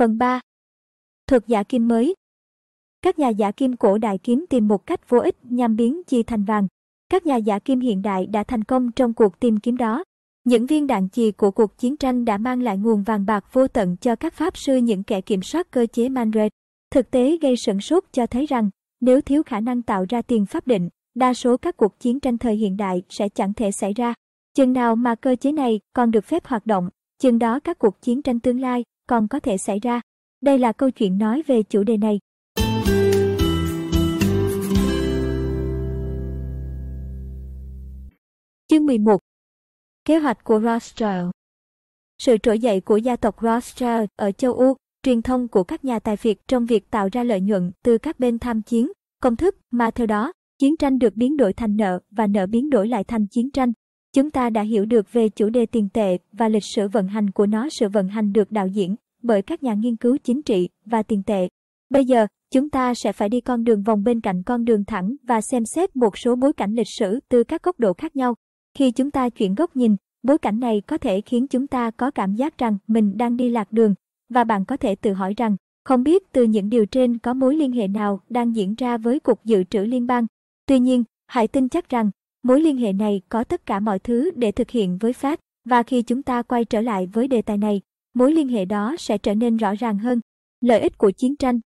Phần 3. Thuật giả kim mới Các nhà giả kim cổ đại kiếm tìm một cách vô ích nhằm biến chi thành vàng. Các nhà giả kim hiện đại đã thành công trong cuộc tìm kiếm đó. Những viên đạn chì của cuộc chiến tranh đã mang lại nguồn vàng bạc vô tận cho các pháp sư những kẻ kiểm soát cơ chế Manred. Thực tế gây sửng sốt cho thấy rằng, nếu thiếu khả năng tạo ra tiền pháp định, đa số các cuộc chiến tranh thời hiện đại sẽ chẳng thể xảy ra. Chừng nào mà cơ chế này còn được phép hoạt động, chừng đó các cuộc chiến tranh tương lai còn có thể xảy ra. Đây là câu chuyện nói về chủ đề này. Chương 11 Kế hoạch của Rothschild Sự trỗi dậy của gia tộc Rothschild ở châu Âu, truyền thông của các nhà tài phiệt trong việc tạo ra lợi nhuận từ các bên tham chiến, công thức mà theo đó, chiến tranh được biến đổi thành nợ và nợ biến đổi lại thành chiến tranh Chúng ta đã hiểu được về chủ đề tiền tệ và lịch sử vận hành của nó sự vận hành được đạo diễn bởi các nhà nghiên cứu chính trị và tiền tệ. Bây giờ, chúng ta sẽ phải đi con đường vòng bên cạnh con đường thẳng và xem xét một số bối cảnh lịch sử từ các góc độ khác nhau. Khi chúng ta chuyển góc nhìn, bối cảnh này có thể khiến chúng ta có cảm giác rằng mình đang đi lạc đường và bạn có thể tự hỏi rằng không biết từ những điều trên có mối liên hệ nào đang diễn ra với Cục Dự trữ Liên bang. Tuy nhiên, hãy tin chắc rằng Mối liên hệ này có tất cả mọi thứ để thực hiện với Pháp, và khi chúng ta quay trở lại với đề tài này, mối liên hệ đó sẽ trở nên rõ ràng hơn. Lợi ích của chiến tranh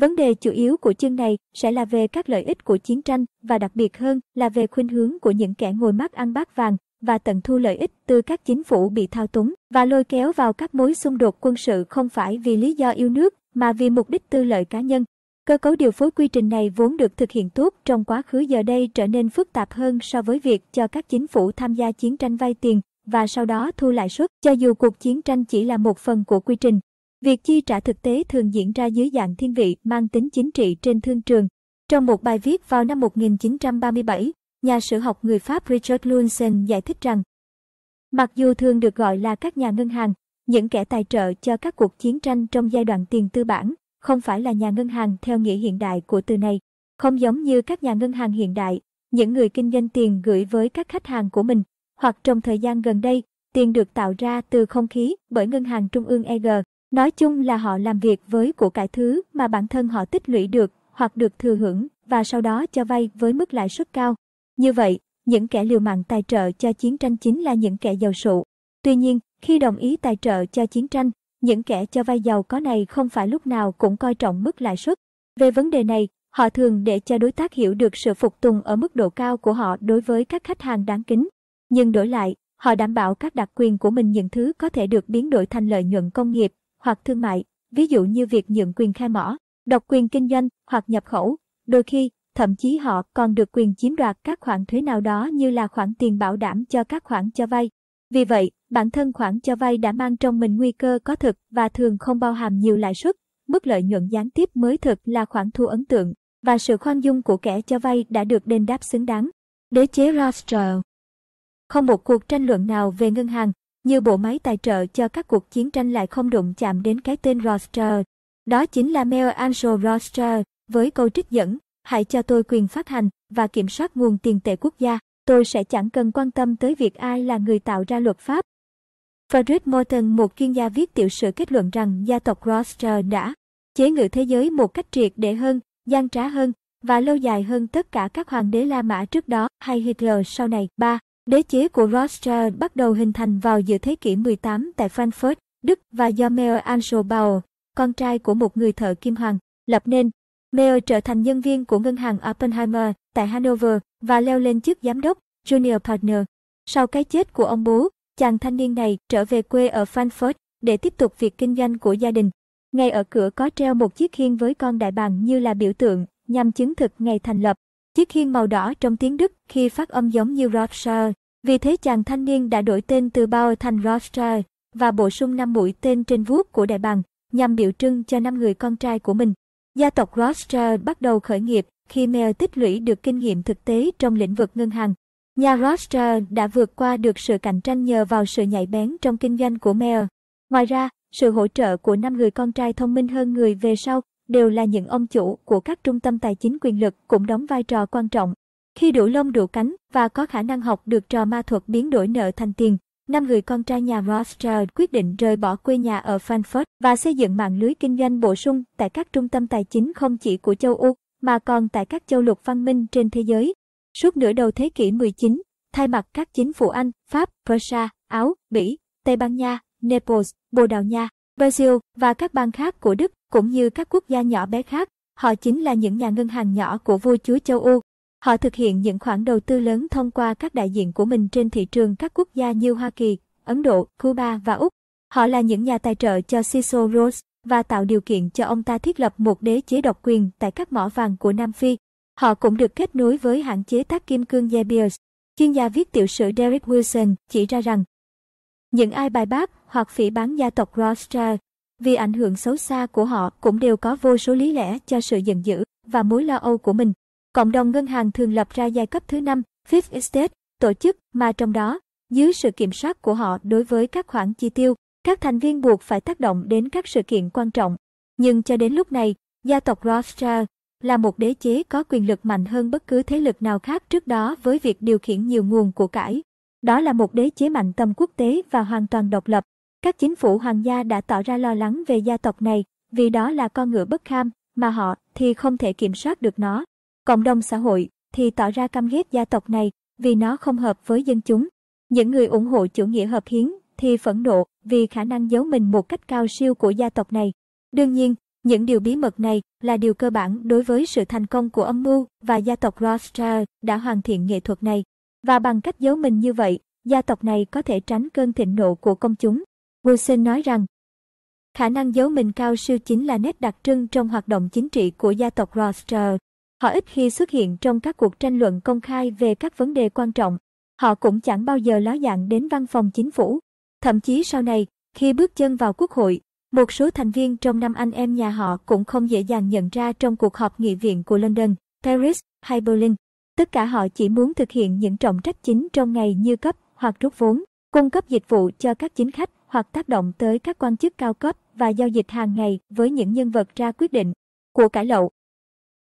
Vấn đề chủ yếu của chương này sẽ là về các lợi ích của chiến tranh và đặc biệt hơn là về khuynh hướng của những kẻ ngồi mắt ăn bát vàng và tận thu lợi ích từ các chính phủ bị thao túng và lôi kéo vào các mối xung đột quân sự không phải vì lý do yêu nước mà vì mục đích tư lợi cá nhân. Cơ cấu điều phối quy trình này vốn được thực hiện tốt trong quá khứ giờ đây trở nên phức tạp hơn so với việc cho các chính phủ tham gia chiến tranh vay tiền và sau đó thu lãi suất cho dù cuộc chiến tranh chỉ là một phần của quy trình. Việc chi trả thực tế thường diễn ra dưới dạng thiên vị mang tính chính trị trên thương trường. Trong một bài viết vào năm 1937, nhà sử học người Pháp Richard Lunsen giải thích rằng Mặc dù thường được gọi là các nhà ngân hàng, những kẻ tài trợ cho các cuộc chiến tranh trong giai đoạn tiền tư bản, không phải là nhà ngân hàng theo nghĩa hiện đại của từ này. Không giống như các nhà ngân hàng hiện đại, những người kinh doanh tiền gửi với các khách hàng của mình, hoặc trong thời gian gần đây, tiền được tạo ra từ không khí bởi ngân hàng trung ương EG. Nói chung là họ làm việc với của cải thứ mà bản thân họ tích lũy được hoặc được thừa hưởng và sau đó cho vay với mức lãi suất cao. Như vậy, những kẻ liều mạng tài trợ cho chiến tranh chính là những kẻ giàu sụ. Tuy nhiên, khi đồng ý tài trợ cho chiến tranh, những kẻ cho vay giàu có này không phải lúc nào cũng coi trọng mức lãi suất. Về vấn đề này, họ thường để cho đối tác hiểu được sự phục tùng ở mức độ cao của họ đối với các khách hàng đáng kính. Nhưng đổi lại, họ đảm bảo các đặc quyền của mình những thứ có thể được biến đổi thành lợi nhuận công nghiệp hoặc thương mại, ví dụ như việc nhượng quyền khai mỏ, độc quyền kinh doanh hoặc nhập khẩu. Đôi khi, thậm chí họ còn được quyền chiếm đoạt các khoản thuế nào đó như là khoản tiền bảo đảm cho các khoản cho vay. Vì vậy, bản thân khoản cho vay đã mang trong mình nguy cơ có thực và thường không bao hàm nhiều lãi suất, mức lợi nhuận gián tiếp mới thực là khoản thu ấn tượng và sự khoan dung của kẻ cho vay đã được đền đáp xứng đáng. Đế chế Rothschild Không một cuộc tranh luận nào về ngân hàng, như bộ máy tài trợ cho các cuộc chiến tranh lại không đụng chạm đến cái tên Rothschild. Đó chính là Mayor Michelangelo Rothschild với câu trích dẫn, hãy cho tôi quyền phát hành và kiểm soát nguồn tiền tệ quốc gia tôi sẽ chẳng cần quan tâm tới việc ai là người tạo ra luật pháp. Frederick Morton, một chuyên gia viết tiểu sử kết luận rằng gia tộc Rothschild đã chế ngự thế giới một cách triệt để hơn, gian trá hơn và lâu dài hơn tất cả các hoàng đế La Mã trước đó hay Hitler sau này. 3. Đế chế của Rothschild bắt đầu hình thành vào giữa thế kỷ 18 tại Frankfurt, Đức và do Mayer Meyer Bauer, con trai của một người thợ kim hoàng, lập nên Mayer trở thành nhân viên của ngân hàng Oppenheimer tại Hanover và leo lên chức giám đốc Junior Partner. Sau cái chết của ông bố, chàng thanh niên này trở về quê ở Frankfurt để tiếp tục việc kinh doanh của gia đình. Ngay ở cửa có treo một chiếc khiên với con đại bàng như là biểu tượng nhằm chứng thực ngày thành lập. Chiếc khiên màu đỏ trong tiếng Đức khi phát âm giống như Rothschild. Vì thế chàng thanh niên đã đổi tên từ Bauer thành Rothschild và bổ sung năm mũi tên trên vuốt của đại bàng nhằm biểu trưng cho năm người con trai của mình. Gia tộc Rothschild bắt đầu khởi nghiệp khi Mer tích lũy được kinh nghiệm thực tế trong lĩnh vực ngân hàng. Nhà Rothschild đã vượt qua được sự cạnh tranh nhờ vào sự nhạy bén trong kinh doanh của Mer. Ngoài ra, sự hỗ trợ của năm người con trai thông minh hơn người về sau đều là những ông chủ của các trung tâm tài chính quyền lực cũng đóng vai trò quan trọng. Khi đủ lông đủ cánh và có khả năng học được trò ma thuật biến đổi nợ thành tiền, năm người con trai nhà Rothschild quyết định rời bỏ quê nhà ở Frankfurt và xây dựng mạng lưới kinh doanh bổ sung tại các trung tâm tài chính không chỉ của châu Âu, mà còn tại các châu lục văn minh trên thế giới. Suốt nửa đầu thế kỷ 19, thay mặt các chính phủ Anh, Pháp, Prussia, Áo, Bỉ, Tây Ban Nha, Naples, Bồ Đào Nha, Brazil và các bang khác của Đức cũng như các quốc gia nhỏ bé khác, họ chính là những nhà ngân hàng nhỏ của vua chúa châu Âu Họ thực hiện những khoản đầu tư lớn thông qua các đại diện của mình trên thị trường các quốc gia như Hoa Kỳ, Ấn Độ, Cuba và Úc. Họ là những nhà tài trợ cho Cecil Rhodes và tạo điều kiện cho ông ta thiết lập một đế chế độc quyền tại các mỏ vàng của Nam Phi. Họ cũng được kết nối với hãng chế tác kim cương De Beers. Chuyên gia viết tiểu sử Derek Wilson chỉ ra rằng những ai bài bác hoặc phỉ bán gia tộc Rothschild vì ảnh hưởng xấu xa của họ cũng đều có vô số lý lẽ cho sự giận dữ và mối lo âu của mình. Cộng đồng ngân hàng thường lập ra giai cấp thứ năm, Fifth Estate, tổ chức mà trong đó, dưới sự kiểm soát của họ đối với các khoản chi tiêu, các thành viên buộc phải tác động đến các sự kiện quan trọng. Nhưng cho đến lúc này, gia tộc Rothschild là một đế chế có quyền lực mạnh hơn bất cứ thế lực nào khác trước đó với việc điều khiển nhiều nguồn của cải. Đó là một đế chế mạnh tầm quốc tế và hoàn toàn độc lập. Các chính phủ hoàng gia đã tỏ ra lo lắng về gia tộc này vì đó là con ngựa bất kham mà họ thì không thể kiểm soát được nó. Cộng đồng xã hội thì tỏ ra căm ghét gia tộc này vì nó không hợp với dân chúng. Những người ủng hộ chủ nghĩa hợp hiến thì phẫn nộ vì khả năng giấu mình một cách cao siêu của gia tộc này. Đương nhiên, những điều bí mật này là điều cơ bản đối với sự thành công của âm mưu và gia tộc Rothschild đã hoàn thiện nghệ thuật này. Và bằng cách giấu mình như vậy, gia tộc này có thể tránh cơn thịnh nộ của công chúng. Wilson nói rằng, khả năng giấu mình cao siêu chính là nét đặc trưng trong hoạt động chính trị của gia tộc Rothschild. Họ ít khi xuất hiện trong các cuộc tranh luận công khai về các vấn đề quan trọng. Họ cũng chẳng bao giờ ló dạng đến văn phòng chính phủ. Thậm chí sau này, khi bước chân vào quốc hội, một số thành viên trong năm anh em nhà họ cũng không dễ dàng nhận ra trong cuộc họp nghị viện của London, Paris hay Berlin. Tất cả họ chỉ muốn thực hiện những trọng trách chính trong ngày như cấp hoặc rút vốn, cung cấp dịch vụ cho các chính khách hoặc tác động tới các quan chức cao cấp và giao dịch hàng ngày với những nhân vật ra quyết định. Của cải lậu,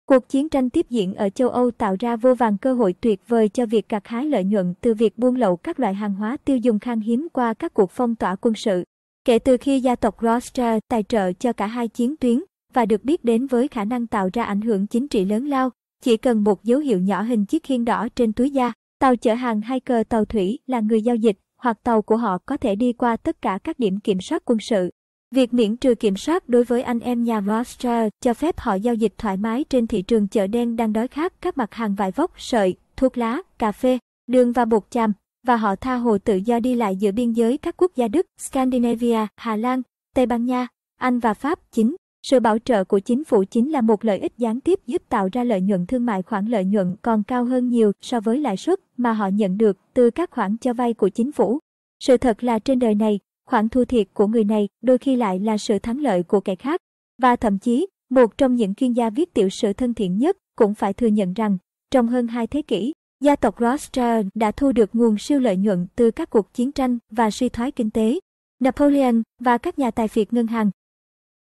Cuộc chiến tranh tiếp diễn ở châu Âu tạo ra vô vàng cơ hội tuyệt vời cho việc gặt hái lợi nhuận từ việc buôn lậu các loại hàng hóa tiêu dùng khan hiếm qua các cuộc phong tỏa quân sự. Kể từ khi gia tộc Rothschild tài trợ cho cả hai chiến tuyến và được biết đến với khả năng tạo ra ảnh hưởng chính trị lớn lao, chỉ cần một dấu hiệu nhỏ hình chiếc khiên đỏ trên túi da, tàu chở hàng hay cờ tàu thủy là người giao dịch hoặc tàu của họ có thể đi qua tất cả các điểm kiểm soát quân sự. Việc miễn trừ kiểm soát đối với anh em nhà Rothschild cho phép họ giao dịch thoải mái trên thị trường chợ đen đang đói khát các mặt hàng vải vóc, sợi, thuốc lá, cà phê, đường và bột chàm, và họ tha hồ tự do đi lại giữa biên giới các quốc gia Đức, Scandinavia, Hà Lan, Tây Ban Nha, Anh và Pháp chính. Sự bảo trợ của chính phủ chính là một lợi ích gián tiếp giúp tạo ra lợi nhuận thương mại khoản lợi nhuận còn cao hơn nhiều so với lãi suất mà họ nhận được từ các khoản cho vay của chính phủ. Sự thật là trên đời này, khoản thua thiệt của người này đôi khi lại là sự thắng lợi của kẻ khác. Và thậm chí, một trong những chuyên gia viết tiểu sử thân thiện nhất cũng phải thừa nhận rằng, trong hơn hai thế kỷ, gia tộc Rothschild đã thu được nguồn siêu lợi nhuận từ các cuộc chiến tranh và suy thoái kinh tế, Napoleon và các nhà tài phiệt ngân hàng.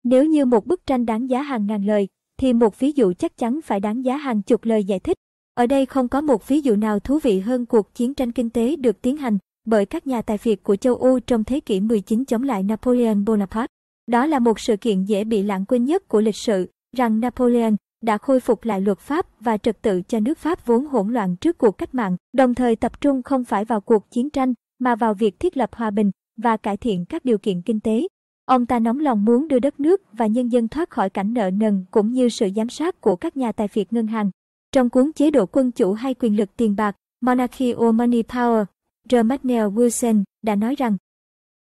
Nếu như một bức tranh đáng giá hàng ngàn lời, thì một ví dụ chắc chắn phải đáng giá hàng chục lời giải thích. Ở đây không có một ví dụ nào thú vị hơn cuộc chiến tranh kinh tế được tiến hành bởi các nhà tài phiệt của châu Âu trong thế kỷ 19 chống lại Napoleon Bonaparte. Đó là một sự kiện dễ bị lãng quên nhất của lịch sử, rằng Napoleon đã khôi phục lại luật pháp và trật tự cho nước Pháp vốn hỗn loạn trước cuộc cách mạng, đồng thời tập trung không phải vào cuộc chiến tranh mà vào việc thiết lập hòa bình và cải thiện các điều kiện kinh tế. Ông ta nóng lòng muốn đưa đất nước và nhân dân thoát khỏi cảnh nợ nần cũng như sự giám sát của các nhà tài phiệt ngân hàng. Trong cuốn Chế độ quân chủ hay quyền lực tiền bạc, Monarchy or Money Power Romagnel Wilson đã nói rằng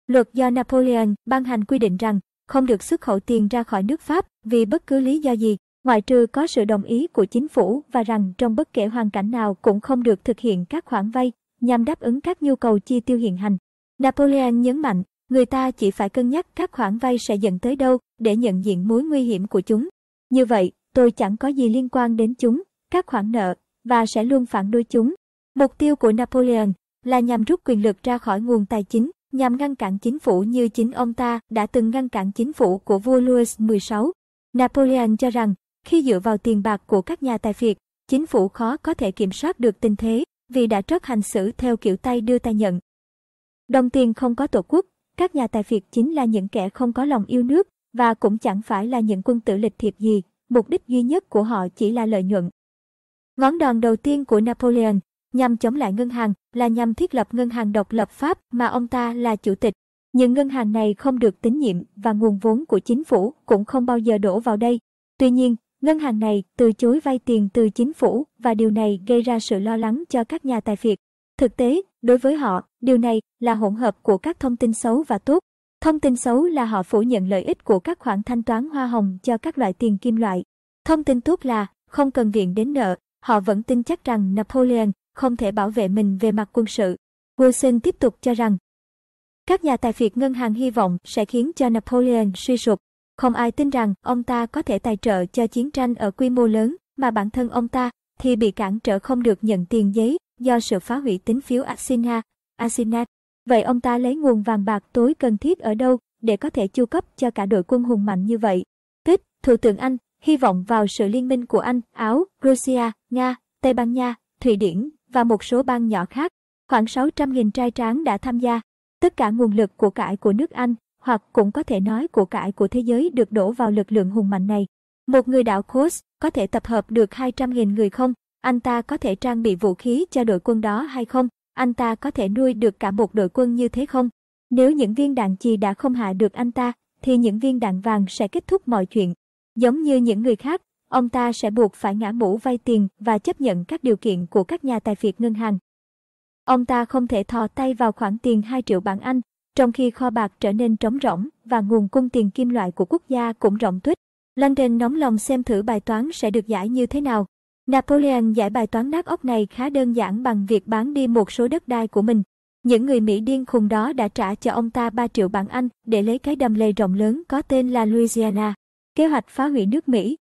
luật do Napoleon ban hành quy định rằng không được xuất khẩu tiền ra khỏi nước Pháp vì bất cứ lý do gì, ngoại trừ có sự đồng ý của chính phủ và rằng trong bất kể hoàn cảnh nào cũng không được thực hiện các khoản vay nhằm đáp ứng các nhu cầu chi tiêu hiện hành. Napoleon nhấn mạnh, người ta chỉ phải cân nhắc các khoản vay sẽ dẫn tới đâu để nhận diện mối nguy hiểm của chúng. Như vậy, tôi chẳng có gì liên quan đến chúng, các khoản nợ, và sẽ luôn phản đối chúng. Mục tiêu của Napoleon là nhằm rút quyền lực ra khỏi nguồn tài chính, nhằm ngăn cản chính phủ như chính ông ta đã từng ngăn cản chính phủ của vua Louis XVI. Napoleon cho rằng, khi dựa vào tiền bạc của các nhà tài phiệt, chính phủ khó có thể kiểm soát được tình thế vì đã rất hành xử theo kiểu tay đưa tay nhận. Đồng tiền không có tổ quốc, các nhà tài phiệt chính là những kẻ không có lòng yêu nước và cũng chẳng phải là những quân tử lịch thiệp gì, mục đích duy nhất của họ chỉ là lợi nhuận. Ngón đòn đầu tiên của Napoleon nhằm chống lại ngân hàng là nhằm thiết lập ngân hàng độc lập Pháp mà ông ta là chủ tịch. Những ngân hàng này không được tín nhiệm và nguồn vốn của chính phủ cũng không bao giờ đổ vào đây. Tuy nhiên, ngân hàng này từ chối vay tiền từ chính phủ và điều này gây ra sự lo lắng cho các nhà tài phiệt. Thực tế, đối với họ, điều này là hỗn hợp của các thông tin xấu và tốt. Thông tin xấu là họ phủ nhận lợi ích của các khoản thanh toán hoa hồng cho các loại tiền kim loại. Thông tin tốt là không cần viện đến nợ, họ vẫn tin chắc rằng Napoleon không thể bảo vệ mình về mặt quân sự. Wilson tiếp tục cho rằng, các nhà tài phiệt ngân hàng hy vọng sẽ khiến cho Napoleon suy sụp. Không ai tin rằng ông ta có thể tài trợ cho chiến tranh ở quy mô lớn, mà bản thân ông ta thì bị cản trở không được nhận tiền giấy do sự phá hủy tín phiếu Asina, Asinat. Vậy ông ta lấy nguồn vàng bạc tối cần thiết ở đâu để có thể chu cấp cho cả đội quân hùng mạnh như vậy? Tích, Thủ tướng Anh hy vọng vào sự liên minh của Anh, Áo, Russia, Nga, Tây Ban Nha, Thụy Điển, và một số bang nhỏ khác. Khoảng 600.000 trai tráng đã tham gia. Tất cả nguồn lực của cải của nước Anh, hoặc cũng có thể nói của cải của thế giới được đổ vào lực lượng hùng mạnh này. Một người đạo Coast có thể tập hợp được 200.000 người không? Anh ta có thể trang bị vũ khí cho đội quân đó hay không? Anh ta có thể nuôi được cả một đội quân như thế không? Nếu những viên đạn chì đã không hạ được anh ta, thì những viên đạn vàng sẽ kết thúc mọi chuyện. Giống như những người khác, ông ta sẽ buộc phải ngã mũ vay tiền và chấp nhận các điều kiện của các nhà tài phiệt ngân hàng. Ông ta không thể thò tay vào khoản tiền 2 triệu bảng Anh, trong khi kho bạc trở nên trống rỗng và nguồn cung tiền kim loại của quốc gia cũng rộng tuếch. London nóng lòng xem thử bài toán sẽ được giải như thế nào. Napoleon giải bài toán nát ốc này khá đơn giản bằng việc bán đi một số đất đai của mình. Những người Mỹ điên khùng đó đã trả cho ông ta 3 triệu bảng Anh để lấy cái đầm lầy rộng lớn có tên là Louisiana. Kế hoạch phá hủy nước Mỹ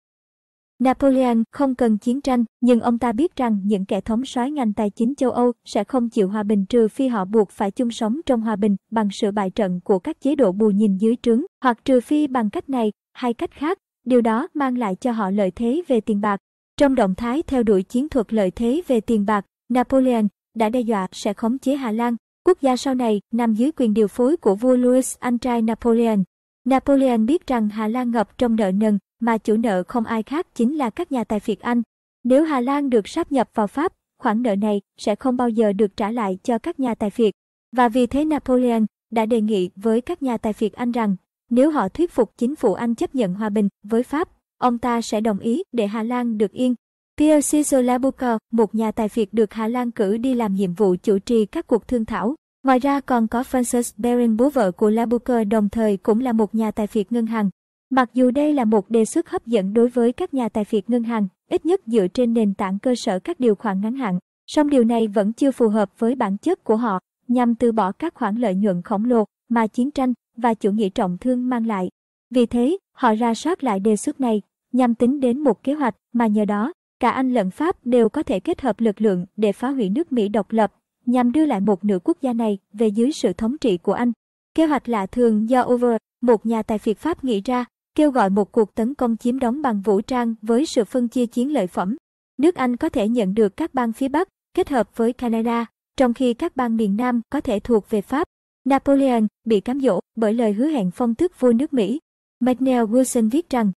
Napoleon không cần chiến tranh, nhưng ông ta biết rằng những kẻ thống soái ngành tài chính châu Âu sẽ không chịu hòa bình trừ phi họ buộc phải chung sống trong hòa bình bằng sự bại trận của các chế độ bù nhìn dưới trướng, hoặc trừ phi bằng cách này hay cách khác. Điều đó mang lại cho họ lợi thế về tiền bạc. Trong động thái theo đuổi chiến thuật lợi thế về tiền bạc, Napoleon đã đe dọa sẽ khống chế Hà Lan. Quốc gia sau này nằm dưới quyền điều phối của vua Louis, anh trai Napoleon. Napoleon biết rằng Hà Lan ngập trong nợ nần mà chủ nợ không ai khác chính là các nhà tài phiệt Anh. Nếu Hà Lan được sáp nhập vào Pháp, khoản nợ này sẽ không bao giờ được trả lại cho các nhà tài phiệt. Và vì thế Napoleon đã đề nghị với các nhà tài phiệt Anh rằng nếu họ thuyết phục chính phủ Anh chấp nhận hòa bình với Pháp, ông ta sẽ đồng ý để Hà Lan được yên. Pierre Cecil Labucco, một nhà tài phiệt được Hà Lan cử đi làm nhiệm vụ chủ trì các cuộc thương thảo Ngoài ra còn có Francis Baring vợ của Labuker đồng thời cũng là một nhà tài phiệt ngân hàng. Mặc dù đây là một đề xuất hấp dẫn đối với các nhà tài phiệt ngân hàng, ít nhất dựa trên nền tảng cơ sở các điều khoản ngắn hạn, song điều này vẫn chưa phù hợp với bản chất của họ, nhằm từ bỏ các khoản lợi nhuận khổng lồ mà chiến tranh và chủ nghĩa trọng thương mang lại. Vì thế, họ ra soát lại đề xuất này, nhằm tính đến một kế hoạch mà nhờ đó, cả Anh lẫn Pháp đều có thể kết hợp lực lượng để phá hủy nước Mỹ độc lập nhằm đưa lại một nửa quốc gia này về dưới sự thống trị của Anh. Kế hoạch lạ thường do Over, một nhà tài phiệt Pháp nghĩ ra, kêu gọi một cuộc tấn công chiếm đóng bằng vũ trang với sự phân chia chiến lợi phẩm. Nước Anh có thể nhận được các bang phía Bắc kết hợp với Canada, trong khi các bang miền Nam có thể thuộc về Pháp. Napoleon bị cám dỗ bởi lời hứa hẹn phong tước vua nước Mỹ. McNeil Wilson viết rằng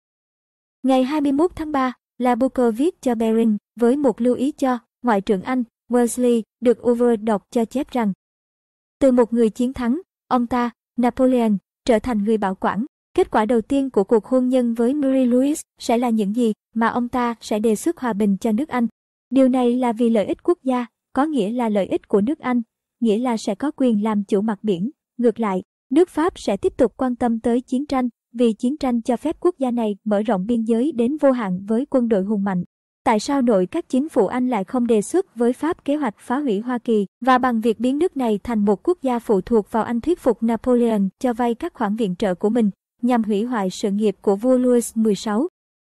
Ngày 21 tháng 3 là viết cho Bering với một lưu ý cho Ngoại trưởng Anh Wellesley được Hoover đọc cho chép rằng Từ một người chiến thắng, ông ta, Napoleon, trở thành người bảo quản. Kết quả đầu tiên của cuộc hôn nhân với Marie Louise sẽ là những gì mà ông ta sẽ đề xuất hòa bình cho nước Anh. Điều này là vì lợi ích quốc gia, có nghĩa là lợi ích của nước Anh, nghĩa là sẽ có quyền làm chủ mặt biển. Ngược lại, nước Pháp sẽ tiếp tục quan tâm tới chiến tranh vì chiến tranh cho phép quốc gia này mở rộng biên giới đến vô hạn với quân đội hùng mạnh. Tại sao nội các chính phủ Anh lại không đề xuất với Pháp kế hoạch phá hủy Hoa Kỳ và bằng việc biến nước này thành một quốc gia phụ thuộc vào Anh thuyết phục Napoleon cho vay các khoản viện trợ của mình nhằm hủy hoại sự nghiệp của vua Louis XVI.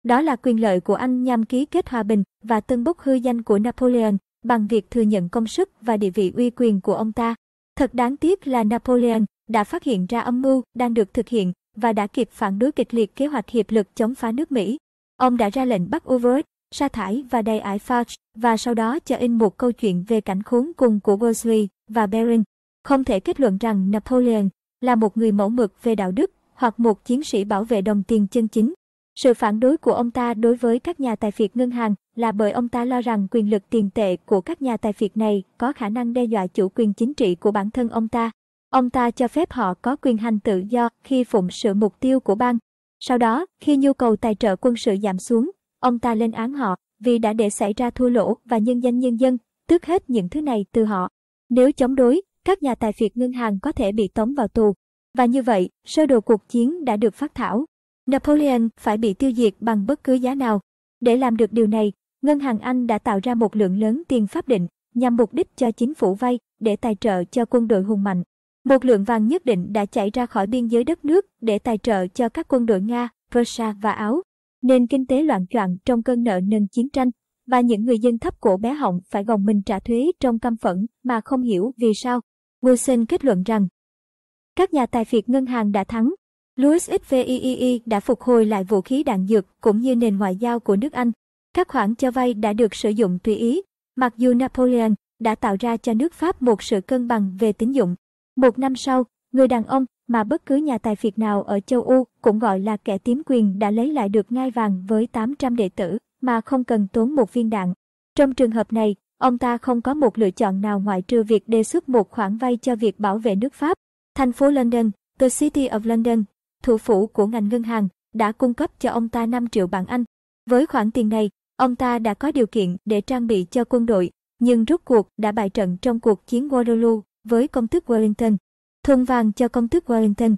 Đó là quyền lợi của Anh nhằm ký kết hòa bình và tân bốc hư danh của Napoleon bằng việc thừa nhận công sức và địa vị uy quyền của ông ta. Thật đáng tiếc là Napoleon đã phát hiện ra âm mưu đang được thực hiện và đã kịp phản đối kịch liệt kế hoạch hiệp lực chống phá nước Mỹ. Ông đã ra lệnh bắt Hoover sa thải và đầy ải Fox, và sau đó cho in một câu chuyện về cảnh khốn cùng của Wolsey và Bering. Không thể kết luận rằng Napoleon là một người mẫu mực về đạo đức hoặc một chiến sĩ bảo vệ đồng tiền chân chính. Sự phản đối của ông ta đối với các nhà tài phiệt ngân hàng là bởi ông ta lo rằng quyền lực tiền tệ của các nhà tài phiệt này có khả năng đe dọa chủ quyền chính trị của bản thân ông ta. Ông ta cho phép họ có quyền hành tự do khi phụng sự mục tiêu của bang. Sau đó, khi nhu cầu tài trợ quân sự giảm xuống, Ông ta lên án họ vì đã để xảy ra thua lỗ và nhân danh nhân dân, tước hết những thứ này từ họ. Nếu chống đối, các nhà tài phiệt ngân hàng có thể bị tống vào tù. Và như vậy, sơ đồ cuộc chiến đã được phát thảo. Napoleon phải bị tiêu diệt bằng bất cứ giá nào. Để làm được điều này, Ngân hàng Anh đã tạo ra một lượng lớn tiền pháp định nhằm mục đích cho chính phủ vay để tài trợ cho quân đội hùng mạnh. Một lượng vàng nhất định đã chảy ra khỏi biên giới đất nước để tài trợ cho các quân đội Nga, Persia và Áo. Nền kinh tế loạn choạng trong cơn nợ nần chiến tranh, và những người dân thấp cổ bé họng phải gồng mình trả thuế trong căm phẫn mà không hiểu vì sao. Wilson kết luận rằng, các nhà tài phiệt ngân hàng đã thắng, Louis FVII đã phục hồi lại vũ khí đạn dược cũng như nền ngoại giao của nước Anh. Các khoản cho vay đã được sử dụng tùy ý, mặc dù Napoleon đã tạo ra cho nước Pháp một sự cân bằng về tín dụng. Một năm sau, người đàn ông mà bất cứ nhà tài phiệt nào ở châu Âu cũng gọi là kẻ tiếm quyền đã lấy lại được ngai vàng với 800 đệ tử mà không cần tốn một viên đạn. Trong trường hợp này, ông ta không có một lựa chọn nào ngoại trừ việc đề xuất một khoản vay cho việc bảo vệ nước Pháp. Thành phố London, The City of London, thủ phủ của ngành ngân hàng, đã cung cấp cho ông ta 5 triệu bảng Anh. Với khoản tiền này, ông ta đã có điều kiện để trang bị cho quân đội, nhưng rút cuộc đã bại trận trong cuộc chiến Waterloo với công tước Wellington thưởng vàng cho công thức Wellington.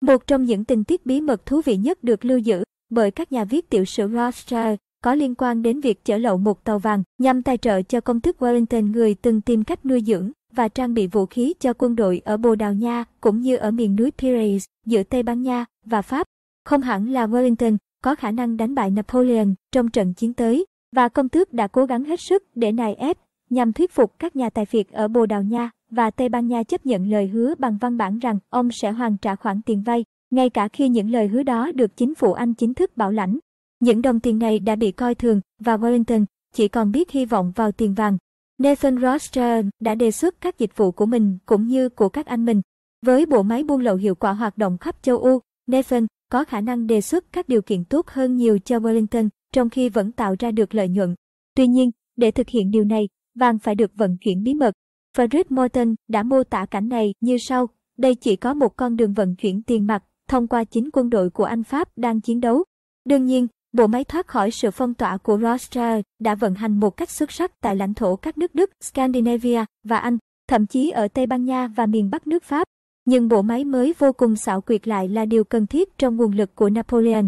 Một trong những tình tiết bí mật thú vị nhất được lưu giữ bởi các nhà viết tiểu sử Rothschild có liên quan đến việc chở lậu một tàu vàng nhằm tài trợ cho công thức Wellington người từng tìm cách nuôi dưỡng và trang bị vũ khí cho quân đội ở Bồ Đào Nha cũng như ở miền núi Pyrenees giữa Tây Ban Nha và Pháp. Không hẳn là Wellington có khả năng đánh bại Napoleon trong trận chiến tới và công tước đã cố gắng hết sức để nài ép nhằm thuyết phục các nhà tài phiệt ở Bồ Đào Nha và Tây Ban Nha chấp nhận lời hứa bằng văn bản rằng ông sẽ hoàn trả khoản tiền vay, ngay cả khi những lời hứa đó được chính phủ Anh chính thức bảo lãnh. Những đồng tiền này đã bị coi thường và Wellington chỉ còn biết hy vọng vào tiền vàng. Nathan Rothschild đã đề xuất các dịch vụ của mình cũng như của các anh mình. Với bộ máy buôn lậu hiệu quả hoạt động khắp châu Âu, Nathan có khả năng đề xuất các điều kiện tốt hơn nhiều cho Wellington trong khi vẫn tạo ra được lợi nhuận. Tuy nhiên, để thực hiện điều này, vàng phải được vận chuyển bí mật Fred Morton đã mô tả cảnh này như sau, đây chỉ có một con đường vận chuyển tiền mặt thông qua chính quân đội của Anh Pháp đang chiến đấu. Đương nhiên, bộ máy thoát khỏi sự phong tỏa của Rothschild đã vận hành một cách xuất sắc tại lãnh thổ các nước Đức, Scandinavia và Anh, thậm chí ở Tây Ban Nha và miền Bắc nước Pháp. Nhưng bộ máy mới vô cùng xảo quyệt lại là điều cần thiết trong nguồn lực của Napoleon.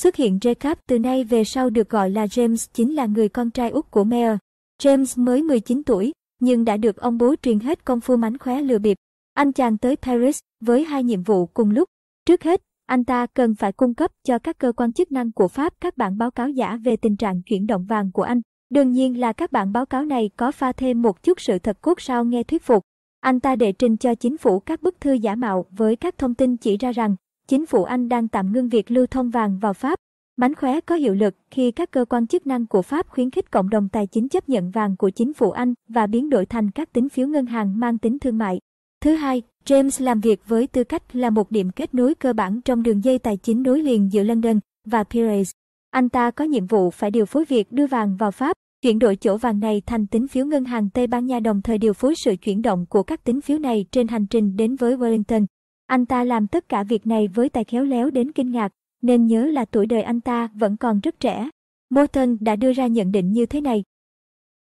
Xuất hiện Jacob từ nay về sau được gọi là James chính là người con trai út của Mayer. James mới 19 tuổi, nhưng đã được ông bố truyền hết công phu mánh khóe lừa bịp. Anh chàng tới Paris với hai nhiệm vụ cùng lúc. Trước hết, anh ta cần phải cung cấp cho các cơ quan chức năng của Pháp các bản báo cáo giả về tình trạng chuyển động vàng của anh. Đương nhiên là các bản báo cáo này có pha thêm một chút sự thật cốt sao nghe thuyết phục. Anh ta đệ trình cho chính phủ các bức thư giả mạo với các thông tin chỉ ra rằng chính phủ Anh đang tạm ngưng việc lưu thông vàng vào Pháp Mánh khóe có hiệu lực khi các cơ quan chức năng của Pháp khuyến khích cộng đồng tài chính chấp nhận vàng của chính phủ Anh và biến đổi thành các tín phiếu ngân hàng mang tính thương mại. Thứ hai, James làm việc với tư cách là một điểm kết nối cơ bản trong đường dây tài chính nối liền giữa London và Piraeus. Anh ta có nhiệm vụ phải điều phối việc đưa vàng vào Pháp, chuyển đổi chỗ vàng này thành tín phiếu ngân hàng Tây Ban Nha đồng thời điều phối sự chuyển động của các tín phiếu này trên hành trình đến với Wellington. Anh ta làm tất cả việc này với tài khéo léo đến kinh ngạc nên nhớ là tuổi đời anh ta vẫn còn rất trẻ. Morton đã đưa ra nhận định như thế này.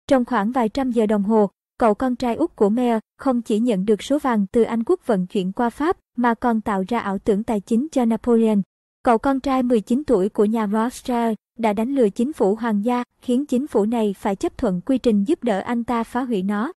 Trong khoảng vài trăm giờ đồng hồ, cậu con trai út của Mayer không chỉ nhận được số vàng từ Anh quốc vận chuyển qua Pháp mà còn tạo ra ảo tưởng tài chính cho Napoleon. Cậu con trai 19 tuổi của nhà Rothschild đã đánh lừa chính phủ hoàng gia, khiến chính phủ này phải chấp thuận quy trình giúp đỡ anh ta phá hủy nó.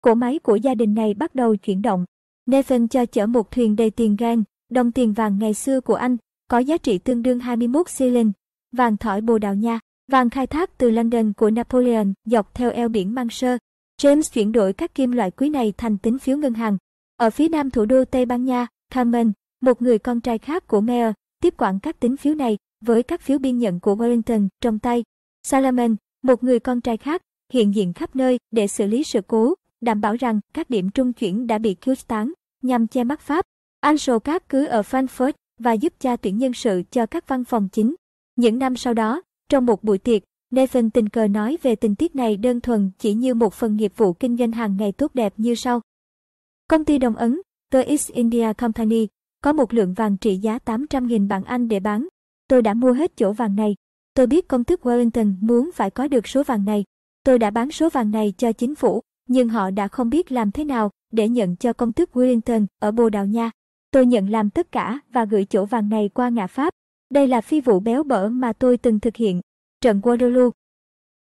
Cổ máy của gia đình này bắt đầu chuyển động. Nathan cho chở một thuyền đầy tiền gan, đồng tiền vàng ngày xưa của anh có giá trị tương đương 21 shilling, vàng thỏi Bồ Đào Nha, vàng khai thác từ London của Napoleon dọc theo eo biển Manchester. James chuyển đổi các kim loại quý này thành tín phiếu ngân hàng. Ở phía nam thủ đô Tây Ban Nha, Carmen, một người con trai khác của Mayer, tiếp quản các tín phiếu này với các phiếu biên nhận của Wellington trong tay. Salaman, một người con trai khác, hiện diện khắp nơi để xử lý sự cố, đảm bảo rằng các điểm trung chuyển đã bị cứu tán nhằm che mắt Pháp. Anh sổ cát cứ ở Frankfurt và giúp cha tuyển nhân sự cho các văn phòng chính. Những năm sau đó, trong một buổi tiệc, Nathan tình cờ nói về tình tiết này đơn thuần chỉ như một phần nghiệp vụ kinh doanh hàng ngày tốt đẹp như sau. Công ty đồng ấn, The East India Company, có một lượng vàng trị giá 800.000 bảng Anh để bán. Tôi đã mua hết chỗ vàng này. Tôi biết công thức Wellington muốn phải có được số vàng này. Tôi đã bán số vàng này cho chính phủ, nhưng họ đã không biết làm thế nào để nhận cho công thức Wellington ở Bồ Đào Nha. Tôi nhận làm tất cả và gửi chỗ vàng này qua ngã Pháp. Đây là phi vụ béo bở mà tôi từng thực hiện. Trận Waterloo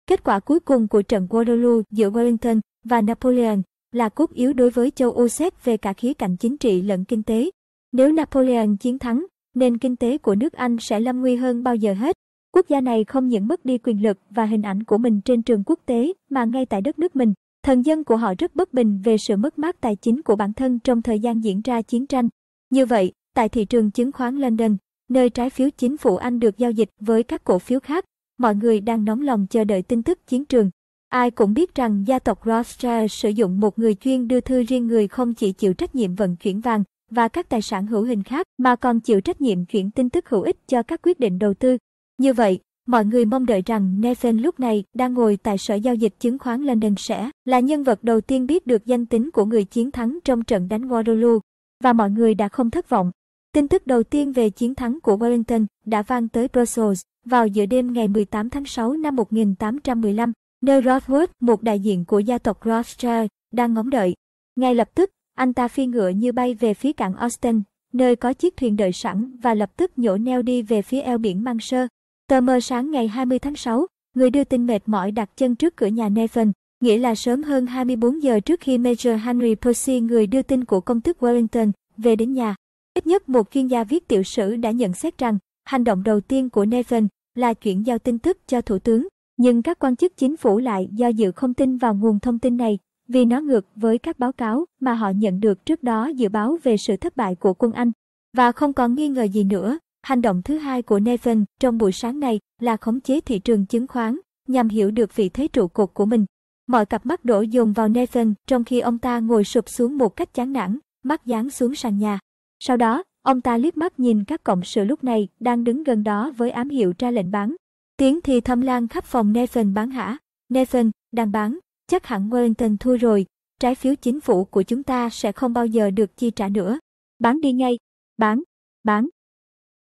Kết quả cuối cùng của trận Waterloo giữa Wellington và Napoleon là cốt yếu đối với châu Âu xét về cả khía cạnh chính trị lẫn kinh tế. Nếu Napoleon chiến thắng, nền kinh tế của nước Anh sẽ lâm nguy hơn bao giờ hết. Quốc gia này không những mất đi quyền lực và hình ảnh của mình trên trường quốc tế mà ngay tại đất nước mình, thần dân của họ rất bất bình về sự mất mát tài chính của bản thân trong thời gian diễn ra chiến tranh. Như vậy, tại thị trường chứng khoán London, nơi trái phiếu chính phủ Anh được giao dịch với các cổ phiếu khác, mọi người đang nóng lòng chờ đợi tin tức chiến trường. Ai cũng biết rằng gia tộc Rothschild sử dụng một người chuyên đưa thư riêng người không chỉ chịu trách nhiệm vận chuyển vàng và các tài sản hữu hình khác mà còn chịu trách nhiệm chuyển tin tức hữu ích cho các quyết định đầu tư. Như vậy, mọi người mong đợi rằng Nathan lúc này đang ngồi tại Sở Giao dịch Chứng khoán London sẽ là nhân vật đầu tiên biết được danh tính của người chiến thắng trong trận đánh Waterloo và mọi người đã không thất vọng. Tin tức đầu tiên về chiến thắng của Wellington đã vang tới Brussels vào giữa đêm ngày 18 tháng 6 năm 1815, nơi Rothwood, một đại diện của gia tộc Rothschild, đang ngóng đợi. Ngay lập tức, anh ta phi ngựa như bay về phía cảng Austin, nơi có chiếc thuyền đợi sẵn và lập tức nhổ neo đi về phía eo biển Mang Sơ. Tờ mờ sáng ngày 20 tháng 6, người đưa tin mệt mỏi đặt chân trước cửa nhà Nathan, nghĩa là sớm hơn 24 giờ trước khi Major Henry Percy người đưa tin của công thức Wellington về đến nhà. Ít nhất một chuyên gia viết tiểu sử đã nhận xét rằng hành động đầu tiên của Nathan là chuyển giao tin tức cho thủ tướng, nhưng các quan chức chính phủ lại do dự không tin vào nguồn thông tin này vì nó ngược với các báo cáo mà họ nhận được trước đó dự báo về sự thất bại của quân Anh. Và không còn nghi ngờ gì nữa, hành động thứ hai của Nathan trong buổi sáng này là khống chế thị trường chứng khoán nhằm hiểu được vị thế trụ cột của mình Mọi cặp mắt đổ dồn vào Nathan trong khi ông ta ngồi sụp xuống một cách chán nản, mắt dán xuống sàn nhà. Sau đó, ông ta liếc mắt nhìn các cộng sự lúc này đang đứng gần đó với ám hiệu ra lệnh bán. Tiếng thì thầm lan khắp phòng Nathan bán hả? Nathan, đang bán, chắc hẳn Wellington thua rồi, trái phiếu chính phủ của chúng ta sẽ không bao giờ được chi trả nữa. Bán đi ngay, bán, bán.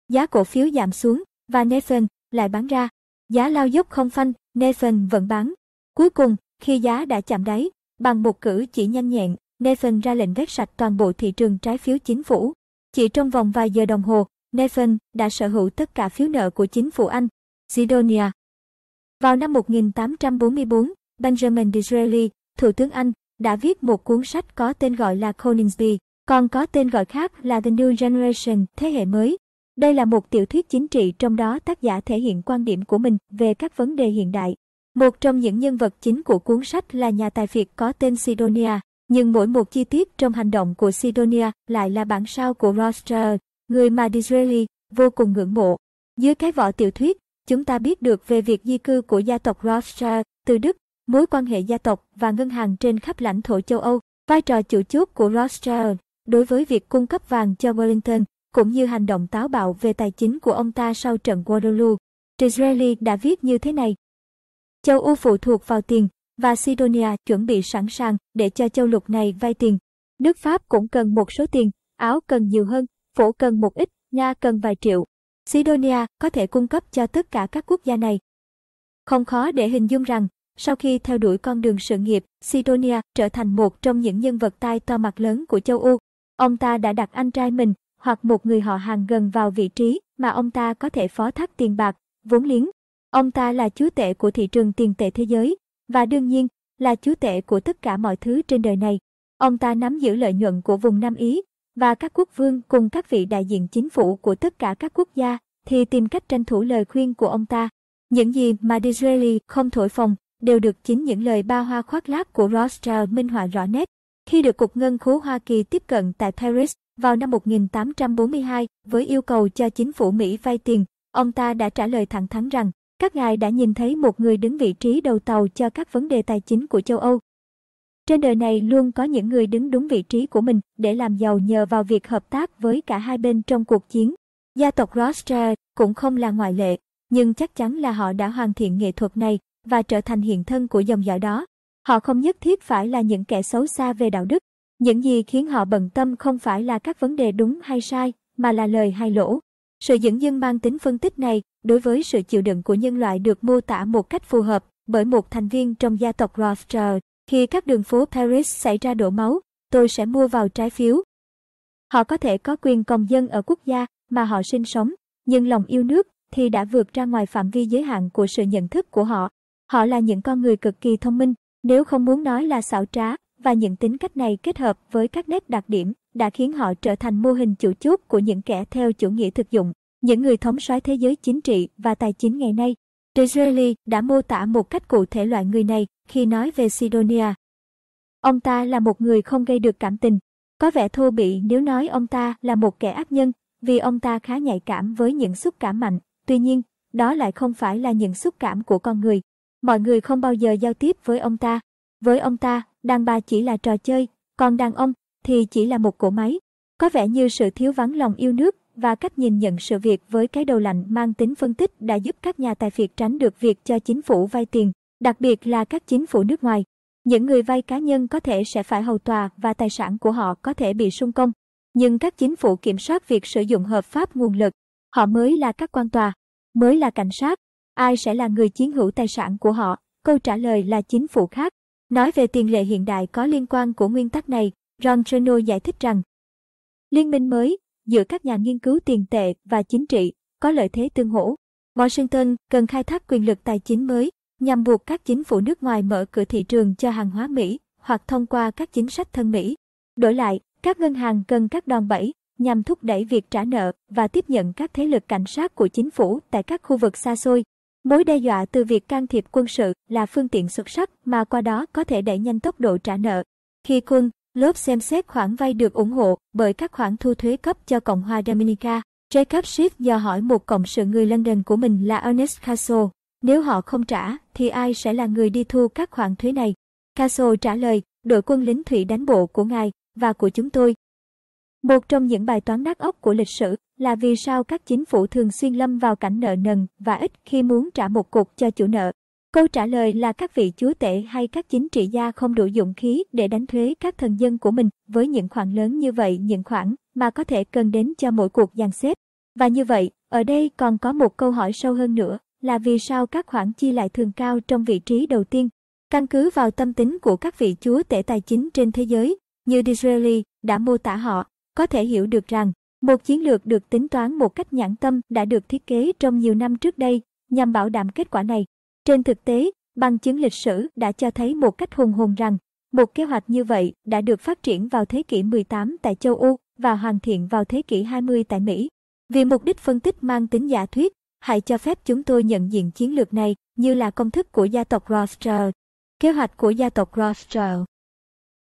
Giá cổ phiếu giảm xuống, và Nathan lại bán ra. Giá lao dốc không phanh, Nathan vẫn bán. Cuối cùng, khi giá đã chạm đáy, bằng một cử chỉ nhanh nhẹn, Nathan ra lệnh quét sạch toàn bộ thị trường trái phiếu chính phủ. Chỉ trong vòng vài giờ đồng hồ, Nathan đã sở hữu tất cả phiếu nợ của chính phủ Anh, Sidonia. Vào năm 1844, Benjamin Disraeli, Thủ tướng Anh, đã viết một cuốn sách có tên gọi là Coningsby, còn có tên gọi khác là The New Generation, thế hệ mới. Đây là một tiểu thuyết chính trị trong đó tác giả thể hiện quan điểm của mình về các vấn đề hiện đại. Một trong những nhân vật chính của cuốn sách là nhà tài phiệt có tên Sidonia, nhưng mỗi một chi tiết trong hành động của Sidonia lại là bản sao của Rothschild, người mà Disraeli vô cùng ngưỡng mộ. Dưới cái vỏ tiểu thuyết, chúng ta biết được về việc di cư của gia tộc Rothschild từ Đức, mối quan hệ gia tộc và ngân hàng trên khắp lãnh thổ châu Âu, vai trò chủ chốt của Rothschild đối với việc cung cấp vàng cho Wellington, cũng như hành động táo bạo về tài chính của ông ta sau trận Waterloo. Disraeli đã viết như thế này. Châu Âu phụ thuộc vào tiền và Sidonia chuẩn bị sẵn sàng để cho châu lục này vay tiền. Nước Pháp cũng cần một số tiền, Áo cần nhiều hơn, Phổ cần một ít, Nga cần vài triệu. Sidonia có thể cung cấp cho tất cả các quốc gia này. Không khó để hình dung rằng, sau khi theo đuổi con đường sự nghiệp, Sidonia trở thành một trong những nhân vật tai to mặt lớn của châu Âu. Ông ta đã đặt anh trai mình hoặc một người họ hàng gần vào vị trí mà ông ta có thể phó thác tiền bạc, vốn liếng Ông ta là chúa tể của thị trường tiền tệ thế giới và đương nhiên là chúa tể của tất cả mọi thứ trên đời này. Ông ta nắm giữ lợi nhuận của vùng Nam Ý và các quốc vương cùng các vị đại diện chính phủ của tất cả các quốc gia thì tìm cách tranh thủ lời khuyên của ông ta. Những gì mà Disraeli không thổi phồng đều được chính những lời ba hoa khoác lác của Rothschild minh họa rõ nét. Khi được Cục Ngân khố Hoa Kỳ tiếp cận tại Paris vào năm 1842 với yêu cầu cho chính phủ Mỹ vay tiền, ông ta đã trả lời thẳng thắn rằng các ngài đã nhìn thấy một người đứng vị trí đầu tàu cho các vấn đề tài chính của châu Âu. Trên đời này luôn có những người đứng đúng vị trí của mình để làm giàu nhờ vào việc hợp tác với cả hai bên trong cuộc chiến. Gia tộc Rothschild cũng không là ngoại lệ, nhưng chắc chắn là họ đã hoàn thiện nghệ thuật này và trở thành hiện thân của dòng dõi đó. Họ không nhất thiết phải là những kẻ xấu xa về đạo đức. Những gì khiến họ bận tâm không phải là các vấn đề đúng hay sai, mà là lời hay lỗ. Sự dẫn dưng mang tính phân tích này Đối với sự chịu đựng của nhân loại được mô tả một cách phù hợp bởi một thành viên trong gia tộc Rothschild, khi các đường phố Paris xảy ra đổ máu, tôi sẽ mua vào trái phiếu. Họ có thể có quyền công dân ở quốc gia mà họ sinh sống, nhưng lòng yêu nước thì đã vượt ra ngoài phạm vi giới hạn của sự nhận thức của họ. Họ là những con người cực kỳ thông minh, nếu không muốn nói là xảo trá, và những tính cách này kết hợp với các nét đặc điểm đã khiến họ trở thành mô hình chủ chốt của những kẻ theo chủ nghĩa thực dụng những người thống soái thế giới chính trị và tài chính ngày nay. Disraeli đã mô tả một cách cụ thể loại người này khi nói về Sidonia. Ông ta là một người không gây được cảm tình. Có vẻ thô bỉ nếu nói ông ta là một kẻ ác nhân, vì ông ta khá nhạy cảm với những xúc cảm mạnh. Tuy nhiên, đó lại không phải là những xúc cảm của con người. Mọi người không bao giờ giao tiếp với ông ta. Với ông ta, đàn bà chỉ là trò chơi, còn đàn ông thì chỉ là một cỗ máy. Có vẻ như sự thiếu vắng lòng yêu nước và cách nhìn nhận sự việc với cái đầu lạnh mang tính phân tích đã giúp các nhà tài phiệt tránh được việc cho chính phủ vay tiền, đặc biệt là các chính phủ nước ngoài. Những người vay cá nhân có thể sẽ phải hầu tòa và tài sản của họ có thể bị sung công, nhưng các chính phủ kiểm soát việc sử dụng hợp pháp nguồn lực, họ mới là các quan tòa, mới là cảnh sát, ai sẽ là người chiếm hữu tài sản của họ? Câu trả lời là chính phủ khác. Nói về tiền lệ hiện đại có liên quan của nguyên tắc này, Ron Chernow giải thích rằng Liên minh mới, giữa các nhà nghiên cứu tiền tệ và chính trị có lợi thế tương hỗ. Washington cần khai thác quyền lực tài chính mới nhằm buộc các chính phủ nước ngoài mở cửa thị trường cho hàng hóa Mỹ hoặc thông qua các chính sách thân Mỹ. Đổi lại, các ngân hàng cần các đòn bẩy nhằm thúc đẩy việc trả nợ và tiếp nhận các thế lực cảnh sát của chính phủ tại các khu vực xa xôi. Mối đe dọa từ việc can thiệp quân sự là phương tiện xuất sắc mà qua đó có thể đẩy nhanh tốc độ trả nợ. Khi quân Lớp xem xét khoản vay được ủng hộ bởi các khoản thu thuế cấp cho Cộng hòa Dominica. Jacob Schiff dò hỏi một cộng sự người London của mình là Ernest Caso. Nếu họ không trả, thì ai sẽ là người đi thu các khoản thuế này? Caso trả lời, đội quân lính thủy đánh bộ của ngài và của chúng tôi. Một trong những bài toán nát ốc của lịch sử là vì sao các chính phủ thường xuyên lâm vào cảnh nợ nần và ít khi muốn trả một cục cho chủ nợ. Câu trả lời là các vị chúa tể hay các chính trị gia không đủ dũng khí để đánh thuế các thần dân của mình với những khoản lớn như vậy những khoản mà có thể cần đến cho mỗi cuộc dàn xếp. Và như vậy, ở đây còn có một câu hỏi sâu hơn nữa là vì sao các khoản chi lại thường cao trong vị trí đầu tiên. Căn cứ vào tâm tính của các vị chúa tể tài chính trên thế giới, như Disraeli đã mô tả họ, có thể hiểu được rằng một chiến lược được tính toán một cách nhãn tâm đã được thiết kế trong nhiều năm trước đây nhằm bảo đảm kết quả này. Trên thực tế, bằng chứng lịch sử đã cho thấy một cách hùng hồn rằng, một kế hoạch như vậy đã được phát triển vào thế kỷ 18 tại châu Âu và hoàn thiện vào thế kỷ 20 tại Mỹ. Vì mục đích phân tích mang tính giả thuyết, hãy cho phép chúng tôi nhận diện chiến lược này như là công thức của gia tộc Rothschild. Kế hoạch của gia tộc Rothschild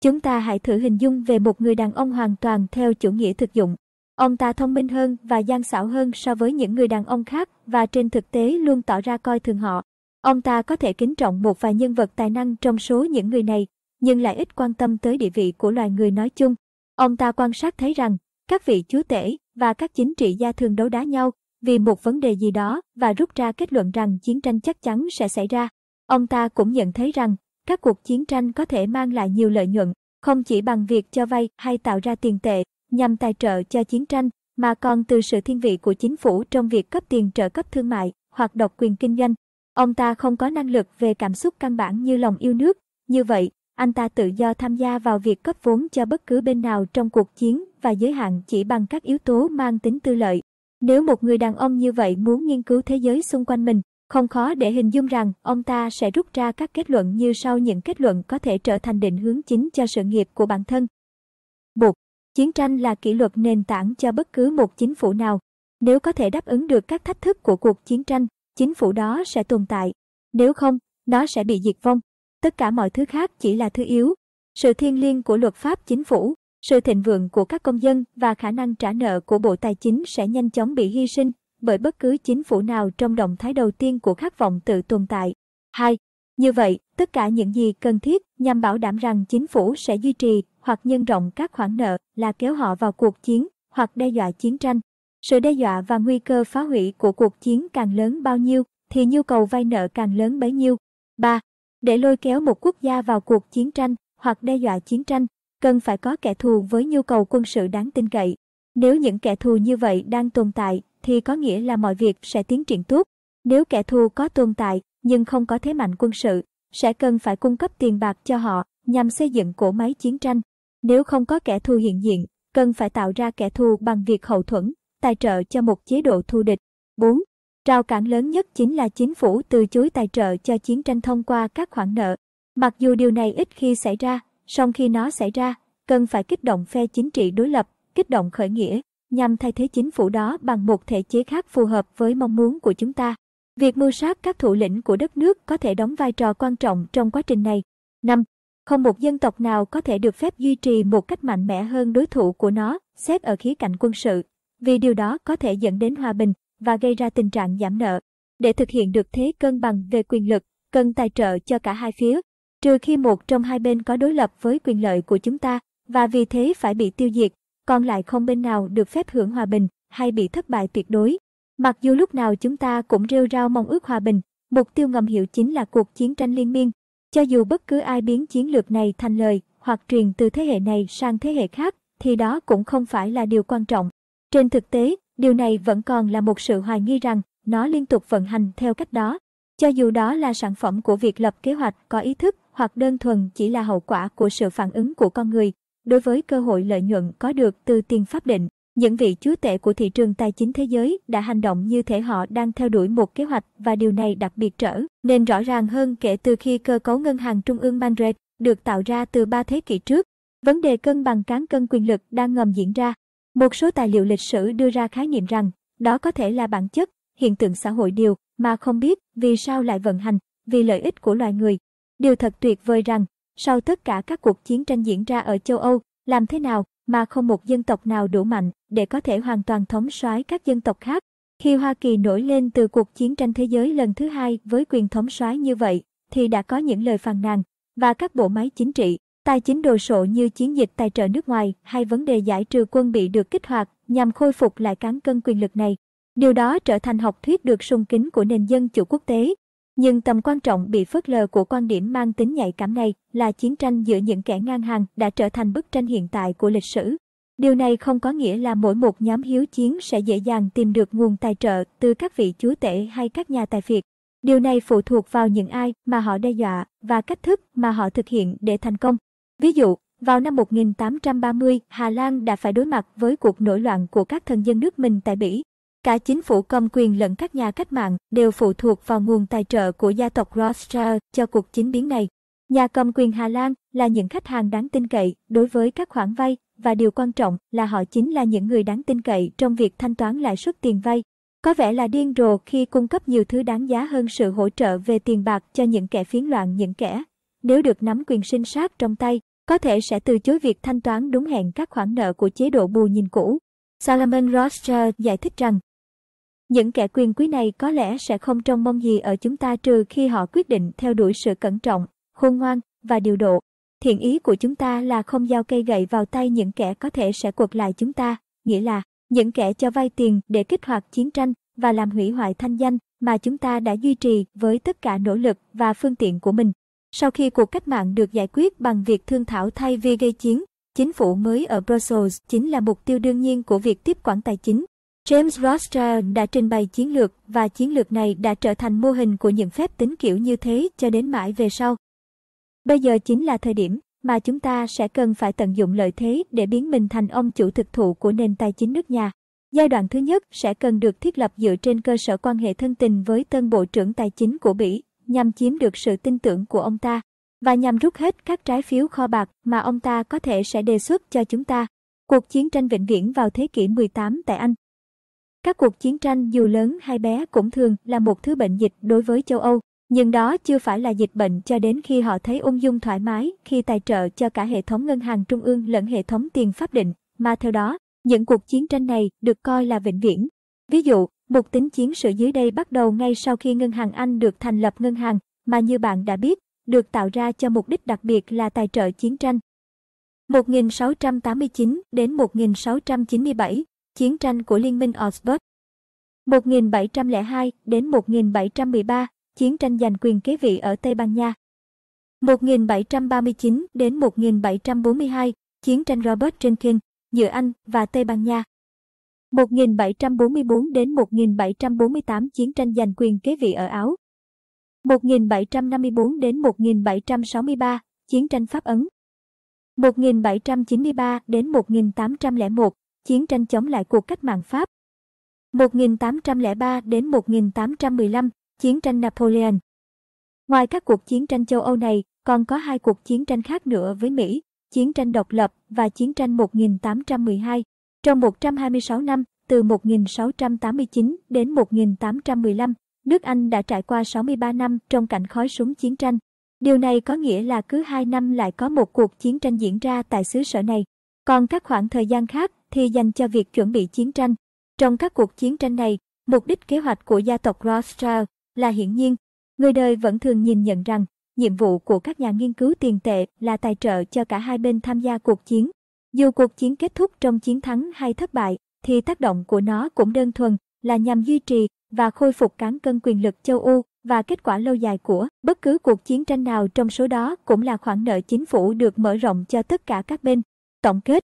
Chúng ta hãy thử hình dung về một người đàn ông hoàn toàn theo chủ nghĩa thực dụng. Ông ta thông minh hơn và gian xảo hơn so với những người đàn ông khác và trên thực tế luôn tỏ ra coi thường họ, Ông ta có thể kính trọng một vài nhân vật tài năng trong số những người này, nhưng lại ít quan tâm tới địa vị của loài người nói chung. Ông ta quan sát thấy rằng, các vị chúa tể và các chính trị gia thường đấu đá nhau vì một vấn đề gì đó và rút ra kết luận rằng chiến tranh chắc chắn sẽ xảy ra. Ông ta cũng nhận thấy rằng, các cuộc chiến tranh có thể mang lại nhiều lợi nhuận, không chỉ bằng việc cho vay hay tạo ra tiền tệ nhằm tài trợ cho chiến tranh, mà còn từ sự thiên vị của chính phủ trong việc cấp tiền trợ cấp thương mại hoặc độc quyền kinh doanh. Ông ta không có năng lực về cảm xúc căn bản như lòng yêu nước, như vậy, anh ta tự do tham gia vào việc cấp vốn cho bất cứ bên nào trong cuộc chiến và giới hạn chỉ bằng các yếu tố mang tính tư lợi. Nếu một người đàn ông như vậy muốn nghiên cứu thế giới xung quanh mình, không khó để hình dung rằng ông ta sẽ rút ra các kết luận như sau những kết luận có thể trở thành định hướng chính cho sự nghiệp của bản thân. Một, Chiến tranh là kỷ luật nền tảng cho bất cứ một chính phủ nào. Nếu có thể đáp ứng được các thách thức của cuộc chiến tranh, chính phủ đó sẽ tồn tại. Nếu không, nó sẽ bị diệt vong. Tất cả mọi thứ khác chỉ là thứ yếu. Sự thiên liêng của luật pháp chính phủ, sự thịnh vượng của các công dân và khả năng trả nợ của Bộ Tài chính sẽ nhanh chóng bị hy sinh bởi bất cứ chính phủ nào trong động thái đầu tiên của khát vọng tự tồn tại. 2. Như vậy, tất cả những gì cần thiết nhằm bảo đảm rằng chính phủ sẽ duy trì hoặc nhân rộng các khoản nợ là kéo họ vào cuộc chiến hoặc đe dọa chiến tranh. Sự đe dọa và nguy cơ phá hủy của cuộc chiến càng lớn bao nhiêu thì nhu cầu vay nợ càng lớn bấy nhiêu. 3. Để lôi kéo một quốc gia vào cuộc chiến tranh hoặc đe dọa chiến tranh, cần phải có kẻ thù với nhu cầu quân sự đáng tin cậy. Nếu những kẻ thù như vậy đang tồn tại thì có nghĩa là mọi việc sẽ tiến triển tốt. Nếu kẻ thù có tồn tại nhưng không có thế mạnh quân sự, sẽ cần phải cung cấp tiền bạc cho họ nhằm xây dựng cỗ máy chiến tranh. Nếu không có kẻ thù hiện diện, cần phải tạo ra kẻ thù bằng việc hậu thuẫn tài trợ cho một chế độ thù địch. 4. Rào cản lớn nhất chính là chính phủ từ chối tài trợ cho chiến tranh thông qua các khoản nợ. Mặc dù điều này ít khi xảy ra, song khi nó xảy ra, cần phải kích động phe chính trị đối lập, kích động khởi nghĩa, nhằm thay thế chính phủ đó bằng một thể chế khác phù hợp với mong muốn của chúng ta. Việc mưu sát các thủ lĩnh của đất nước có thể đóng vai trò quan trọng trong quá trình này. 5. Không một dân tộc nào có thể được phép duy trì một cách mạnh mẽ hơn đối thủ của nó, xét ở khía cạnh quân sự, vì điều đó có thể dẫn đến hòa bình và gây ra tình trạng giảm nợ. Để thực hiện được thế cân bằng về quyền lực, cần tài trợ cho cả hai phía, trừ khi một trong hai bên có đối lập với quyền lợi của chúng ta và vì thế phải bị tiêu diệt, còn lại không bên nào được phép hưởng hòa bình hay bị thất bại tuyệt đối. Mặc dù lúc nào chúng ta cũng rêu rao mong ước hòa bình, mục tiêu ngầm hiệu chính là cuộc chiến tranh liên miên. Cho dù bất cứ ai biến chiến lược này thành lời hoặc truyền từ thế hệ này sang thế hệ khác, thì đó cũng không phải là điều quan trọng. Trên thực tế, điều này vẫn còn là một sự hoài nghi rằng nó liên tục vận hành theo cách đó. Cho dù đó là sản phẩm của việc lập kế hoạch có ý thức hoặc đơn thuần chỉ là hậu quả của sự phản ứng của con người, đối với cơ hội lợi nhuận có được từ tiền pháp định, những vị chúa tể của thị trường tài chính thế giới đã hành động như thể họ đang theo đuổi một kế hoạch và điều này đặc biệt trở nên rõ ràng hơn kể từ khi cơ cấu ngân hàng trung ương Manfred được tạo ra từ ba thế kỷ trước. Vấn đề cân bằng cán cân quyền lực đang ngầm diễn ra một số tài liệu lịch sử đưa ra khái niệm rằng đó có thể là bản chất, hiện tượng xã hội điều mà không biết vì sao lại vận hành, vì lợi ích của loài người. Điều thật tuyệt vời rằng, sau tất cả các cuộc chiến tranh diễn ra ở châu Âu, làm thế nào mà không một dân tộc nào đủ mạnh để có thể hoàn toàn thống soái các dân tộc khác. Khi Hoa Kỳ nổi lên từ cuộc chiến tranh thế giới lần thứ hai với quyền thống soái như vậy, thì đã có những lời phàn nàn, và các bộ máy chính trị Tài chính đồ sộ như chiến dịch tài trợ nước ngoài hay vấn đề giải trừ quân bị được kích hoạt nhằm khôi phục lại cán cân quyền lực này. Điều đó trở thành học thuyết được sung kính của nền dân chủ quốc tế. Nhưng tầm quan trọng bị phớt lờ của quan điểm mang tính nhạy cảm này là chiến tranh giữa những kẻ ngang hàng đã trở thành bức tranh hiện tại của lịch sử. Điều này không có nghĩa là mỗi một nhóm hiếu chiến sẽ dễ dàng tìm được nguồn tài trợ từ các vị chúa tể hay các nhà tài phiệt. Điều này phụ thuộc vào những ai mà họ đe dọa và cách thức mà họ thực hiện để thành công. Ví dụ, vào năm 1830, Hà Lan đã phải đối mặt với cuộc nổi loạn của các thần dân nước mình tại Bỉ. Cả chính phủ cầm quyền lẫn các nhà cách mạng đều phụ thuộc vào nguồn tài trợ của gia tộc Rothschild cho cuộc chính biến này. Nhà cầm quyền Hà Lan là những khách hàng đáng tin cậy đối với các khoản vay và điều quan trọng là họ chính là những người đáng tin cậy trong việc thanh toán lãi suất tiền vay. Có vẻ là điên rồ khi cung cấp nhiều thứ đáng giá hơn sự hỗ trợ về tiền bạc cho những kẻ phiến loạn những kẻ. Nếu được nắm quyền sinh sát trong tay, có thể sẽ từ chối việc thanh toán đúng hẹn các khoản nợ của chế độ bù nhìn cũ. Solomon Rothschild giải thích rằng, những kẻ quyền quý này có lẽ sẽ không trông mong gì ở chúng ta trừ khi họ quyết định theo đuổi sự cẩn trọng, khôn ngoan và điều độ. Thiện ý của chúng ta là không giao cây gậy vào tay những kẻ có thể sẽ cuột lại chúng ta, nghĩa là những kẻ cho vay tiền để kích hoạt chiến tranh và làm hủy hoại thanh danh mà chúng ta đã duy trì với tất cả nỗ lực và phương tiện của mình. Sau khi cuộc cách mạng được giải quyết bằng việc thương thảo thay vì gây chiến, chính phủ mới ở Brussels chính là mục tiêu đương nhiên của việc tiếp quản tài chính. James Rothschild đã trình bày chiến lược và chiến lược này đã trở thành mô hình của những phép tính kiểu như thế cho đến mãi về sau. Bây giờ chính là thời điểm mà chúng ta sẽ cần phải tận dụng lợi thế để biến mình thành ông chủ thực thụ của nền tài chính nước nhà. Giai đoạn thứ nhất sẽ cần được thiết lập dựa trên cơ sở quan hệ thân tình với tân Bộ trưởng Tài chính của Bỉ nhằm chiếm được sự tin tưởng của ông ta và nhằm rút hết các trái phiếu kho bạc mà ông ta có thể sẽ đề xuất cho chúng ta. Cuộc chiến tranh vĩnh viễn vào thế kỷ 18 tại Anh. Các cuộc chiến tranh dù lớn hay bé cũng thường là một thứ bệnh dịch đối với châu Âu, nhưng đó chưa phải là dịch bệnh cho đến khi họ thấy ung dung thoải mái khi tài trợ cho cả hệ thống ngân hàng trung ương lẫn hệ thống tiền pháp định, mà theo đó, những cuộc chiến tranh này được coi là vĩnh viễn. Ví dụ, một tính chiến sự dưới đây bắt đầu ngay sau khi Ngân hàng Anh được thành lập ngân hàng, mà như bạn đã biết, được tạo ra cho mục đích đặc biệt là tài trợ chiến tranh. 1689 đến 1697, chiến tranh của Liên minh Oxford. 1702 đến 1713, chiến tranh giành quyền kế vị ở Tây Ban Nha. 1739 đến 1742, chiến tranh Robert Jenkins giữa Anh và Tây Ban Nha. 1744 đến 1748 chiến tranh giành quyền kế vị ở Áo. 1754 đến 1763 chiến tranh Pháp Ấn. 1793 đến 1801 chiến tranh chống lại cuộc cách mạng Pháp. 1803 đến 1815 chiến tranh Napoleon. Ngoài các cuộc chiến tranh châu Âu này, còn có hai cuộc chiến tranh khác nữa với Mỹ, chiến tranh độc lập và chiến tranh 1812. Trong 126 năm, từ 1689 đến 1815, nước Anh đã trải qua 63 năm trong cảnh khói súng chiến tranh. Điều này có nghĩa là cứ 2 năm lại có một cuộc chiến tranh diễn ra tại xứ sở này, còn các khoảng thời gian khác thì dành cho việc chuẩn bị chiến tranh. Trong các cuộc chiến tranh này, mục đích kế hoạch của gia tộc Rothschild là hiển nhiên. Người đời vẫn thường nhìn nhận rằng, nhiệm vụ của các nhà nghiên cứu tiền tệ là tài trợ cho cả hai bên tham gia cuộc chiến. Dù cuộc chiến kết thúc trong chiến thắng hay thất bại, thì tác động của nó cũng đơn thuần là nhằm duy trì và khôi phục cán cân quyền lực châu Âu và kết quả lâu dài của bất cứ cuộc chiến tranh nào trong số đó cũng là khoản nợ chính phủ được mở rộng cho tất cả các bên. Tổng kết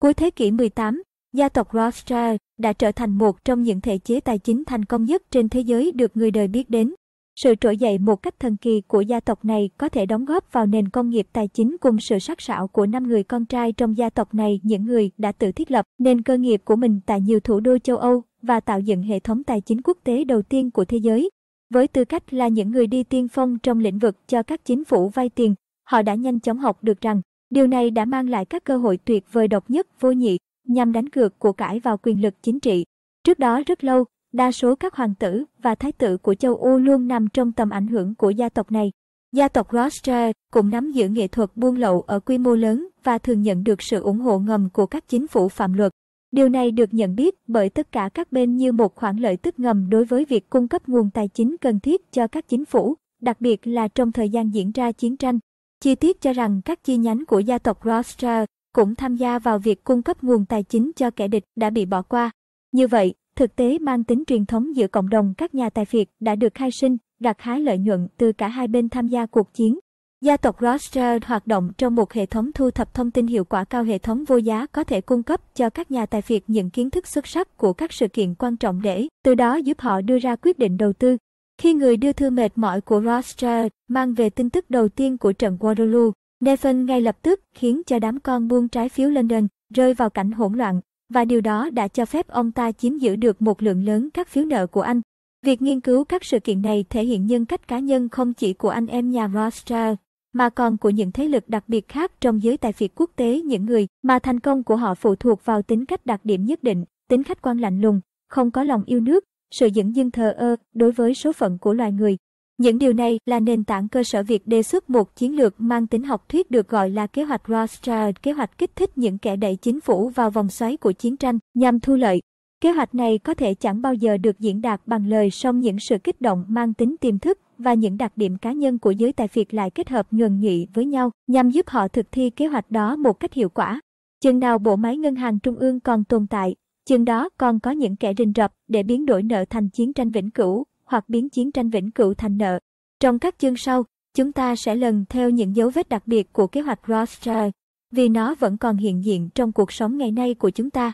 Cuối thế kỷ 18, gia tộc Rothschild đã trở thành một trong những thể chế tài chính thành công nhất trên thế giới được người đời biết đến sự trỗi dậy một cách thần kỳ của gia tộc này có thể đóng góp vào nền công nghiệp tài chính cùng sự sắc sảo của năm người con trai trong gia tộc này, những người đã tự thiết lập nền cơ nghiệp của mình tại nhiều thủ đô châu Âu và tạo dựng hệ thống tài chính quốc tế đầu tiên của thế giới. Với tư cách là những người đi tiên phong trong lĩnh vực cho các chính phủ vay tiền, họ đã nhanh chóng học được rằng điều này đã mang lại các cơ hội tuyệt vời độc nhất vô nhị nhằm đánh cược của cải vào quyền lực chính trị. Trước đó rất lâu, Đa số các hoàng tử và thái tử của châu Âu luôn nằm trong tầm ảnh hưởng của gia tộc này. Gia tộc Rothschild cũng nắm giữ nghệ thuật buôn lậu ở quy mô lớn và thường nhận được sự ủng hộ ngầm của các chính phủ phạm luật. Điều này được nhận biết bởi tất cả các bên như một khoản lợi tức ngầm đối với việc cung cấp nguồn tài chính cần thiết cho các chính phủ, đặc biệt là trong thời gian diễn ra chiến tranh. Chi tiết cho rằng các chi nhánh của gia tộc Rothschild cũng tham gia vào việc cung cấp nguồn tài chính cho kẻ địch đã bị bỏ qua. Như vậy, Thực tế mang tính truyền thống giữa cộng đồng các nhà tài phiệt đã được khai sinh, gặt hái lợi nhuận từ cả hai bên tham gia cuộc chiến. Gia tộc Rothschild hoạt động trong một hệ thống thu thập thông tin hiệu quả cao hệ thống vô giá có thể cung cấp cho các nhà tài phiệt những kiến thức xuất sắc của các sự kiện quan trọng để từ đó giúp họ đưa ra quyết định đầu tư. Khi người đưa thư mệt mỏi của Rothschild mang về tin tức đầu tiên của trận Waterloo, Nathan ngay lập tức khiến cho đám con buôn trái phiếu London rơi vào cảnh hỗn loạn và điều đó đã cho phép ông ta chiếm giữ được một lượng lớn các phiếu nợ của Anh. Việc nghiên cứu các sự kiện này thể hiện nhân cách cá nhân không chỉ của anh em nhà Rothschild, mà còn của những thế lực đặc biệt khác trong giới tài phiệt quốc tế những người mà thành công của họ phụ thuộc vào tính cách đặc điểm nhất định, tính khách quan lạnh lùng, không có lòng yêu nước, sự dẫn dưng thờ ơ đối với số phận của loài người những điều này là nền tảng cơ sở việc đề xuất một chiến lược mang tính học thuyết được gọi là kế hoạch Rothschild, kế hoạch kích thích những kẻ đẩy chính phủ vào vòng xoáy của chiến tranh nhằm thu lợi. Kế hoạch này có thể chẳng bao giờ được diễn đạt bằng lời song những sự kích động mang tính tiềm thức và những đặc điểm cá nhân của giới tài phiệt lại kết hợp ngần nhị với nhau nhằm giúp họ thực thi kế hoạch đó một cách hiệu quả. Chừng nào bộ máy ngân hàng trung ương còn tồn tại, chừng đó còn có những kẻ rình rập để biến đổi nợ thành chiến tranh vĩnh cửu hoặc biến chiến tranh vĩnh cửu thành nợ. Trong các chương sau, chúng ta sẽ lần theo những dấu vết đặc biệt của kế hoạch Rothschild, vì nó vẫn còn hiện diện trong cuộc sống ngày nay của chúng ta.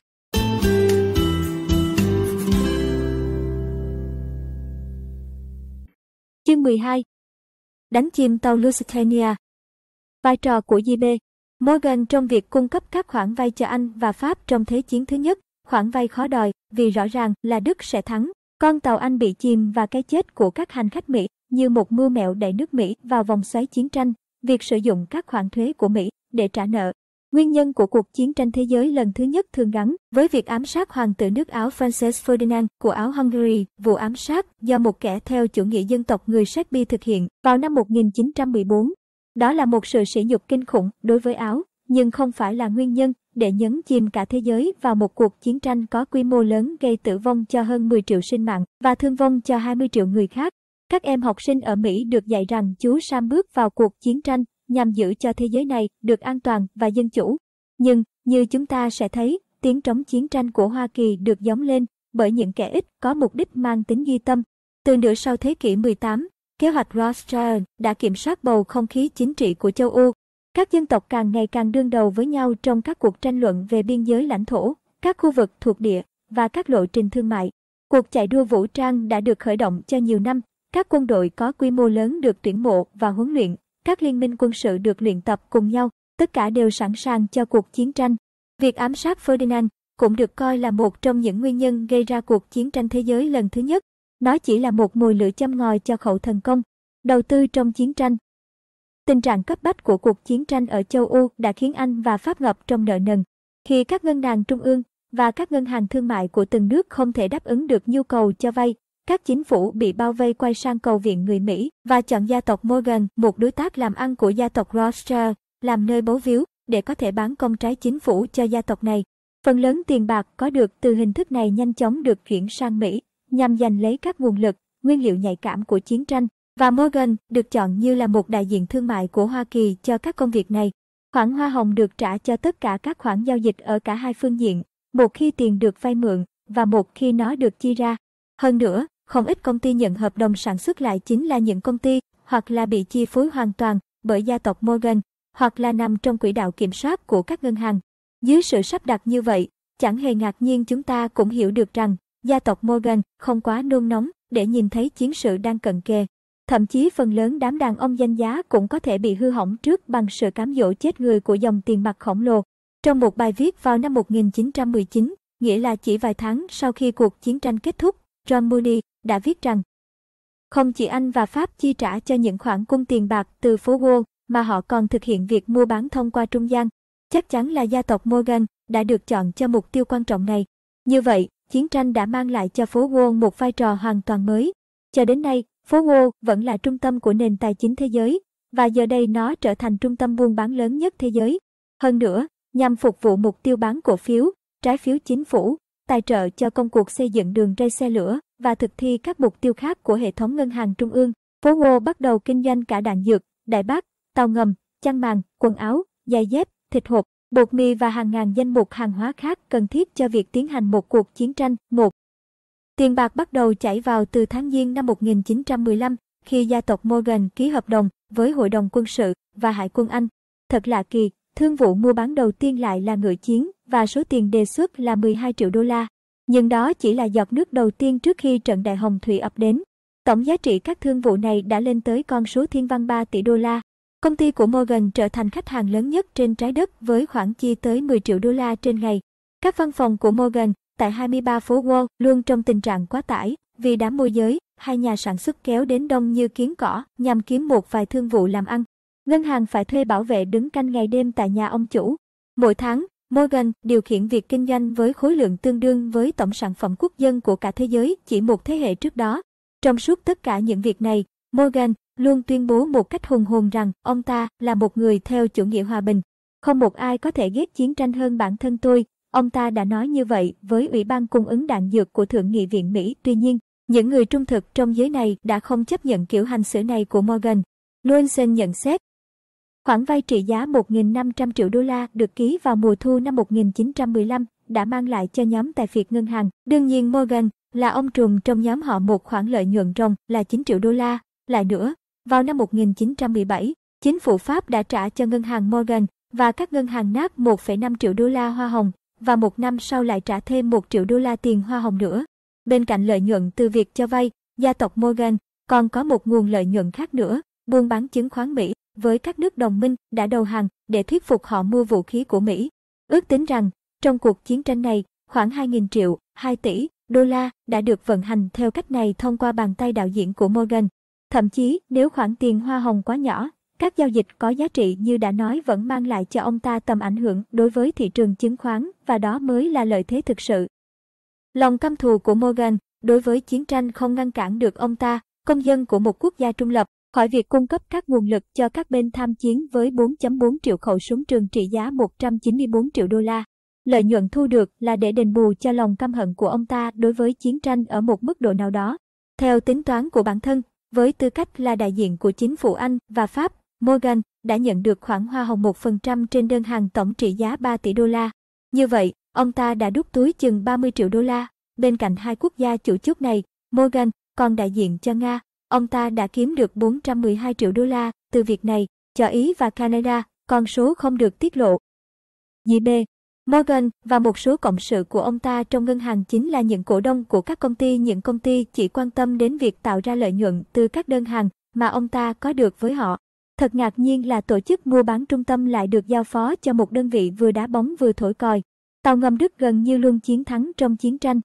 Chương 12 Đánh chim tàu Lusitania Vai trò của JB Morgan trong việc cung cấp các khoản vay cho Anh và Pháp trong Thế chiến thứ nhất, khoản vay khó đòi vì rõ ràng là Đức sẽ thắng con tàu Anh bị chìm và cái chết của các hành khách Mỹ như một mưa mẹo đẩy nước Mỹ vào vòng xoáy chiến tranh, việc sử dụng các khoản thuế của Mỹ để trả nợ. Nguyên nhân của cuộc chiến tranh thế giới lần thứ nhất thường gắn với việc ám sát hoàng tử nước Áo Francis Ferdinand của Áo Hungary, vụ ám sát do một kẻ theo chủ nghĩa dân tộc người Serbia thực hiện vào năm 1914. Đó là một sự sỉ nhục kinh khủng đối với Áo nhưng không phải là nguyên nhân để nhấn chìm cả thế giới vào một cuộc chiến tranh có quy mô lớn gây tử vong cho hơn 10 triệu sinh mạng và thương vong cho 20 triệu người khác. Các em học sinh ở Mỹ được dạy rằng chú Sam bước vào cuộc chiến tranh nhằm giữ cho thế giới này được an toàn và dân chủ. Nhưng, như chúng ta sẽ thấy, tiếng trống chiến tranh của Hoa Kỳ được gióng lên bởi những kẻ ít có mục đích mang tính duy tâm. Từ nửa sau thế kỷ 18, kế hoạch Rothschild đã kiểm soát bầu không khí chính trị của châu Âu các dân tộc càng ngày càng đương đầu với nhau trong các cuộc tranh luận về biên giới lãnh thổ, các khu vực thuộc địa và các lộ trình thương mại. Cuộc chạy đua vũ trang đã được khởi động cho nhiều năm, các quân đội có quy mô lớn được tuyển mộ và huấn luyện, các liên minh quân sự được luyện tập cùng nhau, tất cả đều sẵn sàng cho cuộc chiến tranh. Việc ám sát Ferdinand cũng được coi là một trong những nguyên nhân gây ra cuộc chiến tranh thế giới lần thứ nhất. Nó chỉ là một mùi lửa châm ngòi cho khẩu thần công. Đầu tư trong chiến tranh Tình trạng cấp bách của cuộc chiến tranh ở châu Âu đã khiến Anh và Pháp ngập trong nợ nần. Khi các ngân hàng trung ương và các ngân hàng thương mại của từng nước không thể đáp ứng được nhu cầu cho vay, các chính phủ bị bao vây quay sang cầu viện người Mỹ và chọn gia tộc Morgan, một đối tác làm ăn của gia tộc Rothschild, làm nơi bố víu để có thể bán công trái chính phủ cho gia tộc này. Phần lớn tiền bạc có được từ hình thức này nhanh chóng được chuyển sang Mỹ nhằm giành lấy các nguồn lực, nguyên liệu nhạy cảm của chiến tranh và Morgan được chọn như là một đại diện thương mại của Hoa Kỳ cho các công việc này. Khoản hoa hồng được trả cho tất cả các khoản giao dịch ở cả hai phương diện, một khi tiền được vay mượn và một khi nó được chi ra. Hơn nữa, không ít công ty nhận hợp đồng sản xuất lại chính là những công ty hoặc là bị chi phối hoàn toàn bởi gia tộc Morgan hoặc là nằm trong quỹ đạo kiểm soát của các ngân hàng. Dưới sự sắp đặt như vậy, chẳng hề ngạc nhiên chúng ta cũng hiểu được rằng gia tộc Morgan không quá nôn nóng để nhìn thấy chiến sự đang cận kề. Thậm chí phần lớn đám đàn ông danh giá cũng có thể bị hư hỏng trước bằng sự cám dỗ chết người của dòng tiền mặt khổng lồ. Trong một bài viết vào năm 1919, nghĩa là chỉ vài tháng sau khi cuộc chiến tranh kết thúc, John Mooney đã viết rằng không chỉ Anh và Pháp chi trả cho những khoản cung tiền bạc từ phố Wall mà họ còn thực hiện việc mua bán thông qua trung gian. Chắc chắn là gia tộc Morgan đã được chọn cho mục tiêu quan trọng này. Như vậy, chiến tranh đã mang lại cho phố Wall một vai trò hoàn toàn mới. Cho đến nay, Phố Wall vẫn là trung tâm của nền tài chính thế giới, và giờ đây nó trở thành trung tâm buôn bán lớn nhất thế giới. Hơn nữa, nhằm phục vụ mục tiêu bán cổ phiếu, trái phiếu chính phủ, tài trợ cho công cuộc xây dựng đường ray xe lửa và thực thi các mục tiêu khác của hệ thống ngân hàng trung ương, phố Wall bắt đầu kinh doanh cả đạn dược, đại bác, tàu ngầm, chăn màn, quần áo, giày dép, thịt hộp, bột mì và hàng ngàn danh mục hàng hóa khác cần thiết cho việc tiến hành một cuộc chiến tranh. Một Tiền bạc bắt đầu chảy vào từ tháng Giêng năm 1915 khi gia tộc Morgan ký hợp đồng với Hội đồng quân sự và Hải quân Anh. Thật lạ kỳ, thương vụ mua bán đầu tiên lại là ngựa chiến và số tiền đề xuất là 12 triệu đô la. Nhưng đó chỉ là giọt nước đầu tiên trước khi trận đại hồng thủy ập đến. Tổng giá trị các thương vụ này đã lên tới con số thiên văn 3 tỷ đô la. Công ty của Morgan trở thành khách hàng lớn nhất trên trái đất với khoản chi tới 10 triệu đô la trên ngày. Các văn phòng của Morgan tại 23 phố Wall luôn trong tình trạng quá tải, vì đám môi giới, hai nhà sản xuất kéo đến đông như kiến cỏ nhằm kiếm một vài thương vụ làm ăn. Ngân hàng phải thuê bảo vệ đứng canh ngày đêm tại nhà ông chủ. Mỗi tháng, Morgan điều khiển việc kinh doanh với khối lượng tương đương với tổng sản phẩm quốc dân của cả thế giới chỉ một thế hệ trước đó. Trong suốt tất cả những việc này, Morgan luôn tuyên bố một cách hùng hồn rằng ông ta là một người theo chủ nghĩa hòa bình. Không một ai có thể ghét chiến tranh hơn bản thân tôi Ông ta đã nói như vậy với Ủy ban cung ứng đạn dược của Thượng nghị viện Mỹ. Tuy nhiên, những người trung thực trong giới này đã không chấp nhận kiểu hành xử này của Morgan. Lowenson nhận xét, khoản vay trị giá 1.500 triệu đô la được ký vào mùa thu năm 1915 đã mang lại cho nhóm tài phiệt ngân hàng. Đương nhiên Morgan là ông trùm trong nhóm họ một khoản lợi nhuận ròng là 9 triệu đô la. Lại nữa, vào năm 1917, chính phủ Pháp đã trả cho ngân hàng Morgan và các ngân hàng nát 1,5 triệu đô la hoa hồng và một năm sau lại trả thêm 1 triệu đô la tiền hoa hồng nữa. Bên cạnh lợi nhuận từ việc cho vay, gia tộc Morgan còn có một nguồn lợi nhuận khác nữa, buôn bán chứng khoán Mỹ với các nước đồng minh đã đầu hàng để thuyết phục họ mua vũ khí của Mỹ. Ước tính rằng, trong cuộc chiến tranh này, khoảng 2.000 triệu, 2 tỷ đô la đã được vận hành theo cách này thông qua bàn tay đạo diễn của Morgan. Thậm chí, nếu khoản tiền hoa hồng quá nhỏ các giao dịch có giá trị như đã nói vẫn mang lại cho ông ta tầm ảnh hưởng đối với thị trường chứng khoán và đó mới là lợi thế thực sự. Lòng căm thù của Morgan đối với chiến tranh không ngăn cản được ông ta, công dân của một quốc gia trung lập, khỏi việc cung cấp các nguồn lực cho các bên tham chiến với 4.4 triệu khẩu súng trường trị giá 194 triệu đô la. Lợi nhuận thu được là để đền bù cho lòng căm hận của ông ta đối với chiến tranh ở một mức độ nào đó. Theo tính toán của bản thân, với tư cách là đại diện của chính phủ Anh và Pháp, Morgan đã nhận được khoản hoa hồng 1% trên đơn hàng tổng trị giá 3 tỷ đô la. Như vậy, ông ta đã đút túi chừng 30 triệu đô la. Bên cạnh hai quốc gia chủ chốt này, Morgan còn đại diện cho Nga. Ông ta đã kiếm được 412 triệu đô la từ việc này, cho Ý và Canada, con số không được tiết lộ. Dĩ B, Morgan và một số cộng sự của ông ta trong ngân hàng chính là những cổ đông của các công ty. Những công ty chỉ quan tâm đến việc tạo ra lợi nhuận từ các đơn hàng mà ông ta có được với họ. Thật ngạc nhiên là tổ chức mua bán trung tâm lại được giao phó cho một đơn vị vừa đá bóng vừa thổi còi. Tàu ngầm Đức gần như luôn chiến thắng trong chiến tranh.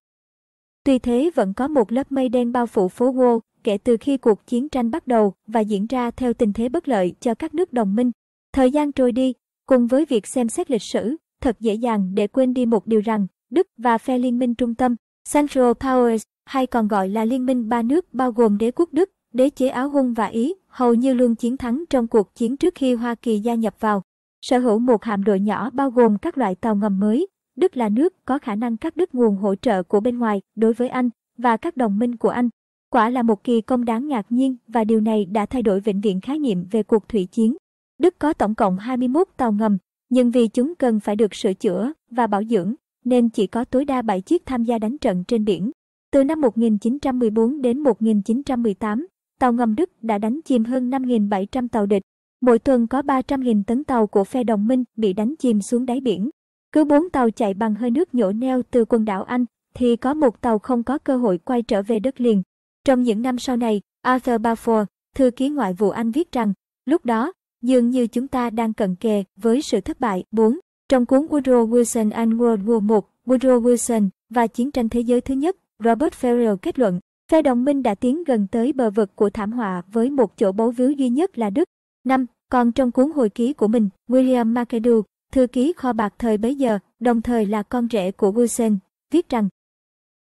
Tuy thế vẫn có một lớp mây đen bao phủ phố Wall kể từ khi cuộc chiến tranh bắt đầu và diễn ra theo tình thế bất lợi cho các nước đồng minh. Thời gian trôi đi, cùng với việc xem xét lịch sử, thật dễ dàng để quên đi một điều rằng Đức và phe liên minh trung tâm Central Powers hay còn gọi là liên minh ba nước bao gồm đế quốc Đức, đế chế Áo Hung và Ý hầu như luôn chiến thắng trong cuộc chiến trước khi Hoa Kỳ gia nhập vào. Sở hữu một hạm đội nhỏ bao gồm các loại tàu ngầm mới, Đức là nước có khả năng cắt đứt nguồn hỗ trợ của bên ngoài đối với Anh và các đồng minh của Anh. Quả là một kỳ công đáng ngạc nhiên và điều này đã thay đổi vĩnh viễn khái niệm về cuộc thủy chiến. Đức có tổng cộng 21 tàu ngầm, nhưng vì chúng cần phải được sửa chữa và bảo dưỡng, nên chỉ có tối đa 7 chiếc tham gia đánh trận trên biển. Từ năm 1914 đến 1918, tàu ngầm Đức đã đánh chìm hơn 5.700 tàu địch. Mỗi tuần có 300.000 tấn tàu của phe đồng minh bị đánh chìm xuống đáy biển. Cứ 4 tàu chạy bằng hơi nước nhổ neo từ quần đảo Anh thì có một tàu không có cơ hội quay trở về đất liền. Trong những năm sau này, Arthur Balfour, thư ký ngoại vụ Anh viết rằng, lúc đó, dường như chúng ta đang cận kề với sự thất bại. 4. Trong cuốn Woodrow Wilson and World War I, Woodrow Wilson và Chiến tranh Thế giới thứ nhất, Robert Ferrell kết luận Phe đồng minh đã tiến gần tới bờ vực của thảm họa với một chỗ bấu víu duy nhất là Đức. năm Còn trong cuốn hồi ký của mình, William McAdoo, thư ký kho bạc thời bấy giờ, đồng thời là con rể của Wilson, viết rằng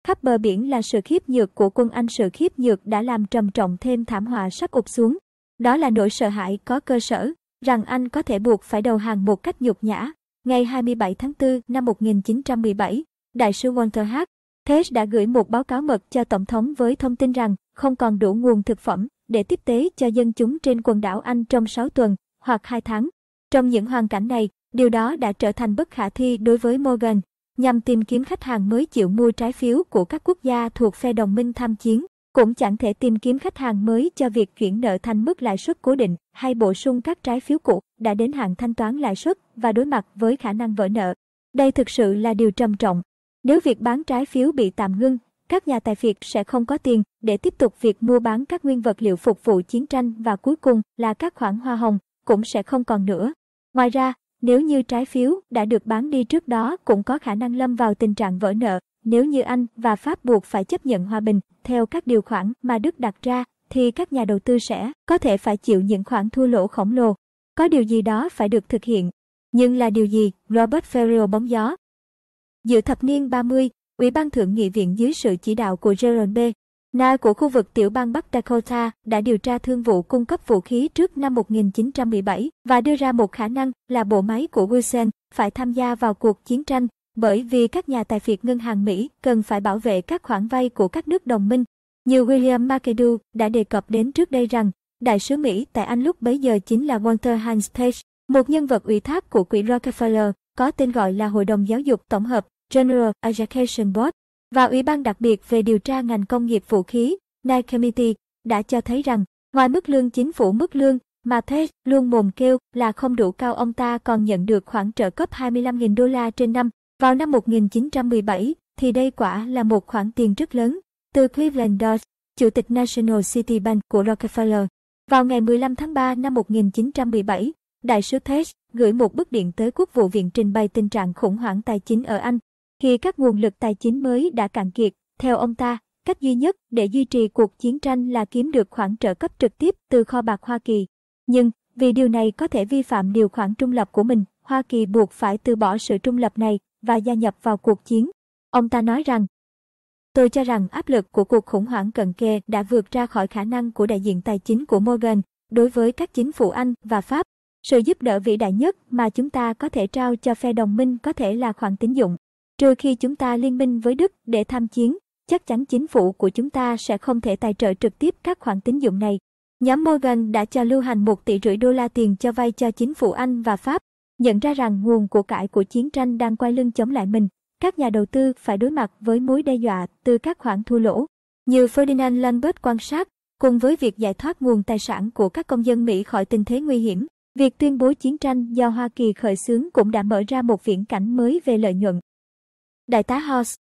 Khắp bờ biển là sự khiếp nhược của quân Anh sự khiếp nhược đã làm trầm trọng thêm thảm họa sắp ụp xuống. Đó là nỗi sợ hãi có cơ sở, rằng Anh có thể buộc phải đầu hàng một cách nhục nhã. Ngày 27 tháng 4 năm 1917, Đại sứ Walter Hart, Test đã gửi một báo cáo mật cho Tổng thống với thông tin rằng không còn đủ nguồn thực phẩm để tiếp tế cho dân chúng trên quần đảo Anh trong 6 tuần hoặc 2 tháng. Trong những hoàn cảnh này, điều đó đã trở thành bất khả thi đối với Morgan, nhằm tìm kiếm khách hàng mới chịu mua trái phiếu của các quốc gia thuộc phe đồng minh tham chiến, cũng chẳng thể tìm kiếm khách hàng mới cho việc chuyển nợ thành mức lãi suất cố định hay bổ sung các trái phiếu cũ đã đến hạn thanh toán lãi suất và đối mặt với khả năng vỡ nợ. Đây thực sự là điều trầm trọng nếu việc bán trái phiếu bị tạm ngưng, các nhà tài phiệt sẽ không có tiền để tiếp tục việc mua bán các nguyên vật liệu phục vụ chiến tranh và cuối cùng là các khoản hoa hồng cũng sẽ không còn nữa. Ngoài ra, nếu như trái phiếu đã được bán đi trước đó cũng có khả năng lâm vào tình trạng vỡ nợ, nếu như Anh và Pháp buộc phải chấp nhận hòa bình theo các điều khoản mà Đức đặt ra thì các nhà đầu tư sẽ có thể phải chịu những khoản thua lỗ khổng lồ. Có điều gì đó phải được thực hiện. Nhưng là điều gì? Robert Ferrell bóng gió Giữa thập niên 30, Ủy ban Thượng nghị viện dưới sự chỉ đạo của Gerald B. Na của khu vực tiểu bang Bắc Dakota đã điều tra thương vụ cung cấp vũ khí trước năm 1917 và đưa ra một khả năng là bộ máy của Wilson phải tham gia vào cuộc chiến tranh bởi vì các nhà tài phiệt ngân hàng Mỹ cần phải bảo vệ các khoản vay của các nước đồng minh. Như William McAdoo đã đề cập đến trước đây rằng, đại sứ Mỹ tại Anh lúc bấy giờ chính là Walter Hans Page, một nhân vật ủy thác của quỹ Rockefeller, có tên gọi là Hội đồng Giáo dục Tổng hợp General Education Board và Ủy ban đặc biệt về điều tra ngành công nghiệp vũ khí Nike Committee đã cho thấy rằng, ngoài mức lương chính phủ mức lương mà Page luôn mồm kêu là không đủ cao ông ta còn nhận được khoản trợ cấp 25.000 đô la trên năm vào năm 1917 thì đây quả là một khoản tiền rất lớn. Từ Cleveland Dodge, Chủ tịch National City Bank của Rockefeller, vào ngày 15 tháng 3 năm 1917, Đại sứ Page gửi một bức điện tới Quốc vụ viện trình bày tình trạng khủng hoảng tài chính ở Anh khi các nguồn lực tài chính mới đã cạn kiệt. Theo ông ta, cách duy nhất để duy trì cuộc chiến tranh là kiếm được khoản trợ cấp trực tiếp từ kho bạc Hoa Kỳ. Nhưng, vì điều này có thể vi phạm điều khoản trung lập của mình, Hoa Kỳ buộc phải từ bỏ sự trung lập này và gia nhập vào cuộc chiến. Ông ta nói rằng, Tôi cho rằng áp lực của cuộc khủng hoảng cận kề đã vượt ra khỏi khả năng của đại diện tài chính của Morgan đối với các chính phủ Anh và Pháp. Sự giúp đỡ vĩ đại nhất mà chúng ta có thể trao cho phe đồng minh có thể là khoản tín dụng trừ khi chúng ta liên minh với Đức để tham chiến, chắc chắn chính phủ của chúng ta sẽ không thể tài trợ trực tiếp các khoản tín dụng này. Nhóm Morgan đã cho lưu hành 1 tỷ rưỡi đô la tiền cho vay cho chính phủ Anh và Pháp, nhận ra rằng nguồn của cải của chiến tranh đang quay lưng chống lại mình. Các nhà đầu tư phải đối mặt với mối đe dọa từ các khoản thua lỗ. Như Ferdinand Lambert quan sát, cùng với việc giải thoát nguồn tài sản của các công dân Mỹ khỏi tình thế nguy hiểm, việc tuyên bố chiến tranh do Hoa Kỳ khởi xướng cũng đã mở ra một viễn cảnh mới về lợi nhuận Đại tá House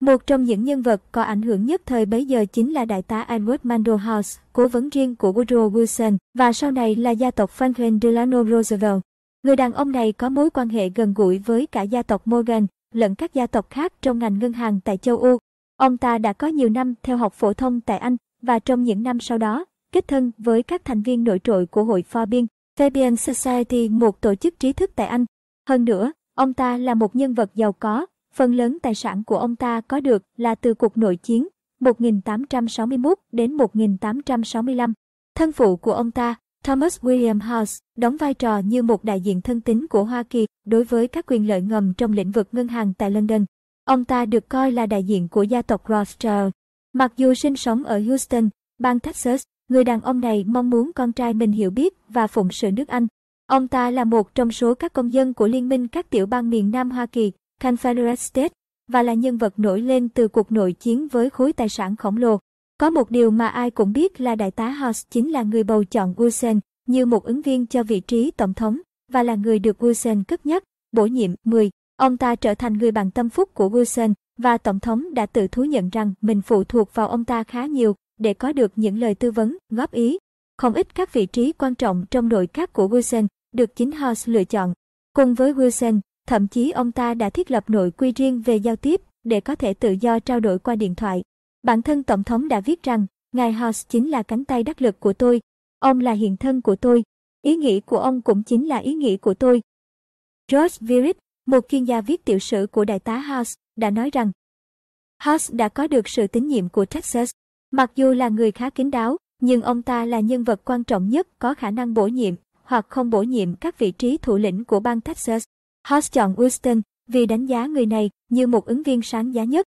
Một trong những nhân vật có ảnh hưởng nhất thời bấy giờ chính là đại tá Edward Mandel House, cố vấn riêng của Woodrow Wilson và sau này là gia tộc Franklin Delano Roosevelt. Người đàn ông này có mối quan hệ gần gũi với cả gia tộc Morgan lẫn các gia tộc khác trong ngành ngân hàng tại châu Âu. Ông ta đã có nhiều năm theo học phổ thông tại Anh và trong những năm sau đó, kết thân với các thành viên nổi trội của hội Fabian, Fabian Society, một tổ chức trí thức tại Anh. Hơn nữa, ông ta là một nhân vật giàu có, Phần lớn tài sản của ông ta có được là từ cuộc nội chiến 1861 đến 1865. Thân phụ của ông ta, Thomas William House, đóng vai trò như một đại diện thân tín của Hoa Kỳ đối với các quyền lợi ngầm trong lĩnh vực ngân hàng tại London. Ông ta được coi là đại diện của gia tộc Rothschild. Mặc dù sinh sống ở Houston, bang Texas, người đàn ông này mong muốn con trai mình hiểu biết và phụng sự nước Anh. Ông ta là một trong số các công dân của Liên minh các tiểu bang miền Nam Hoa Kỳ Confederate States và là nhân vật nổi lên từ cuộc nội chiến với khối tài sản khổng lồ. Có một điều mà ai cũng biết là đại tá House chính là người bầu chọn Wilson như một ứng viên cho vị trí tổng thống và là người được Wilson cất nhắc, bổ nhiệm 10. Ông ta trở thành người bạn tâm phúc của Wilson và tổng thống đã tự thú nhận rằng mình phụ thuộc vào ông ta khá nhiều để có được những lời tư vấn, góp ý. Không ít các vị trí quan trọng trong nội các của Wilson được chính House lựa chọn. Cùng với Wilson, Thậm chí ông ta đã thiết lập nội quy riêng về giao tiếp để có thể tự do trao đổi qua điện thoại. Bản thân Tổng thống đã viết rằng, Ngài House chính là cánh tay đắc lực của tôi, ông là hiện thân của tôi, ý nghĩ của ông cũng chính là ý nghĩ của tôi. George Virip, một chuyên gia viết tiểu sử của đại tá House, đã nói rằng, House đã có được sự tín nhiệm của Texas. Mặc dù là người khá kín đáo, nhưng ông ta là nhân vật quan trọng nhất có khả năng bổ nhiệm hoặc không bổ nhiệm các vị trí thủ lĩnh của bang Texas. Haas chọn Wilson vì đánh giá người này như một ứng viên sáng giá nhất.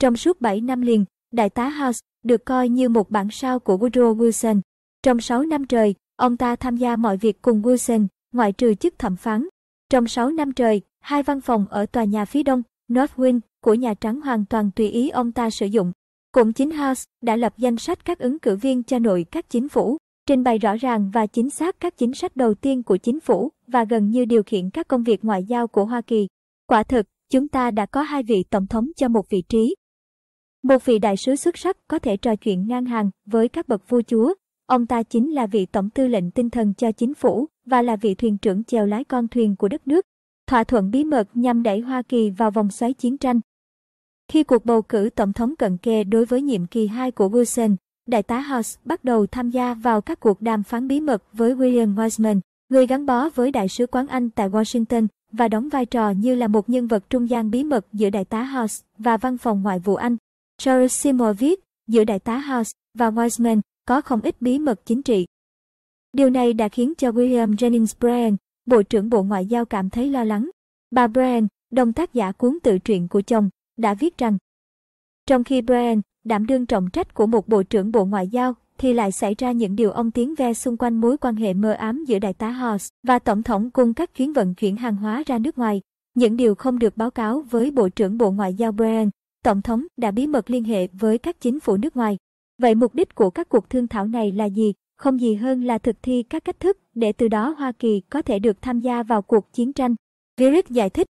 Trong suốt 7 năm liền, đại tá Haas được coi như một bản sao của Woodrow Wilson. Trong 6 năm trời, ông ta tham gia mọi việc cùng Wilson, ngoại trừ chức thẩm phán. Trong 6 năm trời, hai văn phòng ở tòa nhà phía đông, North Wing, của Nhà Trắng hoàn toàn tùy ý ông ta sử dụng. Cũng chính House đã lập danh sách các ứng cử viên cho nội các chính phủ trình bày rõ ràng và chính xác các chính sách đầu tiên của chính phủ và gần như điều khiển các công việc ngoại giao của Hoa Kỳ. Quả thực, chúng ta đã có hai vị tổng thống cho một vị trí. Một vị đại sứ xuất sắc có thể trò chuyện ngang hàng với các bậc vua chúa. Ông ta chính là vị tổng tư lệnh tinh thần cho chính phủ và là vị thuyền trưởng chèo lái con thuyền của đất nước. Thỏa thuận bí mật nhằm đẩy Hoa Kỳ vào vòng xoáy chiến tranh. Khi cuộc bầu cử tổng thống cận kề đối với nhiệm kỳ 2 của Wilson, đại tá House bắt đầu tham gia vào các cuộc đàm phán bí mật với William Wiseman, người gắn bó với Đại sứ quán Anh tại Washington và đóng vai trò như là một nhân vật trung gian bí mật giữa đại tá House và văn phòng ngoại vụ Anh. Charles Seymour viết, giữa đại tá House và Wiseman có không ít bí mật chính trị. Điều này đã khiến cho William Jennings Bryan, Bộ trưởng Bộ Ngoại giao cảm thấy lo lắng. Bà Bryan, đồng tác giả cuốn tự truyện của chồng, đã viết rằng Trong khi Bryan đảm đương trọng trách của một Bộ trưởng Bộ Ngoại giao, thì lại xảy ra những điều ông tiếng ve xung quanh mối quan hệ mờ ám giữa đại tá Hoss và tổng thống cùng các chuyến vận chuyển hàng hóa ra nước ngoài. Những điều không được báo cáo với Bộ trưởng Bộ Ngoại giao Brian, tổng thống đã bí mật liên hệ với các chính phủ nước ngoài. Vậy mục đích của các cuộc thương thảo này là gì? Không gì hơn là thực thi các cách thức để từ đó Hoa Kỳ có thể được tham gia vào cuộc chiến tranh. Virick giải thích.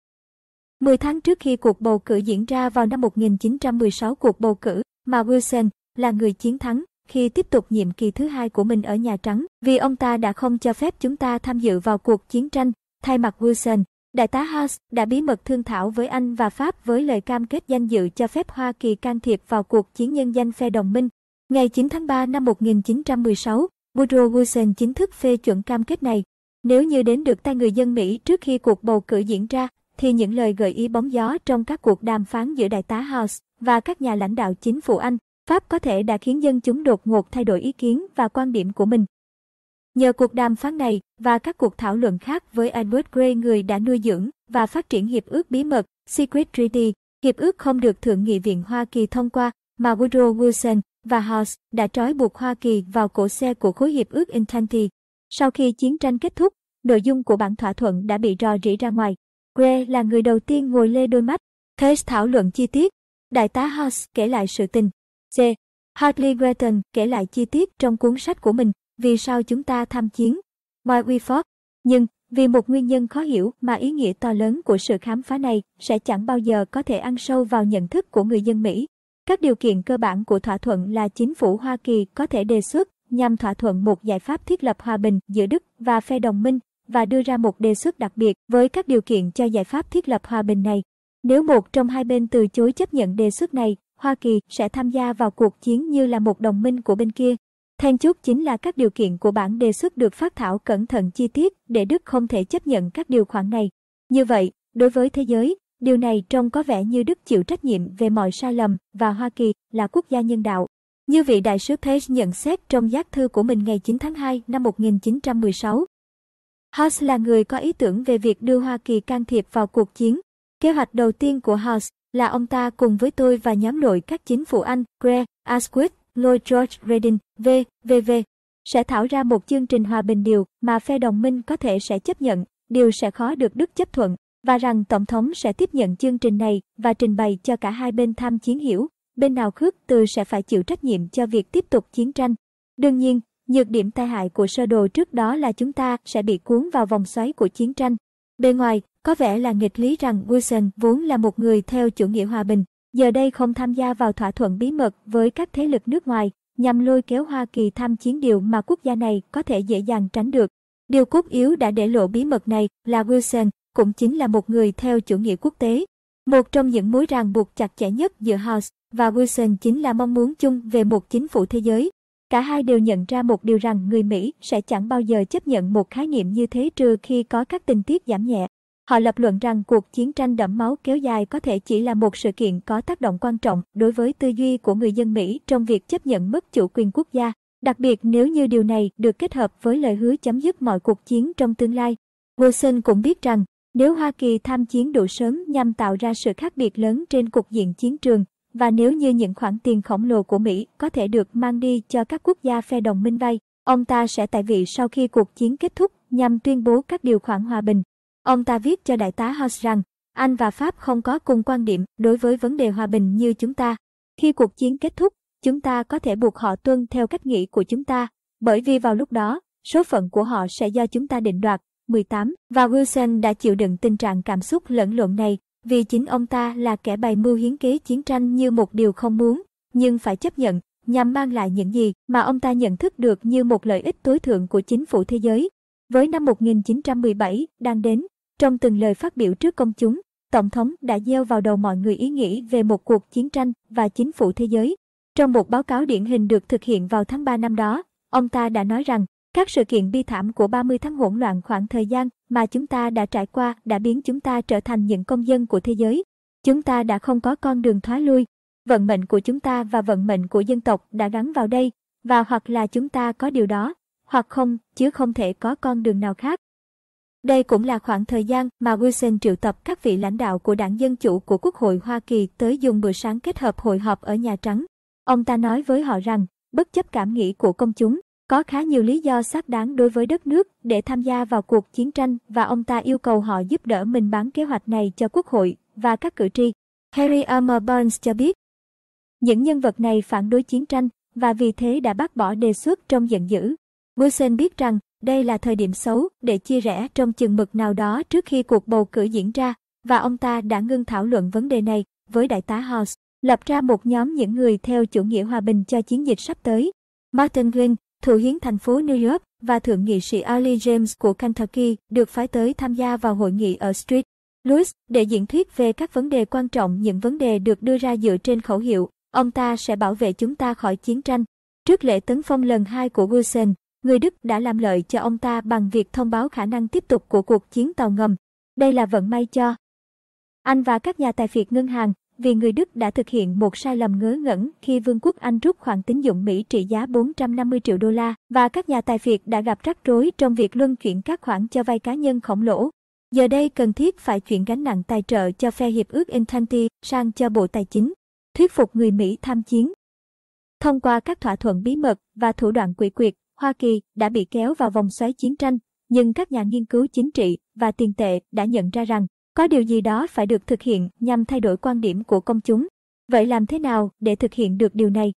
10 tháng trước khi cuộc bầu cử diễn ra vào năm 1916, cuộc bầu cử mà Wilson là người chiến thắng khi tiếp tục nhiệm kỳ thứ hai của mình ở Nhà Trắng vì ông ta đã không cho phép chúng ta tham dự vào cuộc chiến tranh. Thay mặt Wilson, Đại tá House đã bí mật thương thảo với Anh và Pháp với lời cam kết danh dự cho phép Hoa Kỳ can thiệp vào cuộc chiến nhân danh phe đồng minh. Ngày 9 tháng 3 năm 1916, Woodrow Wilson chính thức phê chuẩn cam kết này. Nếu như đến được tay người dân Mỹ trước khi cuộc bầu cử diễn ra, thì những lời gợi ý bóng gió trong các cuộc đàm phán giữa đại tá House và các nhà lãnh đạo chính phủ Anh, Pháp có thể đã khiến dân chúng đột ngột thay đổi ý kiến và quan điểm của mình. Nhờ cuộc đàm phán này và các cuộc thảo luận khác với Edward Grey người đã nuôi dưỡng và phát triển hiệp ước bí mật Secret Treaty, hiệp ước không được Thượng nghị viện Hoa Kỳ thông qua mà Woodrow Wilson và House đã trói buộc Hoa Kỳ vào cổ xe của khối hiệp ước Entente. Sau khi chiến tranh kết thúc, nội dung của bản thỏa thuận đã bị rò rỉ ra ngoài. Gray là người đầu tiên ngồi lê đôi mắt, Case thảo luận chi tiết Đại tá House kể lại sự tình. C. Hartley Wetton kể lại chi tiết trong cuốn sách của mình Vì sao chúng ta tham chiến. Ngoài Wifford, nhưng vì một nguyên nhân khó hiểu mà ý nghĩa to lớn của sự khám phá này sẽ chẳng bao giờ có thể ăn sâu vào nhận thức của người dân Mỹ. Các điều kiện cơ bản của thỏa thuận là chính phủ Hoa Kỳ có thể đề xuất nhằm thỏa thuận một giải pháp thiết lập hòa bình giữa Đức và phe đồng minh và đưa ra một đề xuất đặc biệt với các điều kiện cho giải pháp thiết lập hòa bình này. Nếu một trong hai bên từ chối chấp nhận đề xuất này, Hoa Kỳ sẽ tham gia vào cuộc chiến như là một đồng minh của bên kia. Then chốt chính là các điều kiện của bản đề xuất được phát thảo cẩn thận chi tiết để Đức không thể chấp nhận các điều khoản này. Như vậy, đối với thế giới, điều này trông có vẻ như Đức chịu trách nhiệm về mọi sai lầm và Hoa Kỳ là quốc gia nhân đạo. Như vị đại sứ Page nhận xét trong giác thư của mình ngày 9 tháng 2 năm 1916. Haas là người có ý tưởng về việc đưa Hoa Kỳ can thiệp vào cuộc chiến Kế hoạch đầu tiên của House là ông ta cùng với tôi và nhóm đội các chính phủ Anh, Greg, Asquith, Lloyd George Redding, VVV, sẽ thảo ra một chương trình hòa bình điều mà phe đồng minh có thể sẽ chấp nhận, điều sẽ khó được Đức chấp thuận, và rằng Tổng thống sẽ tiếp nhận chương trình này và trình bày cho cả hai bên tham chiến hiểu, bên nào khước từ sẽ phải chịu trách nhiệm cho việc tiếp tục chiến tranh. Đương nhiên, nhược điểm tai hại của sơ đồ trước đó là chúng ta sẽ bị cuốn vào vòng xoáy của chiến tranh. Bên ngoài, có vẻ là nghịch lý rằng Wilson vốn là một người theo chủ nghĩa hòa bình, giờ đây không tham gia vào thỏa thuận bí mật với các thế lực nước ngoài nhằm lôi kéo Hoa Kỳ tham chiến điều mà quốc gia này có thể dễ dàng tránh được. Điều cốt yếu đã để lộ bí mật này là Wilson cũng chính là một người theo chủ nghĩa quốc tế. Một trong những mối ràng buộc chặt chẽ nhất giữa House và Wilson chính là mong muốn chung về một chính phủ thế giới. Cả hai đều nhận ra một điều rằng người Mỹ sẽ chẳng bao giờ chấp nhận một khái niệm như thế trừ khi có các tình tiết giảm nhẹ. Họ lập luận rằng cuộc chiến tranh đẫm máu kéo dài có thể chỉ là một sự kiện có tác động quan trọng đối với tư duy của người dân Mỹ trong việc chấp nhận mất chủ quyền quốc gia, đặc biệt nếu như điều này được kết hợp với lời hứa chấm dứt mọi cuộc chiến trong tương lai. Wilson cũng biết rằng, nếu Hoa Kỳ tham chiến đủ sớm nhằm tạo ra sự khác biệt lớn trên cục diện chiến trường, và nếu như những khoản tiền khổng lồ của Mỹ có thể được mang đi cho các quốc gia phe đồng minh vay, ông ta sẽ tại vị sau khi cuộc chiến kết thúc nhằm tuyên bố các điều khoản hòa bình Ông ta viết cho đại tá House rằng, Anh và Pháp không có cùng quan điểm đối với vấn đề hòa bình như chúng ta. Khi cuộc chiến kết thúc, chúng ta có thể buộc họ tuân theo cách nghĩ của chúng ta, bởi vì vào lúc đó, số phận của họ sẽ do chúng ta định đoạt. 18. Và Wilson đã chịu đựng tình trạng cảm xúc lẫn lộn này, vì chính ông ta là kẻ bày mưu hiến kế chiến tranh như một điều không muốn, nhưng phải chấp nhận, nhằm mang lại những gì mà ông ta nhận thức được như một lợi ích tối thượng của chính phủ thế giới. Với năm 1917 đang đến, trong từng lời phát biểu trước công chúng, Tổng thống đã gieo vào đầu mọi người ý nghĩ về một cuộc chiến tranh và chính phủ thế giới. Trong một báo cáo điển hình được thực hiện vào tháng 3 năm đó, ông ta đã nói rằng các sự kiện bi thảm của 30 tháng hỗn loạn khoảng thời gian mà chúng ta đã trải qua đã biến chúng ta trở thành những công dân của thế giới. Chúng ta đã không có con đường thoái lui. Vận mệnh của chúng ta và vận mệnh của dân tộc đã gắn vào đây, và hoặc là chúng ta có điều đó, hoặc không, chứ không thể có con đường nào khác. Đây cũng là khoảng thời gian mà Wilson triệu tập các vị lãnh đạo của đảng Dân Chủ của Quốc hội Hoa Kỳ tới dùng bữa sáng kết hợp hội họp ở Nhà Trắng. Ông ta nói với họ rằng, bất chấp cảm nghĩ của công chúng, có khá nhiều lý do xác đáng đối với đất nước để tham gia vào cuộc chiến tranh và ông ta yêu cầu họ giúp đỡ mình bán kế hoạch này cho Quốc hội và các cử tri. Harry M. Burns cho biết, những nhân vật này phản đối chiến tranh và vì thế đã bác bỏ đề xuất trong giận dữ. Wilson biết rằng đây là thời điểm xấu để chia rẽ trong chừng mực nào đó trước khi cuộc bầu cử diễn ra, và ông ta đã ngưng thảo luận vấn đề này với đại tá House, lập ra một nhóm những người theo chủ nghĩa hòa bình cho chiến dịch sắp tới. Martin Green, thủ hiến thành phố New York và thượng nghị sĩ Arlie James của Kentucky được phái tới tham gia vào hội nghị ở Street Louis để diễn thuyết về các vấn đề quan trọng những vấn đề được đưa ra dựa trên khẩu hiệu ông ta sẽ bảo vệ chúng ta khỏi chiến tranh. Trước lễ tấn phong lần hai của Wilson, người Đức đã làm lợi cho ông ta bằng việc thông báo khả năng tiếp tục của cuộc chiến tàu ngầm. Đây là vận may cho anh và các nhà tài phiệt ngân hàng vì người Đức đã thực hiện một sai lầm ngớ ngẩn khi Vương quốc Anh rút khoản tín dụng Mỹ trị giá 450 triệu đô la và các nhà tài phiệt đã gặp rắc rối trong việc luân chuyển các khoản cho vay cá nhân khổng lồ. Giờ đây cần thiết phải chuyển gánh nặng tài trợ cho phe hiệp ước Entente sang cho Bộ Tài chính, thuyết phục người Mỹ tham chiến. Thông qua các thỏa thuận bí mật và thủ đoạn quỷ quyệt, Hoa Kỳ đã bị kéo vào vòng xoáy chiến tranh, nhưng các nhà nghiên cứu chính trị và tiền tệ đã nhận ra rằng có điều gì đó phải được thực hiện nhằm thay đổi quan điểm của công chúng. Vậy làm thế nào để thực hiện được điều này?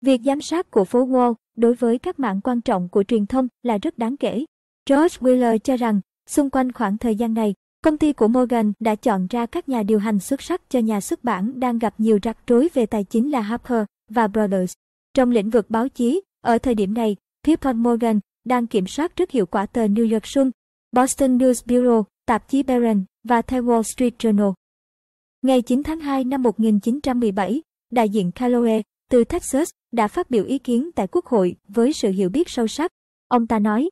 Việc giám sát của phố Wall đối với các mạng quan trọng của truyền thông là rất đáng kể. George Wheeler cho rằng, xung quanh khoảng thời gian này, công ty của Morgan đã chọn ra các nhà điều hành xuất sắc cho nhà xuất bản đang gặp nhiều rắc rối về tài chính là Harper và Brothers. Trong lĩnh vực báo chí, ở thời điểm này, Pierpont Morgan đang kiểm soát rất hiệu quả tờ New York Sun, Boston News Bureau, tạp chí Barron và The Wall Street Journal. Ngày 9 tháng 2 năm 1917, đại diện Calloway từ Texas đã phát biểu ý kiến tại Quốc hội với sự hiểu biết sâu sắc. Ông ta nói,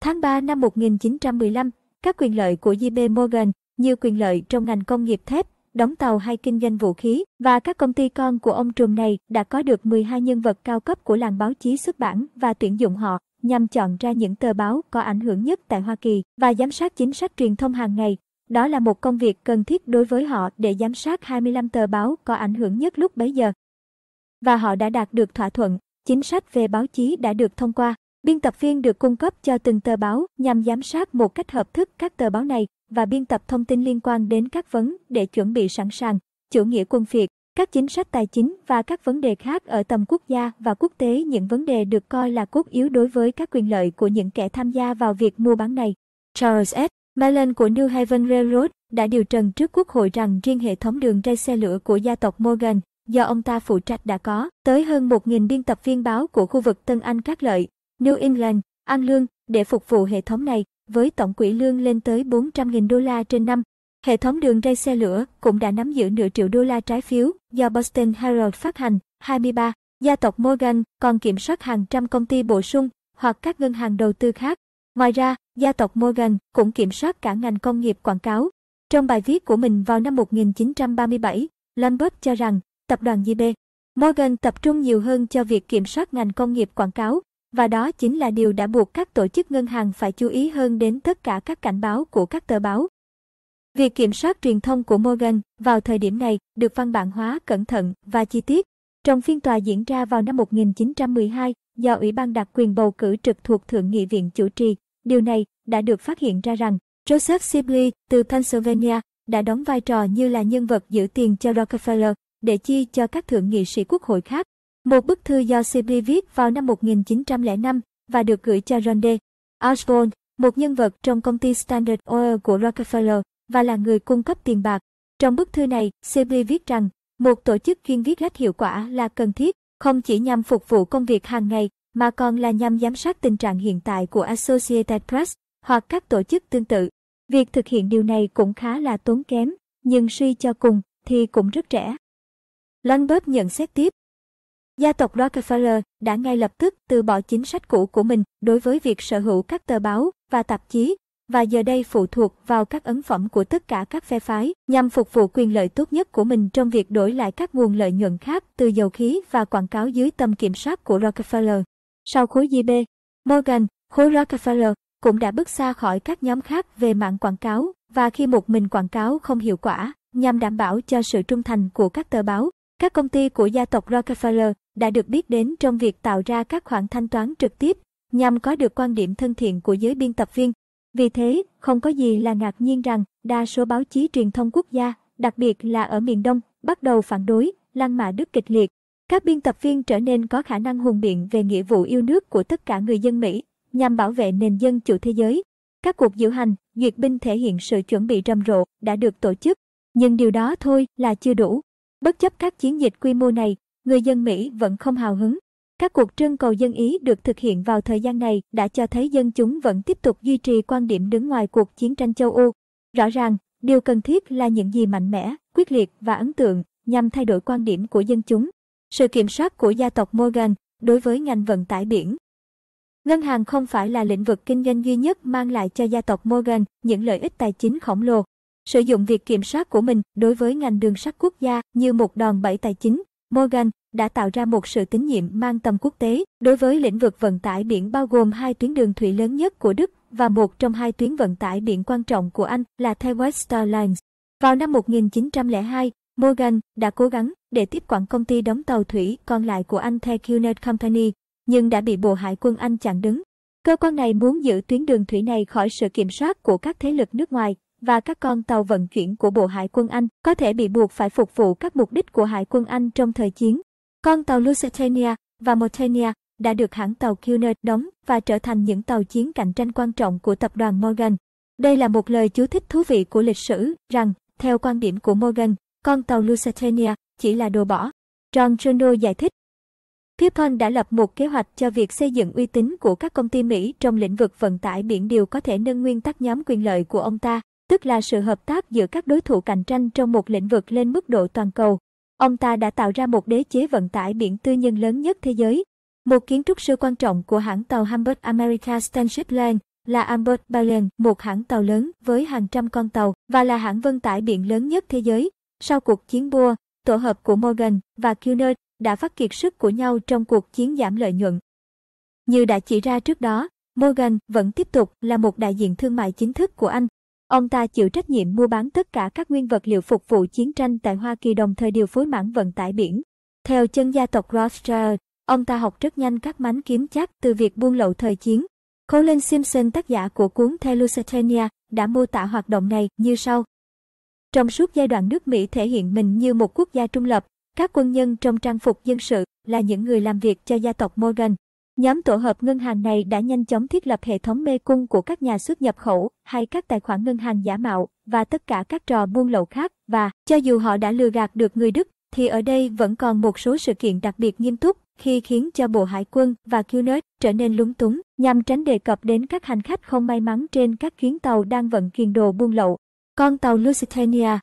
Tháng 3 năm 1915, các quyền lợi của j JB Morgan, như quyền lợi trong ngành công nghiệp thép, đóng tàu hay kinh doanh vũ khí, và các công ty con của ông trùm này đã có được 12 nhân vật cao cấp của làng báo chí xuất bản và tuyển dụng họ nhằm chọn ra những tờ báo có ảnh hưởng nhất tại Hoa Kỳ và giám sát chính sách truyền thông hàng ngày. Đó là một công việc cần thiết đối với họ để giám sát 25 tờ báo có ảnh hưởng nhất lúc bấy giờ. Và họ đã đạt được thỏa thuận, chính sách về báo chí đã được thông qua. Biên tập viên được cung cấp cho từng tờ báo nhằm giám sát một cách hợp thức các tờ báo này và biên tập thông tin liên quan đến các vấn để chuẩn bị sẵn sàng, chủ nghĩa quân phiệt, các chính sách tài chính và các vấn đề khác ở tầm quốc gia và quốc tế những vấn đề được coi là cốt yếu đối với các quyền lợi của những kẻ tham gia vào việc mua bán này. Charles S. Mellon của New Haven Railroad đã điều trần trước quốc hội rằng riêng hệ thống đường ray xe lửa của gia tộc Morgan do ông ta phụ trách đã có tới hơn 1.000 biên tập viên báo của khu vực Tân Anh các lợi, New England, ăn Lương để phục vụ hệ thống này với tổng quỹ lương lên tới 400.000 đô la trên năm. Hệ thống đường ray xe lửa cũng đã nắm giữ nửa triệu đô la trái phiếu do Boston Herald phát hành. 23. Gia tộc Morgan còn kiểm soát hàng trăm công ty bổ sung hoặc các ngân hàng đầu tư khác. Ngoài ra, gia tộc Morgan cũng kiểm soát cả ngành công nghiệp quảng cáo. Trong bài viết của mình vào năm 1937, Lambert cho rằng tập đoàn JB Morgan tập trung nhiều hơn cho việc kiểm soát ngành công nghiệp quảng cáo và đó chính là điều đã buộc các tổ chức ngân hàng phải chú ý hơn đến tất cả các cảnh báo của các tờ báo. Việc kiểm soát truyền thông của Morgan vào thời điểm này được văn bản hóa cẩn thận và chi tiết. Trong phiên tòa diễn ra vào năm 1912 do Ủy ban đặc quyền bầu cử trực thuộc Thượng nghị viện chủ trì, điều này đã được phát hiện ra rằng Joseph Sibley từ Pennsylvania đã đóng vai trò như là nhân vật giữ tiền cho Rockefeller để chi cho các thượng nghị sĩ quốc hội khác. Một bức thư do Sibley viết vào năm 1905 và được gửi cho John D. Osborne, một nhân vật trong công ty Standard Oil của Rockefeller và là người cung cấp tiền bạc. Trong bức thư này, Sibley viết rằng một tổ chức chuyên viết lách hiệu quả là cần thiết, không chỉ nhằm phục vụ công việc hàng ngày mà còn là nhằm giám sát tình trạng hiện tại của Associated Press hoặc các tổ chức tương tự. Việc thực hiện điều này cũng khá là tốn kém, nhưng suy cho cùng thì cũng rất rẻ. Lundberg nhận xét tiếp, Gia tộc Rockefeller đã ngay lập tức từ bỏ chính sách cũ của mình đối với việc sở hữu các tờ báo và tạp chí và giờ đây phụ thuộc vào các ấn phẩm của tất cả các phe phái nhằm phục vụ quyền lợi tốt nhất của mình trong việc đổi lại các nguồn lợi nhuận khác từ dầu khí và quảng cáo dưới tầm kiểm soát của Rockefeller. Sau khối JB, Morgan, khối Rockefeller cũng đã bước xa khỏi các nhóm khác về mạng quảng cáo và khi một mình quảng cáo không hiệu quả nhằm đảm bảo cho sự trung thành của các tờ báo các công ty của gia tộc Rockefeller đã được biết đến trong việc tạo ra các khoản thanh toán trực tiếp nhằm có được quan điểm thân thiện của giới biên tập viên. Vì thế, không có gì là ngạc nhiên rằng đa số báo chí truyền thông quốc gia, đặc biệt là ở miền Đông, bắt đầu phản đối, lăng mạ Đức kịch liệt. Các biên tập viên trở nên có khả năng hùng biện về nghĩa vụ yêu nước của tất cả người dân Mỹ nhằm bảo vệ nền dân chủ thế giới. Các cuộc diễu hành, duyệt binh thể hiện sự chuẩn bị rầm rộ đã được tổ chức. Nhưng điều đó thôi là chưa đủ. Bất chấp các chiến dịch quy mô này, người dân Mỹ vẫn không hào hứng. Các cuộc trưng cầu dân Ý được thực hiện vào thời gian này đã cho thấy dân chúng vẫn tiếp tục duy trì quan điểm đứng ngoài cuộc chiến tranh châu Âu. Rõ ràng, điều cần thiết là những gì mạnh mẽ, quyết liệt và ấn tượng nhằm thay đổi quan điểm của dân chúng. Sự kiểm soát của gia tộc Morgan đối với ngành vận tải biển Ngân hàng không phải là lĩnh vực kinh doanh duy nhất mang lại cho gia tộc Morgan những lợi ích tài chính khổng lồ. Sử dụng việc kiểm soát của mình đối với ngành đường sắt quốc gia như một đòn bẩy tài chính Morgan đã tạo ra một sự tín nhiệm mang tầm quốc tế đối với lĩnh vực vận tải biển bao gồm hai tuyến đường thủy lớn nhất của Đức và một trong hai tuyến vận tải biển quan trọng của Anh là The West Lines. Vào năm 1902, Morgan đã cố gắng để tiếp quản công ty đóng tàu thủy còn lại của Anh The Cunard Company, nhưng đã bị Bộ Hải quân Anh chặn đứng. Cơ quan này muốn giữ tuyến đường thủy này khỏi sự kiểm soát của các thế lực nước ngoài và các con tàu vận chuyển của Bộ Hải quân Anh có thể bị buộc phải phục vụ các mục đích của Hải quân Anh trong thời chiến. Con tàu Lusitania và Mauritania đã được hãng tàu Cunard đóng và trở thành những tàu chiến cạnh tranh quan trọng của tập đoàn Morgan. Đây là một lời chú thích thú vị của lịch sử rằng, theo quan điểm của Morgan, con tàu Lusitania chỉ là đồ bỏ. John Trudeau giải thích. Pierpont đã lập một kế hoạch cho việc xây dựng uy tín của các công ty Mỹ trong lĩnh vực vận tải biển điều có thể nâng nguyên tắc nhóm quyền lợi của ông ta tức là sự hợp tác giữa các đối thủ cạnh tranh trong một lĩnh vực lên mức độ toàn cầu. Ông ta đã tạo ra một đế chế vận tải biển tư nhân lớn nhất thế giới. Một kiến trúc sư quan trọng của hãng tàu Hamburg America Steamship Line là Hamburg Balance, một hãng tàu lớn với hàng trăm con tàu và là hãng vận tải biển lớn nhất thế giới. Sau cuộc chiến Boer, tổ hợp của Morgan và Cunard đã phát kiệt sức của nhau trong cuộc chiến giảm lợi nhuận. Như đã chỉ ra trước đó, Morgan vẫn tiếp tục là một đại diện thương mại chính thức của Anh Ông ta chịu trách nhiệm mua bán tất cả các nguyên vật liệu phục vụ chiến tranh tại Hoa Kỳ đồng thời điều phối mảng vận tải biển. Theo chân gia tộc Rothschild, ông ta học rất nhanh các mánh kiếm chắc từ việc buôn lậu thời chiến. Colin Simpson tác giả của cuốn The Lusitania đã mô tả hoạt động này như sau. Trong suốt giai đoạn nước Mỹ thể hiện mình như một quốc gia trung lập, các quân nhân trong trang phục dân sự là những người làm việc cho gia tộc Morgan. Nhóm tổ hợp ngân hàng này đã nhanh chóng thiết lập hệ thống mê cung của các nhà xuất nhập khẩu hay các tài khoản ngân hàng giả mạo và tất cả các trò buôn lậu khác và cho dù họ đã lừa gạt được người Đức thì ở đây vẫn còn một số sự kiện đặc biệt nghiêm túc khi khiến cho Bộ Hải quân và QNet trở nên lúng túng nhằm tránh đề cập đến các hành khách không may mắn trên các chuyến tàu đang vận chuyển đồ buôn lậu. Con tàu Lusitania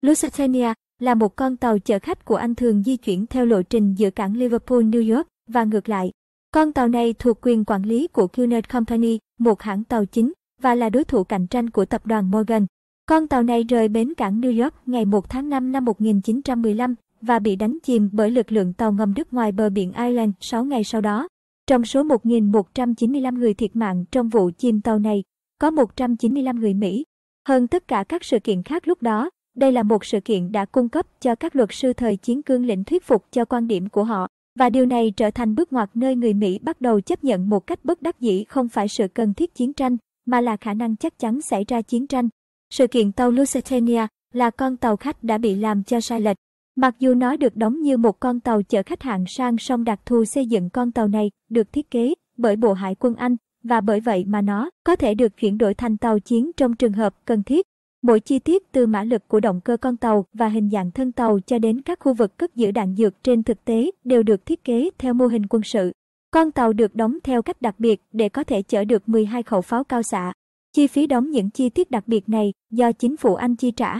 Lusitania là một con tàu chở khách của Anh thường di chuyển theo lộ trình giữa cảng Liverpool, New York và ngược lại. Con tàu này thuộc quyền quản lý của Cunard Company, một hãng tàu chính, và là đối thủ cạnh tranh của tập đoàn Morgan. Con tàu này rời bến cảng New York ngày 1 tháng 5 năm 1915 và bị đánh chìm bởi lực lượng tàu ngầm Đức ngoài bờ biển Ireland 6 ngày sau đó. Trong số 1.195 người thiệt mạng trong vụ chìm tàu này, có 195 người Mỹ. Hơn tất cả các sự kiện khác lúc đó, đây là một sự kiện đã cung cấp cho các luật sư thời chiến cương lĩnh thuyết phục cho quan điểm của họ và điều này trở thành bước ngoặt nơi người Mỹ bắt đầu chấp nhận một cách bất đắc dĩ không phải sự cần thiết chiến tranh, mà là khả năng chắc chắn xảy ra chiến tranh. Sự kiện tàu Lusitania là con tàu khách đã bị làm cho sai lệch. Mặc dù nó được đóng như một con tàu chở khách hạng sang song đặc thù xây dựng con tàu này được thiết kế bởi Bộ Hải quân Anh và bởi vậy mà nó có thể được chuyển đổi thành tàu chiến trong trường hợp cần thiết. Mỗi chi tiết từ mã lực của động cơ con tàu và hình dạng thân tàu cho đến các khu vực cất giữ đạn dược trên thực tế đều được thiết kế theo mô hình quân sự. Con tàu được đóng theo cách đặc biệt để có thể chở được 12 khẩu pháo cao xạ. Chi phí đóng những chi tiết đặc biệt này do chính phủ Anh chi trả.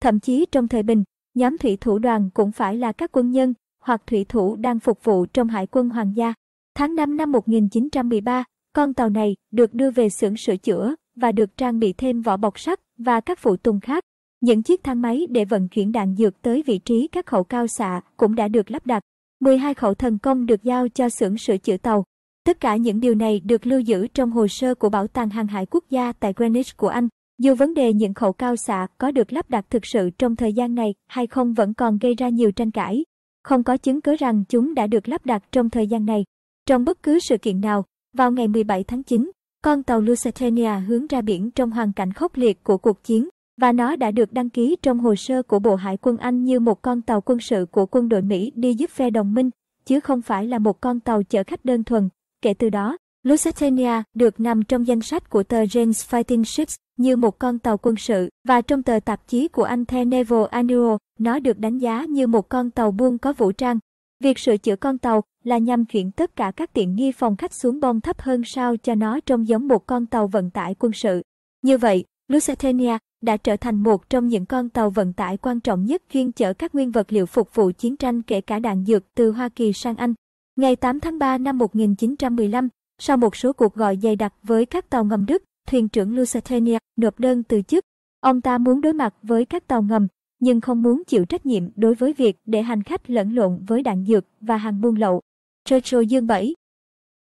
Thậm chí trong thời bình, nhóm thủy thủ đoàn cũng phải là các quân nhân hoặc thủy thủ đang phục vụ trong hải quân hoàng gia. Tháng 5 năm 1913, con tàu này được đưa về xưởng sửa chữa và được trang bị thêm vỏ bọc sắt và các phụ tùng khác. Những chiếc thang máy để vận chuyển đạn dược tới vị trí các khẩu cao xạ cũng đã được lắp đặt. 12 khẩu thần công được giao cho xưởng sửa chữa tàu. Tất cả những điều này được lưu giữ trong hồ sơ của Bảo tàng Hàng hải Quốc gia tại Greenwich của Anh. Dù vấn đề những khẩu cao xạ có được lắp đặt thực sự trong thời gian này hay không vẫn còn gây ra nhiều tranh cãi, không có chứng cứ rằng chúng đã được lắp đặt trong thời gian này. Trong bất cứ sự kiện nào, vào ngày 17 tháng 9, con tàu Lusitania hướng ra biển trong hoàn cảnh khốc liệt của cuộc chiến, và nó đã được đăng ký trong hồ sơ của Bộ Hải quân Anh như một con tàu quân sự của quân đội Mỹ đi giúp phe đồng minh, chứ không phải là một con tàu chở khách đơn thuần. Kể từ đó, Lusitania được nằm trong danh sách của tờ James Fighting Ships như một con tàu quân sự, và trong tờ tạp chí của Anh The Naval Annual, nó được đánh giá như một con tàu buôn có vũ trang, Việc sửa chữa con tàu là nhằm chuyển tất cả các tiện nghi phòng khách xuống bông thấp hơn sao cho nó trông giống một con tàu vận tải quân sự. Như vậy, Lusitania đã trở thành một trong những con tàu vận tải quan trọng nhất chuyên chở các nguyên vật liệu phục vụ chiến tranh kể cả đạn dược từ Hoa Kỳ sang Anh. Ngày 8 tháng 3 năm 1915, sau một số cuộc gọi dày đặc với các tàu ngầm Đức, thuyền trưởng Lusitania nộp đơn từ chức. Ông ta muốn đối mặt với các tàu ngầm nhưng không muốn chịu trách nhiệm đối với việc để hành khách lẫn lộn với đạn dược và hàng buôn lậu. Rachel Dương 7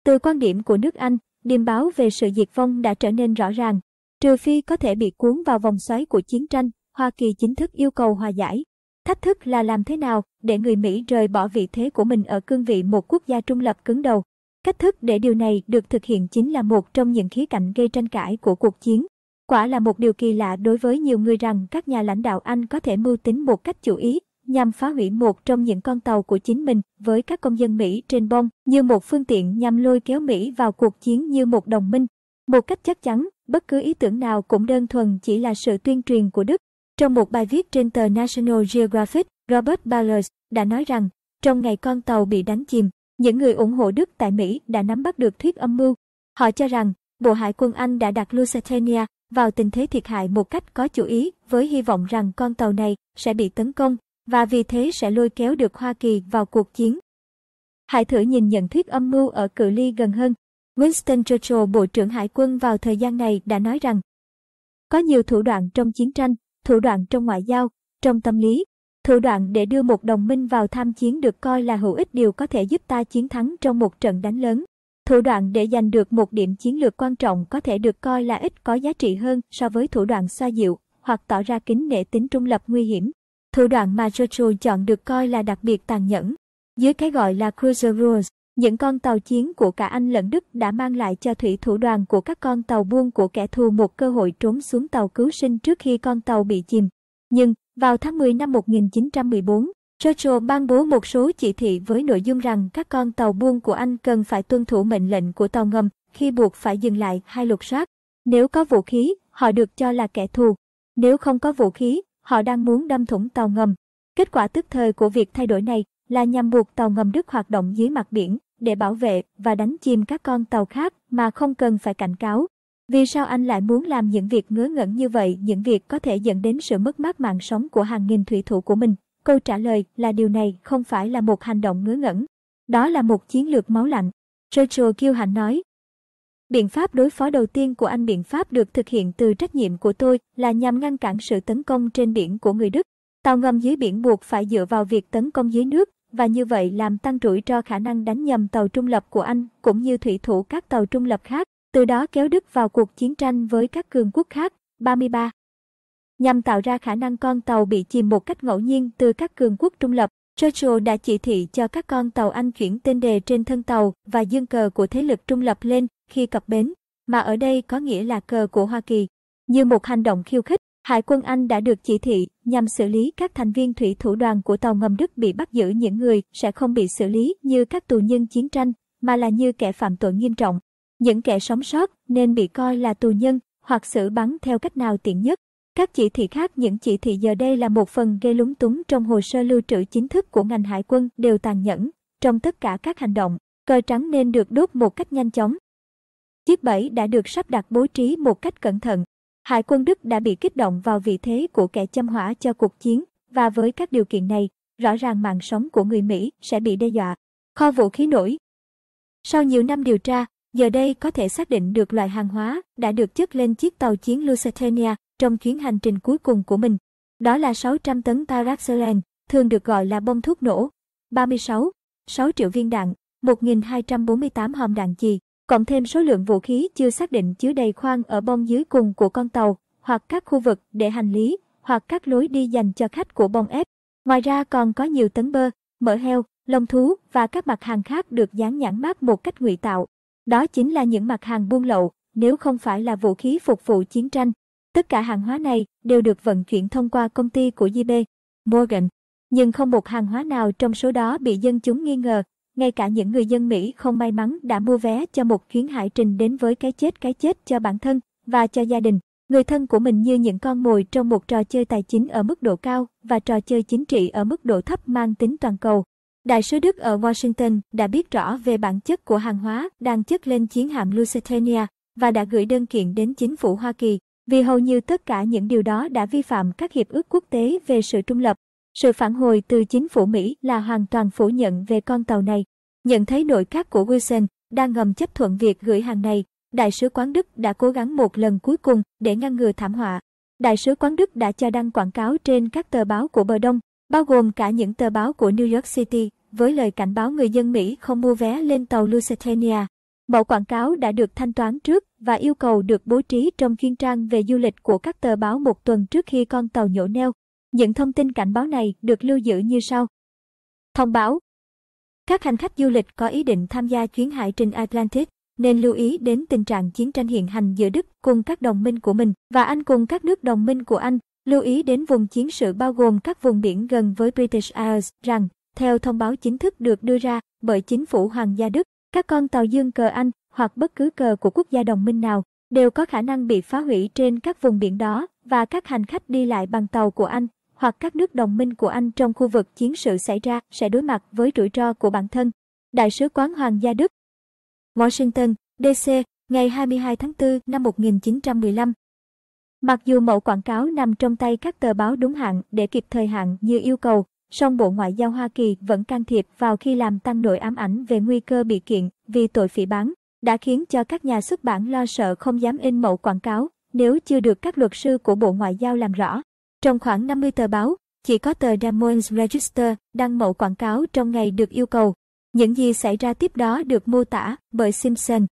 Từ quan điểm của nước Anh, điềm báo về sự diệt vong đã trở nên rõ ràng. Trừ phi có thể bị cuốn vào vòng xoáy của chiến tranh, Hoa Kỳ chính thức yêu cầu hòa giải. Thách thức là làm thế nào để người Mỹ rời bỏ vị thế của mình ở cương vị một quốc gia trung lập cứng đầu. Cách thức để điều này được thực hiện chính là một trong những khía cạnh gây tranh cãi của cuộc chiến. Quả là một điều kỳ lạ đối với nhiều người rằng các nhà lãnh đạo Anh có thể mưu tính một cách chủ ý nhằm phá hủy một trong những con tàu của chính mình với các công dân Mỹ trên bông như một phương tiện nhằm lôi kéo Mỹ vào cuộc chiến như một đồng minh. Một cách chắc chắn, bất cứ ý tưởng nào cũng đơn thuần chỉ là sự tuyên truyền của Đức. Trong một bài viết trên tờ National Geographic, Robert Ballers đã nói rằng, trong ngày con tàu bị đánh chìm, những người ủng hộ Đức tại Mỹ đã nắm bắt được thuyết âm mưu. Họ cho rằng, Bộ Hải quân Anh đã đặt Lusitania vào tình thế thiệt hại một cách có chủ ý với hy vọng rằng con tàu này sẽ bị tấn công và vì thế sẽ lôi kéo được Hoa Kỳ vào cuộc chiến. Hãy thử nhìn nhận thuyết âm mưu ở cự ly gần hơn. Winston Churchill, Bộ trưởng Hải quân vào thời gian này đã nói rằng có nhiều thủ đoạn trong chiến tranh, thủ đoạn trong ngoại giao, trong tâm lý, thủ đoạn để đưa một đồng minh vào tham chiến được coi là hữu ích điều có thể giúp ta chiến thắng trong một trận đánh lớn. Thủ đoạn để giành được một điểm chiến lược quan trọng có thể được coi là ít có giá trị hơn so với thủ đoạn xoa dịu hoặc tỏ ra kính nể tính trung lập nguy hiểm. Thủ đoạn mà Churchill chọn được coi là đặc biệt tàn nhẫn. Dưới cái gọi là cruiser rules, những con tàu chiến của cả Anh lẫn Đức đã mang lại cho thủy thủ đoàn của các con tàu buôn của kẻ thù một cơ hội trốn xuống tàu cứu sinh trước khi con tàu bị chìm. Nhưng, vào tháng 10 năm 1914, Churchill ban bố một số chỉ thị với nội dung rằng các con tàu buôn của Anh cần phải tuân thủ mệnh lệnh của tàu ngầm khi buộc phải dừng lại hay lục soát. Nếu có vũ khí, họ được cho là kẻ thù. Nếu không có vũ khí, họ đang muốn đâm thủng tàu ngầm. Kết quả tức thời của việc thay đổi này là nhằm buộc tàu ngầm Đức hoạt động dưới mặt biển để bảo vệ và đánh chìm các con tàu khác mà không cần phải cảnh cáo. Vì sao anh lại muốn làm những việc ngớ ngẩn như vậy, những việc có thể dẫn đến sự mất mát mạng sống của hàng nghìn thủy thủ của mình? Câu trả lời là điều này không phải là một hành động ngớ ngẩn. Đó là một chiến lược máu lạnh. Churchill kiêu hãnh nói. Biện pháp đối phó đầu tiên của anh biện pháp được thực hiện từ trách nhiệm của tôi là nhằm ngăn cản sự tấn công trên biển của người Đức. Tàu ngầm dưới biển buộc phải dựa vào việc tấn công dưới nước và như vậy làm tăng rủi ro khả năng đánh nhầm tàu trung lập của Anh cũng như thủy thủ các tàu trung lập khác, từ đó kéo Đức vào cuộc chiến tranh với các cường quốc khác. 33. Nhằm tạo ra khả năng con tàu bị chìm một cách ngẫu nhiên từ các cường quốc trung lập, Churchill đã chỉ thị cho các con tàu Anh chuyển tên đề trên thân tàu và dương cờ của thế lực trung lập lên khi cập bến, mà ở đây có nghĩa là cờ của Hoa Kỳ. Như một hành động khiêu khích, Hải quân Anh đã được chỉ thị nhằm xử lý các thành viên thủy thủ đoàn của tàu ngầm Đức bị bắt giữ những người sẽ không bị xử lý như các tù nhân chiến tranh, mà là như kẻ phạm tội nghiêm trọng. Những kẻ sống sót nên bị coi là tù nhân hoặc xử bắn theo cách nào tiện nhất. Các chỉ thị khác những chỉ thị giờ đây là một phần gây lúng túng trong hồ sơ lưu trữ chính thức của ngành hải quân đều tàn nhẫn. Trong tất cả các hành động, cờ trắng nên được đốt một cách nhanh chóng. Chiếc bẫy đã được sắp đặt bố trí một cách cẩn thận. Hải quân Đức đã bị kích động vào vị thế của kẻ châm hỏa cho cuộc chiến, và với các điều kiện này, rõ ràng mạng sống của người Mỹ sẽ bị đe dọa. Kho vũ khí nổi Sau nhiều năm điều tra, giờ đây có thể xác định được loại hàng hóa đã được chất lên chiếc tàu chiến Lusitania trong chuyến hành trình cuối cùng của mình. Đó là 600 tấn Paraxelen, thường được gọi là bông thuốc nổ. 36. 6 triệu viên đạn, 1.248 hòm đạn chì, cộng thêm số lượng vũ khí chưa xác định chứa đầy khoang ở bông dưới cùng của con tàu, hoặc các khu vực để hành lý, hoặc các lối đi dành cho khách của bông ép. Ngoài ra còn có nhiều tấn bơ, mỡ heo, lông thú và các mặt hàng khác được dán nhãn mát một cách ngụy tạo. Đó chính là những mặt hàng buôn lậu, nếu không phải là vũ khí phục vụ chiến tranh, Tất cả hàng hóa này đều được vận chuyển thông qua công ty của JB Morgan, nhưng không một hàng hóa nào trong số đó bị dân chúng nghi ngờ, ngay cả những người dân Mỹ không may mắn đã mua vé cho một chuyến hải trình đến với cái chết cái chết cho bản thân và cho gia đình, người thân của mình như những con mồi trong một trò chơi tài chính ở mức độ cao và trò chơi chính trị ở mức độ thấp mang tính toàn cầu. Đại sứ Đức ở Washington đã biết rõ về bản chất của hàng hóa đang chất lên chiến hạm Lusitania và đã gửi đơn kiện đến chính phủ Hoa Kỳ vì hầu như tất cả những điều đó đã vi phạm các hiệp ước quốc tế về sự trung lập. Sự phản hồi từ chính phủ Mỹ là hoàn toàn phủ nhận về con tàu này. Nhận thấy nội các của Wilson đang ngầm chấp thuận việc gửi hàng này, Đại sứ quán Đức đã cố gắng một lần cuối cùng để ngăn ngừa thảm họa. Đại sứ quán Đức đã cho đăng quảng cáo trên các tờ báo của bờ Đông, bao gồm cả những tờ báo của New York City, với lời cảnh báo người dân Mỹ không mua vé lên tàu Lusitania Mẫu quảng cáo đã được thanh toán trước và yêu cầu được bố trí trong chuyên trang về du lịch của các tờ báo một tuần trước khi con tàu nhổ neo. Những thông tin cảnh báo này được lưu giữ như sau. Thông báo Các hành khách du lịch có ý định tham gia chuyến hải trình Atlantic nên lưu ý đến tình trạng chiến tranh hiện hành giữa Đức cùng các đồng minh của mình và Anh cùng các nước đồng minh của Anh, lưu ý đến vùng chiến sự bao gồm các vùng biển gần với British Isles rằng, theo thông báo chính thức được đưa ra bởi chính phủ Hoàng gia Đức, các con tàu dương cờ Anh hoặc bất cứ cờ của quốc gia đồng minh nào đều có khả năng bị phá hủy trên các vùng biển đó và các hành khách đi lại bằng tàu của Anh hoặc các nước đồng minh của Anh trong khu vực chiến sự xảy ra sẽ đối mặt với rủi ro của bản thân. Đại sứ quán Hoàng gia Đức Washington, D.C., ngày 22 tháng 4 năm 1915 Mặc dù mẫu quảng cáo nằm trong tay các tờ báo đúng hạn để kịp thời hạn như yêu cầu, Song Bộ Ngoại giao Hoa Kỳ vẫn can thiệp vào khi làm tăng nỗi ám ảnh về nguy cơ bị kiện vì tội phỉ bán, đã khiến cho các nhà xuất bản lo sợ không dám in mẫu quảng cáo nếu chưa được các luật sư của Bộ Ngoại giao làm rõ. Trong khoảng 50 tờ báo, chỉ có tờ Des Moines Register đăng mẫu quảng cáo trong ngày được yêu cầu. Những gì xảy ra tiếp đó được mô tả bởi Simpson.